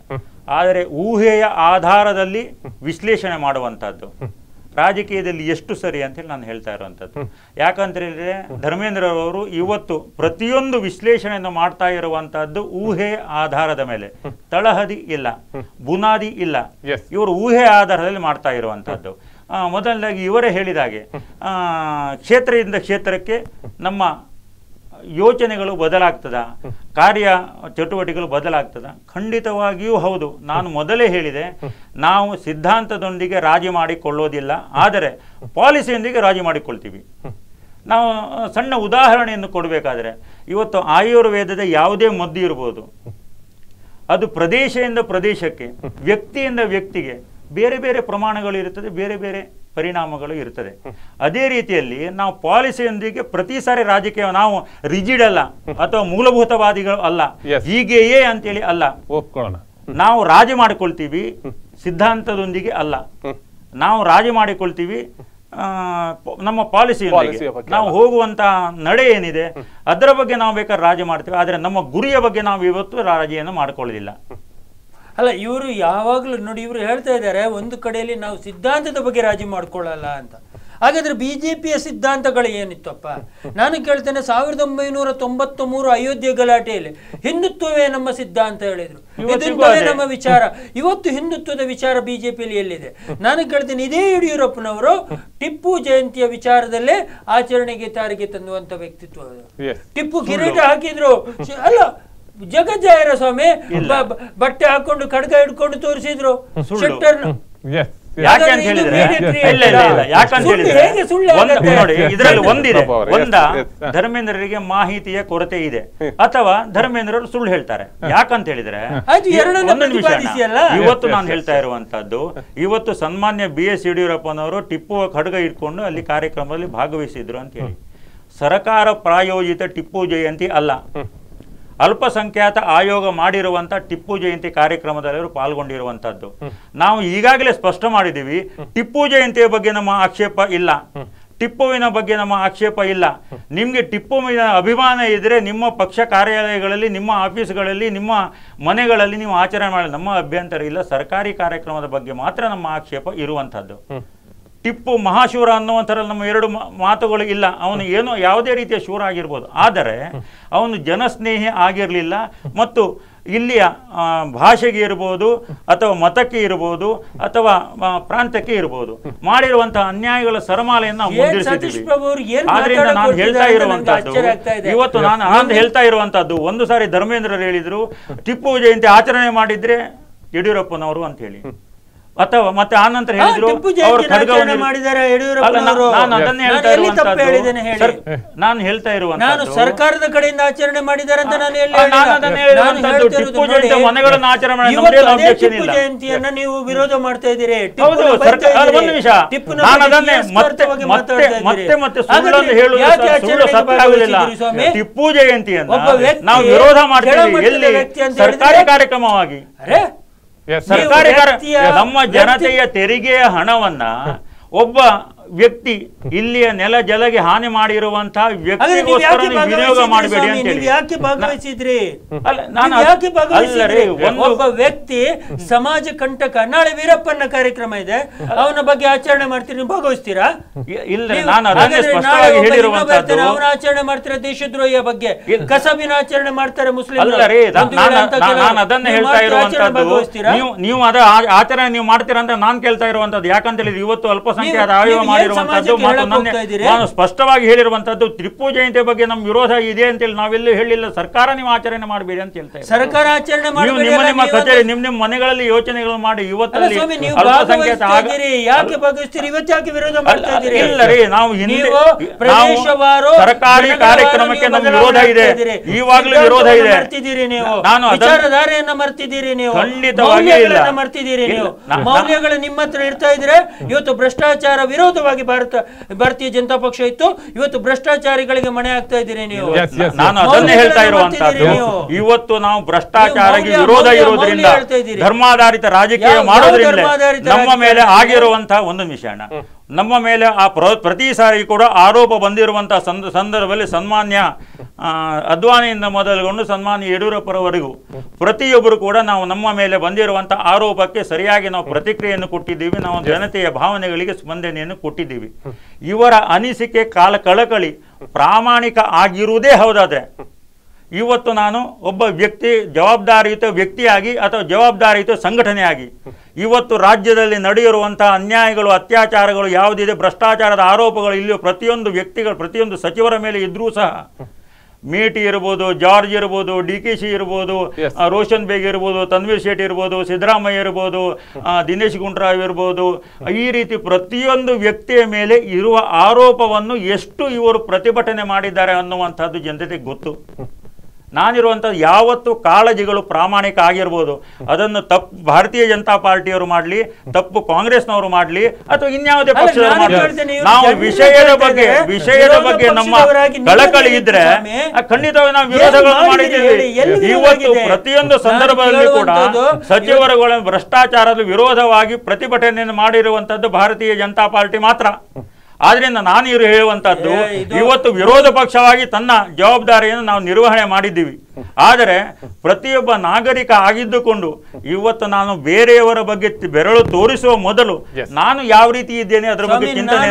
ಆದರೆ ಊಹೆಯ ಆಧಾರದಲ್ಲಿ ವಿಶ್ಲೇಷಣೆ ಮಾಡುವಂತಹದ್ದು ರಾಜಕೀಯದಲ್ಲಿ ಎಷ್ಟು ಸರಿ ಅಂತೇಳಿ ನಾನು ಹೇಳ್ತಾ ಇರುವಂಥದ್ದು ಯಾಕಂತ ಹೇಳಿದ್ರೆ ಧರ್ಮೇಂದ್ರ ಅವರು ಇವತ್ತು ಪ್ರತಿಯೊಂದು ವಿಶ್ಲೇಷಣೆಯನ್ನು ಮಾಡ್ತಾ ಇರುವಂತಹದ್ದು ಊಹೆ ಆಧಾರದ ಮೇಲೆ ತಳಹದಿ ಇಲ್ಲ ಬುನಾದಿ ಇಲ್ಲ ಇವರು ಊಹೆ ಆಧಾರದಲ್ಲಿ ಮಾಡ್ತಾ ಇರುವಂತಹದ್ದು ಮೊದಲನೇದಾಗಿ ಇವರೇ ಹೇಳಿದಾಗೆ ಕ್ಷೇತ್ರದಿಂದ ಕ್ಷೇತ್ರಕ್ಕೆ ನಮ್ಮ ಯೋಚನೆಗಳು ಬದಲಾಗ್ತದ ಕಾರ್ಯ ಚಟುವಟಿಕೆಗಳು ಬದಲಾಗ್ತದ ಖಂಡಿತವಾಗಿಯೂ ಹೌದು ನಾನು ಮೊದಲೇ ಹೇಳಿದೆ ನಾವು ಸಿದ್ಧಾಂತದೊಂದಿಗೆ ರಾಜಿ ಮಾಡಿಕೊಳ್ಳೋದಿಲ್ಲ ಆದರೆ ಪಾಲಿಸಿಯೊಂದಿಗೆ ರಾಜಿ ಮಾಡಿಕೊಳ್ತೀವಿ ನಾವು ಸಣ್ಣ ಉದಾಹರಣೆಯನ್ನು ಕೊಡಬೇಕಾದ್ರೆ ಇವತ್ತು ಆಯುರ್ವೇದದ ಯಾವುದೇ ಮದ್ದು ಇರ್ಬೋದು ಅದು ಪ್ರದೇಶದಿಂದ ಪ್ರದೇಶಕ್ಕೆ ವ್ಯಕ್ತಿಯಿಂದ ವ್ಯಕ್ತಿಗೆ ಬೇರೆ ಬೇರೆ ಪ್ರಮಾಣಗಳು ಇರುತ್ತದೆ ಬೇರೆ ಬೇರೆ ಪರಿಣಾಮಗಳು ಇರ್ತದೆ ಅದೇ ರೀತಿಯಲ್ಲಿ ನಾವು ಪಾಲಿಸಿಯೊಂದಿಗೆ ಪ್ರತಿ ಸಾರಿ ರಾಜಕೀಯ ನಾವು ರಿಜಿಡ್ ಅಲ್ಲ ಅಥವಾ ಮೂಲಭೂತವಾದಿಗಳು ಅಲ್ಲ ಹೀಗೆಯೇ ಅಂತೇಳಿ ಅಲ್ಲ ನಾವು ರಾಜಿ ಮಾಡಿಕೊಳ್ತೀವಿ ಸಿದ್ಧಾಂತದೊಂದಿಗೆ ಅಲ್ಲ ನಾವು ರಾಜಿ ಮಾಡಿಕೊಳ್ತೀವಿ ನಮ್ಮ ಪಾಲಿಸಿ ನಾವು ಹೋಗುವಂತಹ ನಡೆ ಏನಿದೆ ಅದರ ಬಗ್ಗೆ ನಾವು ಬೇಕಾದ್ರೆ ರಾಜಿ ಮಾಡ್ತೀವಿ ಆದರೆ ನಮ್ಮ ಗುರಿಯ ಬಗ್ಗೆ ನಾವು ಇವತ್ತು ರಾಜಿಯನ್ನು ಮಾಡ್ಕೊಳ್ಳೋದಿಲ್ಲ ಅಲ್ಲ ಇವರು ಯಾವಾಗಲೂ ನೋಡಿ ಇವರು ಹೇಳ್ತಾ ಇದ್ದಾರೆ ಒಂದು ಕಡೆಯಲ್ಲಿ ನಾವು ಸಿದ್ಧಾಂತದ ಬಗ್ಗೆ ರಾಜಿ ಮಾಡ್ಕೊಳ್ಳಲ್ಲ ಅಂತ ಹಾಗಾದ್ರೆ ಬಿ ಜೆ ಪಿಯ ಸಿದ್ಧಾಂತಗಳು ಏನಿತ್ತಪ್ಪ ನಾನು ಕೇಳ್ತೇನೆ ಸಾವಿರದ ಒಂಬೈನೂರ ತೊಂಬತ್ತ ಮೂರು ಅಯೋಧ್ಯೆ ಗಲಾಟೆಯಲ್ಲಿ ಹಿಂದುತ್ವವೇ ನಮ್ಮ ಸಿದ್ಧಾಂತ ಹೇಳಿದ್ರು ಇದೇ ನಮ್ಮ ವಿಚಾರ ಇವತ್ತು ಹಿಂದುತ್ವದ ವಿಚಾರ ಬಿಜೆಪಿಯಲ್ಲಿ ಎಲ್ಲಿದೆ ನಾನು ಕೇಳ್ತೇನೆ ಇದೇ ಯಡಿಯೂರಪ್ಪನವರು ಟಿಪ್ಪು ಜಯಂತಿಯ ವಿಚಾರದಲ್ಲೇ ಆಚರಣೆಗೆ ತಾರಿಗೆ ತಂದುವಂತ ವ್ಯಕ್ತಿತ್ವ ಟಿಪ್ಪು ಕಿರೀಟ ಹಾಕಿದ್ರು ಅಲ್ಲ ಜಗಜ್ಜಾಯರ ಸ್ವಾಮಿ ಬಟ್ಟೆ ಹಾಕೊಂಡು ಖಡ್ಗ ಹಿಡ್ಕೊಂಡು ತೋರಿಸಿದ್ರು ಒಂದಿದೆ ಒಂದ ಧರ್ಮೇಂದ್ರರಿಗೆ ಮಾಹಿತಿಯ ಕೊರತೆ ಇದೆ ಅಥವಾ ಧರ್ಮೇಂದ್ರರು ಸುಳ್ಳು ಹೇಳ್ತಾರೆ ಯಾಕಂತ ಹೇಳಿದ್ರೆ ಇವತ್ತು ನಾನು ಹೇಳ್ತಾ ಇರುವಂತದ್ದು ಇವತ್ತು ಸನ್ಮಾನ್ಯ ಬಿ ಎಸ್ ಯಡಿಯೂರಪ್ಪನವರು ಟಿಪ್ಪು ಖಡ್ಗ ಇಟ್ಕೊಂಡು ಅಲ್ಲಿ ಕಾರ್ಯಕ್ರಮದಲ್ಲಿ ಭಾಗವಹಿಸಿದ್ರು ಅಂತ ಹೇಳಿ ಸರಕಾರ ಪ್ರಾಯೋಜಿತ ಟಿಪ್ಪು ಜಯಂತಿ ಅಲ್ಲ ಅಲ್ಪಸಂಖ್ಯಾತ ಆಯೋಗ ಮಾಡಿರುವಂತಹ ಟಿಪ್ಪು ಜಯಂತಿ ಕಾರ್ಯಕ್ರಮದಲ್ಲಿ ಅವರು ಪಾಲ್ಗೊಂಡಿರುವಂಥದ್ದು ನಾವು ಈಗಾಗಲೇ ಸ್ಪಷ್ಟ ಮಾಡಿದ್ದೀವಿ ಟಿಪ್ಪು ಜಯಂತಿಯ ಬಗ್ಗೆ ನಮ್ಮ ಆಕ್ಷೇಪ ಇಲ್ಲ ಟಿಪ್ಪುವಿನ ಬಗ್ಗೆ ನಮ್ಮ ಆಕ್ಷೇಪ ಇಲ್ಲ ನಿಮಗೆ ಟಿಪ್ಪುವಿನ ಅಭಿಮಾನ ಇದ್ರೆ ನಿಮ್ಮ ಪಕ್ಷ ಕಾರ್ಯಾಲಯಗಳಲ್ಲಿ ನಿಮ್ಮ ಆಫೀಸ್ಗಳಲ್ಲಿ ನಿಮ್ಮ ಮನೆಗಳಲ್ಲಿ ನೀವು ಆಚರಣೆ ಮಾಡಿ ನಮ್ಮ ಅಭ್ಯಂತರ ಇಲ್ಲ ಸರ್ಕಾರಿ ಕಾರ್ಯಕ್ರಮದ ಬಗ್ಗೆ ಮಾತ್ರ ನಮ್ಮ ಆಕ್ಷೇಪ ಇರುವಂಥದ್ದು ಟಿಪ್ಪು ಮಹಾಶೂರ ಅನ್ನುವಂಥರಲ್ಲಿ ನಮ್ಮ ಎರಡು ಮಾತುಗಳು ಇಲ್ಲ ಅವನು ಏನು ಯಾವುದೇ ರೀತಿಯ ಶೂರ ಆಗಿರ್ಬೋದು ಆದರೆ ಅವನು ಜನಸ್ನೇಹಿ ಆಗಿರಲಿಲ್ಲ ಮತ್ತು ಇಲ್ಲಿಯ ಭಾಷೆಗೆ ಇರ್ಬೋದು ಅಥವಾ ಮತಕ್ಕೆ ಇರ್ಬೋದು ಅಥವಾ ಪ್ರಾಂತಕ್ಕೆ ಇರ್ಬೋದು ಮಾಡಿರುವಂತಹ ಅನ್ಯಾಯಗಳ ಸರಮಾಲೆಯನ್ನು ಆದ್ರಿಂದ ನಾನು ಹೇಳ್ತಾ ಇರುವಂತಹದ್ದು ಇವತ್ತು ನಾನು ಆನಂದ್ ಹೇಳ್ತಾ ಇರುವಂತಹದ್ದು ಒಂದು ಸಾರಿ ಧರ್ಮೇಂದ್ರರು ಹೇಳಿದ್ರು ಟಿಪ್ಪು ಜಯಂತಿ ಆಚರಣೆ ಮಾಡಿದ್ರೆ ಯಡಿಯೂರಪ್ಪನವರು ಅಂತ ಹೇಳಿ ಅಥವಾ ಮತ್ತೆ ಆ ನಂತರ ಹೇಳಿದ್ರು ನಾನು ಹೇಳ್ತಾ ಇರುವಂತ ಸರ್ಕಾರದ ಕಡೆಯಿಂದ ಆಚರಣೆ ಮಾಡಿದ್ದಾರೆ ಅಂತ ಟಿಪ್ಪು ಜಯಂತಿಯನ್ನ ನೀವು ವಿರೋಧ ಮಾಡ್ತಾ ಇದ್ದೀರಿ ಮತ್ತೆ ಮತ್ತೆ ಟಿಪ್ಪು ಜಯಂತಿಯನ್ನು ನಾವು ವಿರೋಧ ಮಾಡ್ತೀವಿ ಸರ್ಕಾರಿ ಕಾರ್ಯಕ್ರಮವಾಗಿ ನಮ್ಮ ಜನತೆಯ ತೆರಿಗೆಯ ಹಣವನ್ನ ಒಬ್ಬ ವ್ಯಕ್ತಿ ಇಲ್ಲಿಯ ನೆಲ ಜಲಗೆ ಹಾನಿ ಮಾಡಿರುವಂತಹ ವಿನಿಯೋಗ ಮಾಡಬೇಡಿ ಅಂತ ಯಾಕೆ ಭಾಗವಹಿಸಿದ್ರಿ ಯಾಕೆ ಭಾಗವಹಿಸಿದ್ರಿ ಒಬ್ಬ ವ್ಯಕ್ತಿ ಸಮಾಜ ಕಂಟಕ ನಾಳೆ ವೀರಪ್ಪನ ಕಾರ್ಯಕ್ರಮ ಇದೆ ಅವನ ಬಗ್ಗೆ ಆಚರಣೆ ಮಾಡ್ತೀರಿ ನೀವು ಭಾಗವಹಿಸ್ತೀರಾ ಇಲ್ಲ ನಾನು ಸ್ಪಷ್ಟವಾಗಿ ಅವನ ಆಚರಣೆ ಮಾಡ್ತೀರಾ ದೇಶದ್ರೋಹಿಯ ಬಗ್ಗೆ ಕಸಬಿನ ಆಚರಣೆ ಮಾಡ್ತಾರೆ ಮುಸ್ಲಿಮರು ನಾನು ಹೇಳ್ತಾ ಇರುವಂತಹದ್ದು ನೀವು ನೀವು ಅದ ಆಚರಣೆ ನೀವು ಮಾಡ್ತೀರಾ ಅಂತ ನಾನು ಕೇಳ್ತಾ ಇರುವಂತದ್ದು ಯಾಕಂತ ಹೇಳಿದ್ರೆ ಇವತ್ತು ಅಲ್ಪಸಂಖ್ಯಾತ ಆಯೋಗ ಮಾಡಿ ಹೇಳಿರುವಂತದ್ದು ನಾನು ಸ್ಪಷ್ಟವಾಗಿ ಹೇಳಿರುವಂತದ್ದು ತ್ರಿಪು ಜಯಂತಿ ಬಗ್ಗೆ ನಮ್ಮ ವಿರೋಧ ಇದೆ ಅಂತೇಳಿ ನಾವೆಲ್ಲೂ ಹೇಳಿಲ್ಲ ಸರ್ಕಾರ ನೀವು ಆಚರಣೆ ಮಾಡಬೇಡಿ ಅಂತ ಹೇಳ್ತಾ ಸರ್ಕಾರ ಆಚರಣೆ ನಿಮ್ಮ ನಿಮ್ಮ ಕಚೇರಿ ನಿಮ್ ನಿಮ್ಮ ಮನೆಗಳಲ್ಲಿ ಯೋಚನೆಗಳು ಮಾಡಿ ಇವತ್ತಲ್ಲಿ ಯಾಕೆ ಭಾಗವಹಿಸ್ತೀರಿ ಇವತ್ತು ವಿರೋಧ ಮಾಡ್ತಾ ಇದ್ದೀರಿ ಇಲ್ಲ ರೀ ನಾವು ಪ್ರದೇಶವಾರು ಸರ್ಕಾರಿ ಕಾರ್ಯಕ್ರಮಕ್ಕೆ ನಮ್ಮ ವಿರೋಧ ಇದೆ ಈವಾಗಲೂ ವಿರೋಧ ಇದೆ ನಾನು ವಿಚಾರಧಾರೆಯನ್ನ ಮರ್ತಿದ್ದೀರಿ ನೀವು ಮೌಲ್ಯಗಳನ್ನ ಮರ್ತಿದ್ದೀರಿ ನೀವು ಮೌಲ್ಯಗಳು ನಿಮ್ಮ ಹತ್ರ ಇರ್ತಾ ಇದ್ರೆ ಇವತ್ತು ಭ್ರಷ್ಟಾಚಾರ ವಿರೋಧ ಮುಖ್ಯವಾಗಿ ಭಾರತ ಭಾರತೀಯ ಜನತಾ ಪಕ್ಷ ಇತ್ತು ಇವತ್ತು ಭ್ರಷ್ಟಾಚಾರಿಗಳಿಗೆ ಮಣೆ ಆಗ್ತಾ ಇದ್ದೀರಿ ನೀವು ನಾನು ಅದನ್ನೇ ಹೇಳ್ತಾ ಇರುವಂತಹದ್ದು ಇವತ್ತು ನಾವು ಭ್ರಷ್ಟಾಚಾರಕ್ಕೆ ವಿರೋಧ ಇರೋದ್ರಿಂದ ಧರ್ಮಾಧಾರಿತ ರಾಜಕೀಯ ಮಾಡೋದ್ರಿಂದ ನಮ್ಮ ಮೇಲೆ ಆಗಿರುವಂತಹ ಒಂದು ವಿಷಯಣ ನಮ್ಮ ಮೇಲೆ ಆ ಪ್ರ ಪ್ರತಿ ಸಾರಿ ಕೂಡ ಆರೋಪ ಬಂದಿರುವಂಥ ಸಂದ ಸಂದರ್ಭದಲ್ಲಿ ಸನ್ಮಾನ್ಯ ಅದ್ವಾನಿಯಿಂದ ಮೊದಲುಗೊಂಡು ಸನ್ಮಾನ್ಯ ಯಡಿಯೂರಪ್ಪರವರೆಗೂ ಪ್ರತಿಯೊಬ್ಬರು ಕೂಡ ನಾವು ನಮ್ಮ ಮೇಲೆ ಬಂದಿರುವಂಥ ಆರೋಪಕ್ಕೆ ಸರಿಯಾಗಿ ನಾವು ಪ್ರತಿಕ್ರಿಯೆಯನ್ನು ಕೊಟ್ಟಿದ್ದೀವಿ ನಾವು ಜನತೆಯ ಭಾವನೆಗಳಿಗೆ ಸ್ಪಂದನೆಯನ್ನು ಕೊಟ್ಟಿದ್ದೀವಿ ಇವರ ಅನಿಸಿಕೆ ಕಾಲ ಕಳಕಳಿ ಪ್ರಾಮಾಣಿಕ ಆಗಿರುವುದೇ ಹೌದಾದರೆ ಇವತ್ತು ನಾನು ಒಬ್ಬ ವ್ಯಕ್ತಿ ಜವಾಬ್ದಾರಿಯುತ ವ್ಯಕ್ತಿಯಾಗಿ ಅಥವಾ ಜವಾಬ್ದಾರಿಯುತ ಸಂಘಟನೆಯಾಗಿ ಇವತ್ತು ರಾಜ್ಯದಲ್ಲಿ ನಡೆಯಿರುವಂತಹ ಅನ್ಯಾಯಗಳು ಅತ್ಯಾಚಾರಗಳು ಯಾವುದಿದೆ ಭ್ರಷ್ಟಾಚಾರದ ಆರೋಪಗಳು ಇಲ್ಲಿ ಪ್ರತಿಯೊಂದು ವ್ಯಕ್ತಿಗಳು ಪ್ರತಿಯೊಂದು ಸಚಿವರ ಮೇಲೆ ಇದ್ರೂ ಸಹ ಮೇಟಿ ಇರ್ಬೋದು ಜಾರ್ಜ್ ಇರ್ಬೋದು ಡಿ ಕೆ ಸಿ ಇರ್ಬೋದು ರೋಷನ್ ಬೇಗ್ ಇರ್ಬೋದು ತನ್ವೀರ್ ಶೇಟ್ ಇರ್ಬೋದು ಸಿದ್ದರಾಮಯ್ಯ ಇರ್ಬೋದು ದಿನೇಶ್ ಗುಂಡ್ರಾವ್ ಇರ್ಬೋದು ಈ ರೀತಿ ಪ್ರತಿಯೊಂದು ವ್ಯಕ್ತಿಯ ಮೇಲೆ ಇರುವ ಆರೋಪವನ್ನು ಎಷ್ಟು ಇವರು ಪ್ರತಿಭಟನೆ ಮಾಡಿದ್ದಾರೆ ಅನ್ನುವಂಥದ್ದು ಜನತೆಗೆ ಗೊತ್ತು ನಾನಿರುವಂಥ ಯಾವತ್ತು ಕಾಳಜಿಗಳು ಪ್ರಾಮಾಣಿಕ ಆಗಿರ್ಬೋದು ಅದನ್ನು ತಪ್ಪು ಭಾರತೀಯ ಜನತಾ ಪಾರ್ಟಿಯವರು ಮಾಡಲಿ ತಪ್ಪು ಕಾಂಗ್ರೆಸ್ನವರು ಮಾಡಲಿ ಅಥವಾ ಇನ್ಯಾವುದೇ ಪಕ್ಷ ನಾವು ವಿಷಯದ ಬಗ್ಗೆ ವಿಷಯದ ಬಗ್ಗೆ ನಮ್ಮ ಕಳಕಳಿ ಇದ್ರೆ ಖಂಡಿತವಾಗಿ ನಾವು ವಿರೋಧಗಳನ್ನು ಮಾಡಿದ್ದೀವಿ ಇವತ್ತು ಪ್ರತಿಯೊಂದು ಸಂದರ್ಭದಲ್ಲಿ ಕೂಡ ಸಚಿವರುಗಳ ಭ್ರಷ್ಟಾಚಾರದ ವಿರೋಧವಾಗಿ ಪ್ರತಿಭಟನೆಯನ್ನು ಮಾಡಿರುವಂತದ್ದು ಭಾರತೀಯ ಜನತಾ ಪಾರ್ಟಿ ಮಾತ್ರ ಆದ್ರಿಂದ ನಾನು ಇವರು ಹೇಳುವಂತದ್ದು ಇವತ್ತು ವಿರೋಧ ಪಕ್ಷವಾಗಿ ತನ್ನ ಜವಾಬ್ದಾರಿಯನ್ನು ನಾವು ನಿರ್ವಹಣೆ ಮಾಡಿದ್ದೀವಿ ಆದರೆ ಪ್ರತಿಯೊಬ್ಬ ನಾಗರಿಕ ಆಗಿದ್ದುಕೊಂಡು ಇವತ್ತು ನಾನು ಬೇರೆಯವರ ಬಗ್ಗೆ ಬೆರಳು ತೋರಿಸುವ ಮೊದಲು ನಾನು ಯಾವ ರೀತಿ ಇದ್ದೇನೆ ಅದರ ಬಗ್ಗೆ ಚಿಂತನೆ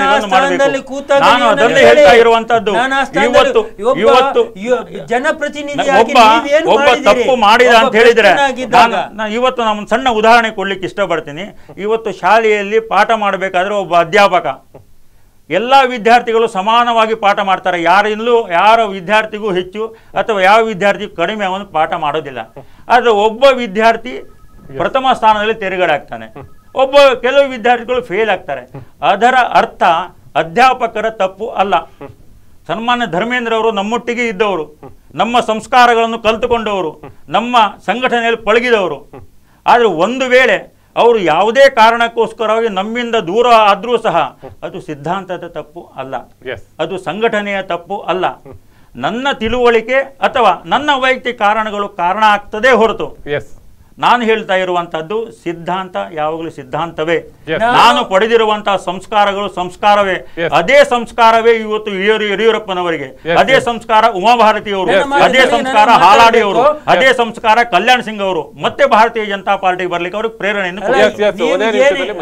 ನಾನು ಹೇಳ್ತಾ ಇರುವಂತದ್ದು ಇವತ್ತು ಇವತ್ತು ಜನಪ್ರತಿನಿಧಿ ಒಬ್ಬ ತಪ್ಪು ಮಾಡಿದ ಅಂತ ಹೇಳಿದ್ರೆ ಇವತ್ತು ನಾನು ಸಣ್ಣ ಉದಾಹರಣೆ ಕೊಡ್ಲಿಕ್ಕೆ ಇಷ್ಟಪಡ್ತೀನಿ ಇವತ್ತು ಶಾಲೆಯಲ್ಲಿ ಪಾಠ ಮಾಡಬೇಕಾದ್ರೆ ಒಬ್ಬ ಅಧ್ಯಾಪಕ ಎಲ್ಲ ವಿದ್ಯಾರ್ಥಿಗಳು ಸಮಾನವಾಗಿ ಪಾಠ ಮಾಡ್ತಾರೆ ಯಾರಿಂದಲೂ ಯಾರ ವಿದ್ಯಾರ್ಥಿಗೂ ಹೆಚ್ಚು ಅಥವಾ ಯಾವ ವಿದ್ಯಾರ್ಥಿ ಕಡಿಮೆ ಅವನು ಪಾಠ ಮಾಡೋದಿಲ್ಲ ಆದರೆ ಒಬ್ಬ ವಿದ್ಯಾರ್ಥಿ ಪ್ರಥಮ ಸ್ಥಾನದಲ್ಲಿ ತೆರೆಗಡೆ ಒಬ್ಬ ಕೆಲವು ವಿದ್ಯಾರ್ಥಿಗಳು ಫೇಲ್ ಆಗ್ತಾರೆ ಅದರ ಅರ್ಥ ಅಧ್ಯಾಪಕರ ತಪ್ಪು ಅಲ್ಲ ಸನ್ಮಾನ್ಯ ಧರ್ಮೇಂದ್ರ ಅವರು ನಮ್ಮೊಟ್ಟಿಗೆ ಇದ್ದವರು ನಮ್ಮ ಸಂಸ್ಕಾರಗಳನ್ನು ಕಲ್ತುಕೊಂಡವರು ನಮ್ಮ ಸಂಘಟನೆಯಲ್ಲಿ ಪಳಗಿದವರು ಆದರೆ ಒಂದು ವೇಳೆ ಅವರು ಯಾವುದೇ ಕಾರಣಕ್ಕೋಸ್ಕರವಾಗಿ ನಮ್ಮಿಂದ ದೂರ ಆದರೂ ಸಹ ಅದು ಸಿದ್ಧಾಂತದ ತಪ್ಪು ಅಲ್ಲ ಅದು ಸಂಘಟನೆಯ ತಪ್ಪು ಅಲ್ಲ ನನ್ನ ತಿಳುವಳಿಕೆ ಅಥವಾ ನನ್ನ ವೈಯಕ್ತಿಕ ಕಾರಣಗಳು ಕಾರಣ ಆಗ್ತದೆ ಹೊರತು ನಾನು ಹೇಳ್ತಾ ಇರುವಂತಹದ್ದು ಸಿದ್ಧಾಂತ ಯಾವಾಗಲೂ ಸಿದ್ಧಾಂತವೇ ನಾನು ಪಡೆದಿರುವಂತಹ ಸಂಸ್ಕಾರಗಳು ಸಂಸ್ಕಾರವೇ ಅದೇ ಸಂಸ್ಕಾರವೇ ಇವತ್ತು ಯಡಿಯೂರಪ್ಪನವರಿಗೆ ಅದೇ ಸಂಸ್ಕಾರ ಅವರು ಅದೇ ಸಂಸ್ಕಾರ ಅವರು ಅದೇ ಸಂಸ್ಕಾರ ಕಲ್ಯಾಣ್ ಸಿಂಗ್ ಅವರು ಮತ್ತೆ ಭಾರತೀಯ ಜನತಾ ಪಾರ್ಟಿಗೆ ಬರ್ಲಿಕ್ಕೆ ಅವ್ರಿಗೆ ಪ್ರೇರಣೆಯನ್ನು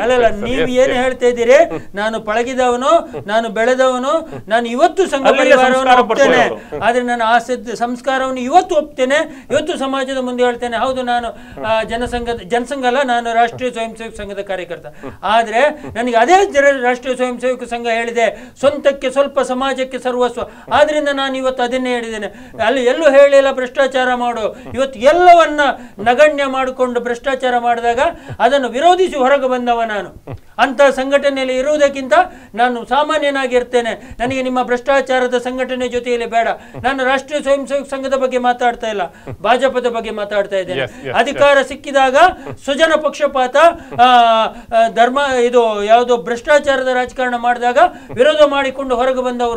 ಅಲ್ಲ ನೀವು ಏನು ಹೇಳ್ತಾ ಇದ್ದೀರಿ ನಾನು ಪಳಗಿದವನು ನಾನು ಬೆಳೆದವನು ನಾನು ಇವತ್ತು ಸಂಘ ಆದ್ರೆ ನಾನು ಆ ಸಂಸ್ಕಾರವನ್ನು ಇವತ್ತು ಒಪ್ತೇನೆ ಇವತ್ತು ಸಮಾಜದ ಮುಂದೆ ಹೇಳ್ತೇನೆ ಹೌದು ನಾನು ಜನಸಂಘದ ಜನಸಂಘ ಅಲ್ಲ ನಾನು ರಾಷ್ಟ್ರೀಯ ಸ್ವಯಂ ಸೇವಕ ಸಂಘದ ಕಾರ್ಯಕರ್ತ ಆದರೆ ನನಗೆ ಅದೇ ರಾಷ್ಟ್ರೀಯ ಸ್ವಯಂ ಸೇವಕ ಸಂಘ ಹೇಳಿದೆ ಸ್ವಂತಕ್ಕೆ ಸ್ವಲ್ಪ ಸಮಾಜಕ್ಕೆ ಸರ್ವಸ್ವ ಆದ್ರಿಂದ ನಾನು ಇವತ್ತು ಅದನ್ನೇ ಹೇಳಿದ್ದೇನೆ ಅಲ್ಲಿ ಎಲ್ಲೂ ಹೇಳಿಲ್ಲ ಭ್ರಷ್ಟಾಚಾರ ಮಾಡು ಇವತ್ತು ಎಲ್ಲವನ್ನ ನಗಣ್ಯ ಮಾಡಿಕೊಂಡು ಭ್ರಷ್ಟಾಚಾರ ಮಾಡಿದಾಗ ಅದನ್ನು ವಿರೋಧಿಸಿ ಹೊರಗೆ ಬಂದವ ನಾನು ಅಂತ ಸಂಘಟನೆಯಲ್ಲಿ ಇರುವುದಕ್ಕಿಂತ ನಾನು ಸಾಮಾನ್ಯನಾಗಿರ್ತೇನೆ ನನಗೆ ನಿಮ್ಮ ಭ್ರಷ್ಟಾಚಾರದ ಸಂಘಟನೆ ಜೊತೆಯಲ್ಲಿ ಬೇಡ ನಾನು ರಾಷ್ಟ್ರೀಯ ಸ್ವಯಂ ಸೇವಕ ಸಂಘದ ಬಗ್ಗೆ ಮಾತಾಡ್ತಾ ಇಲ್ಲ ಭಾಜಪದ ಬಗ್ಗೆ ಮಾತಾಡ್ತಾ ಇದ್ದೇನೆ ಅಧಿಕಾರ ಸಿಕ್ಕಿದಾಗ ಸುಜನ ಪಕ್ಷಪಾತ ಧರ್ಮ ಇದು ಯಾವುದೋ ಭ್ರಷ್ಟಾಚಾರದ ರಾಜಕಾರಣ ಮಾಡಿದಾಗ ವಿರೋಧ ಮಾಡಿಕೊಂಡು ಹೊರಗೆ ಬಂದವರು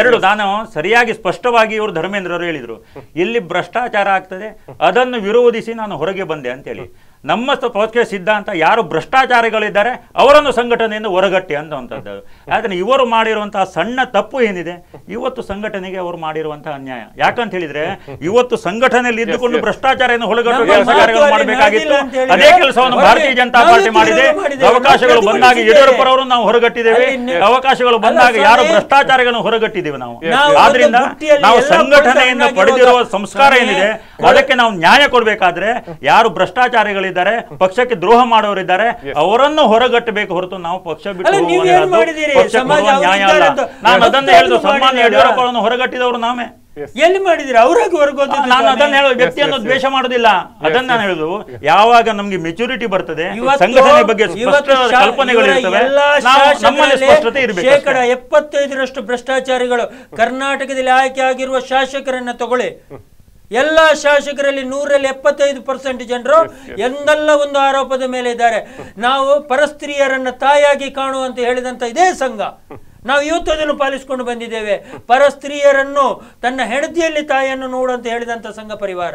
ಎರಡು ನಾನು ಸರಿಯಾಗಿ ಸ್ಪಷ್ಟವಾಗಿ ಇವರು ಧರ್ಮೇಂದ್ರ ಅವರು ಹೇಳಿದ್ರು ಇಲ್ಲಿ ಭ್ರಷ್ಟಾಚಾರ ಆಗ್ತದೆ ಅದನ್ನು ವಿರೋಧಿಸಿ ನಾನು ಹೊರಗೆ ಬಂದೆ ಅಂತೇಳಿ ನಮ್ಮ ಸಿದ್ಧ ಸಿದ್ಧಾಂತ ಯಾರು ಭ್ರಷ್ಟಾಚಾರಿಗಳಿದ್ದಾರೆ ಅವರನ್ನು ಸಂಘಟನೆಯಿಂದ ಹೊರಗಟ್ಟಿ ಅಂತವಂಥದ್ದು ಆದರೆ ಇವರು ಮಾಡಿರುವಂತಹ ಸಣ್ಣ ತಪ್ಪು ಏನಿದೆ ಇವತ್ತು ಸಂಘಟನೆಗೆ ಅವರು ಮಾಡಿರುವಂತಹ ಅನ್ಯಾಯ ಯಾಕಂತ ಹೇಳಿದ್ರೆ ಇವತ್ತು ಸಂಘಟನೆಯಲ್ಲಿ ಇದ್ದುಕೊಂಡು ಭ್ರಷ್ಟಾಚಾರವನ್ನು ಮಾಡಬೇಕಾಗಿತ್ತು ಅದೇ ಕೆಲಸವನ್ನು ಭಾರತೀಯ ಜನತಾ ಪಾರ್ಟಿ ಮಾಡಿದೆ ಅವಕಾಶಗಳು ಬಂದಾಗ ಪರವರು ನಾವು ಹೊರಗಟ್ಟಿದ್ದೇವೆ ಅವಕಾಶಗಳು ಬಂದಾಗ ಯಾರು ಭ್ರಷ್ಟಾಚಾರಗಳನ್ನು ಹೊರಗಟ್ಟಿದ್ದೇವೆ ನಾವು ಆದ್ರಿಂದ ನಾವು ಸಂಘಟನೆಯಿಂದ ಪಡೆದಿರುವ ಸಂಸ್ಕಾರ ಏನಿದೆ ಅದಕ್ಕೆ ನಾವು ನ್ಯಾಯ ಕೊಡಬೇಕಾದ್ರೆ ಯಾರು ಭ್ರಷ್ಟಾಚಾರಿಗಳಿದ್ದಾರೆ ಇದ್ದಾರೆ ಪಕ್ಷಕ್ಕೆ ದ್ರೋಹ ಮಾಡೋರಿದ್ದಾರೆ ಅವರನ್ನು ಹೊರಗಟ್ಟಬೇಕು ಹೊರತು ನಾವು ಪಕ್ಷ ಬಿಟ್ಟು ನ್ಯಾಯ ಅಲ್ಲ ನಾನು ಯಡಿಯೂರಪ್ಪರನ್ನು ಹೊರಗಟ್ಟಿದವರು ನಾವೇ ಎಲ್ಲಿ ಮಾಡಿದಿರಿ ಅವ್ರಾಗಿ ನಾನು ಅದನ್ನ ಹೇಳೋ ವ್ಯಕ್ತಿಯನ್ನು ದ್ವೇಷ ಮಾಡೋದಿಲ್ಲ ಅದನ್ನ ನಾನು ಹೇಳುದು ಯಾವಾಗ ನಮ್ಗೆ ಮೆಚುರಿಟಿ ಬರ್ತದೆ ಸಂಘಟನೆ ಬಗ್ಗೆ ಕಲ್ಪನೆಗಳು ಶೇಕಡ ಎಪ್ಪತ್ತೈದರಷ್ಟು ಭ್ರಷ್ಟಾಚಾರಿಗಳು ಕರ್ನಾಟಕದಲ್ಲಿ ಆಯ್ಕೆ ಆಗಿರುವ ಶಾಸಕರನ್ನ ತಗೊಳ್ಳಿ ಎಲ್ಲ ಶಾಸಕರಲ್ಲಿ ನೂರಲ್ಲಿ ಎಪ್ಪತ್ತೈದು ಪರ್ಸೆಂಟ್ ಜನರು ಎಂದಲ್ಲ ಒಂದು ಆರೋಪದ ಮೇಲೆ ಇದ್ದಾರೆ ನಾವು ಪರಸ್ತ್ರೀಯರನ್ನ ತಾಯಾಗಿ ಕಾಣುವಂತ ಹೇಳಿದಂತ ಇದೇ ಸಂಘ ನಾವು ಇವತ್ತು ಅದನ್ನು ಪಾಲಿಸಿಕೊಂಡು ಬಂದಿದ್ದೇವೆ ಪರಸ್ತ್ರೀಯರನ್ನು ತನ್ನ ಹೆಂಡತಿಯಲ್ಲಿ ತಾಯಿಯನ್ನು ನೋಡುವಂತ ಹೇಳಿದಂತ ಸಂಘ ಪರಿವಾರ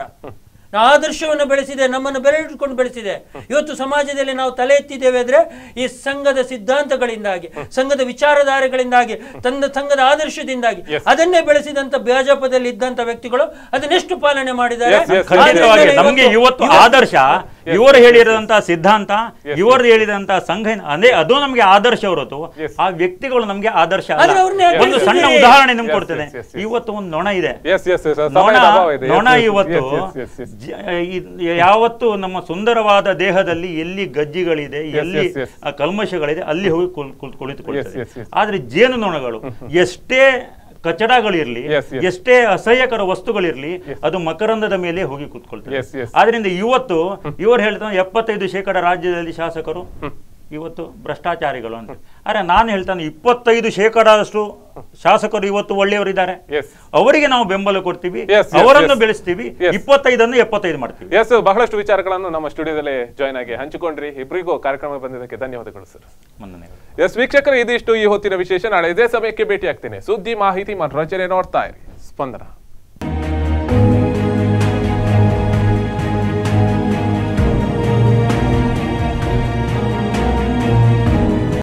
ಆದರ್ಶವನ್ನು ಬೆಳೆಸಿದೆ ನಮ್ಮನ್ನು ಬೆರಳಿಟ್ಕೊಂಡು ಬೆಳೆಸಿದೆ ಇವತ್ತು ಸಮಾಜದಲ್ಲಿ ನಾವು ತಲೆ ಎತ್ತಿದ್ದೇವೆ ಅಂದ್ರೆ ಈ ಸಂಘದ ಸಿದ್ಧಾಂತಗಳಿಂದಾಗಿ ಸಂಘದ ವಿಚಾರಧಾರೆಗಳಿಂದಾಗಿ ತಂದ ಸಂಘದ ಆದರ್ಶದಿಂದಾಗಿ ಅದನ್ನೇ ಬೆಳೆಸಿದಂತ ಭಾಜಪದಲ್ಲಿ ಇದ್ದಂತ ವ್ಯಕ್ತಿಗಳು ಅದನ್ನೆಷ್ಟು ಪಾಲನೆ ಮಾಡಿದ್ದಾರೆ ಆದರ್ಶ ಇವರು ಹೇಳಿರದಂತಹ ಸಿದ್ಧಾಂತ ಇವರು ಹೇಳಿದಂತಹ ಸಂಘ ಅಂದ್ರೆ ಅದು ನಮಗೆ ಆದರ್ಶ ಹೊರತು ಆ ವ್ಯಕ್ತಿಗಳು ನಮಗೆ ಆದರ್ಶ ಒಂದು ಸಣ್ಣ ಉದಾಹರಣೆ ನಿಮ್ಗೆ ಕೊಡ್ತದೆ ಇವತ್ತು ಒಂದು ನೊಣ ಇದೆ ನೊಣ ಇವತ್ತು ಯಾವತ್ತು ನಮ್ಮ ಸುಂದರವಾದ ದೇಹದಲ್ಲಿ ಎಲ್ಲಿ ಗಜ್ಜಿಗಳಿದೆ ಎಲ್ಲಿ ಕಲ್ಮಶಗಳಿದೆ ಅಲ್ಲಿ ಹೋಗಿ ಕುಳಿತುಕೊಳ್ತದೆ ಆದ್ರೆ ಜೇನು ನೊಣಗಳು [laughs] ಎಷ್ಟೇ ಕಚಡಗಳಿರಲಿ ಎಷ್ಟೇ ಅಸಹ್ಯಕರ ವಸ್ತುಗಳಿರ್ಲಿ ಅದು ಮಕರಂದದ ಮೇಲೆ ಹೋಗಿ ಕೂತ್ಕೊಳ್ತಾರೆ ಆದ್ರಿಂದ ಇವತ್ತು ಇವರು ಹೇಳ್ತಾರೆ ಎಪ್ಪತ್ತೈದು ಶೇಕಡ ರಾಜ್ಯದಲ್ಲಿ ಶಾಸಕರು ಇವತ್ತು ಭ್ರಷ್ಟಾಚಾರಿಗಳು ಅಂತ ಅರೆ ನಾನು ಹೇಳ್ತಾನೆ ಇಪ್ಪತ್ತೈದು ಶೇಕಡದಷ್ಟು ಶಾಸಕರು ಇವತ್ತು ಒಳ್ಳೆಯವರಿದ್ದಾರೆ ಅವರಿಗೆ ನಾವು ಬೆಂಬಲ ಕೊಡ್ತೀವಿ ಅವರನ್ನು ಬೆಳೆಸ್ತೀವಿ ಇಪ್ಪತ್ತೈದನ್ನು ಎಪ್ಪತ್ತೈದು ಮಾಡ್ತೀವಿ ಎಸ್ ಬಹಳಷ್ಟು ವಿಚಾರಗಳನ್ನು ನಮ್ಮ ಸ್ಟುಡಿಯೋದಲ್ಲಿ ಜಾಯ್ನ್ ಆಗಿ ಹಂಚಿಕೊಂಡ್ರಿ ಇಬ್ಬರಿಗೂ ಕಾರ್ಯಕ್ರಮ ಬಂದಿದ್ದಕ್ಕೆ ಧನ್ಯವಾದಗಳು ಸರ್ ಎಸ್ ವೀಕ್ಷಕರು ಇದಿಷ್ಟು ಈ ಹೊತ್ತಿನ ವಿಶೇಷ ನಾಳೆ ಇದೇ ಸಮಯಕ್ಕೆ ಭೇಟಿ ಆಗ್ತೇನೆ ಸುದ್ದಿ ಮಾಹಿತಿ ಮನೋರಂಜನೆ ನೋಡ್ತಾ ಇರಿ ಸ್ಪಂದನ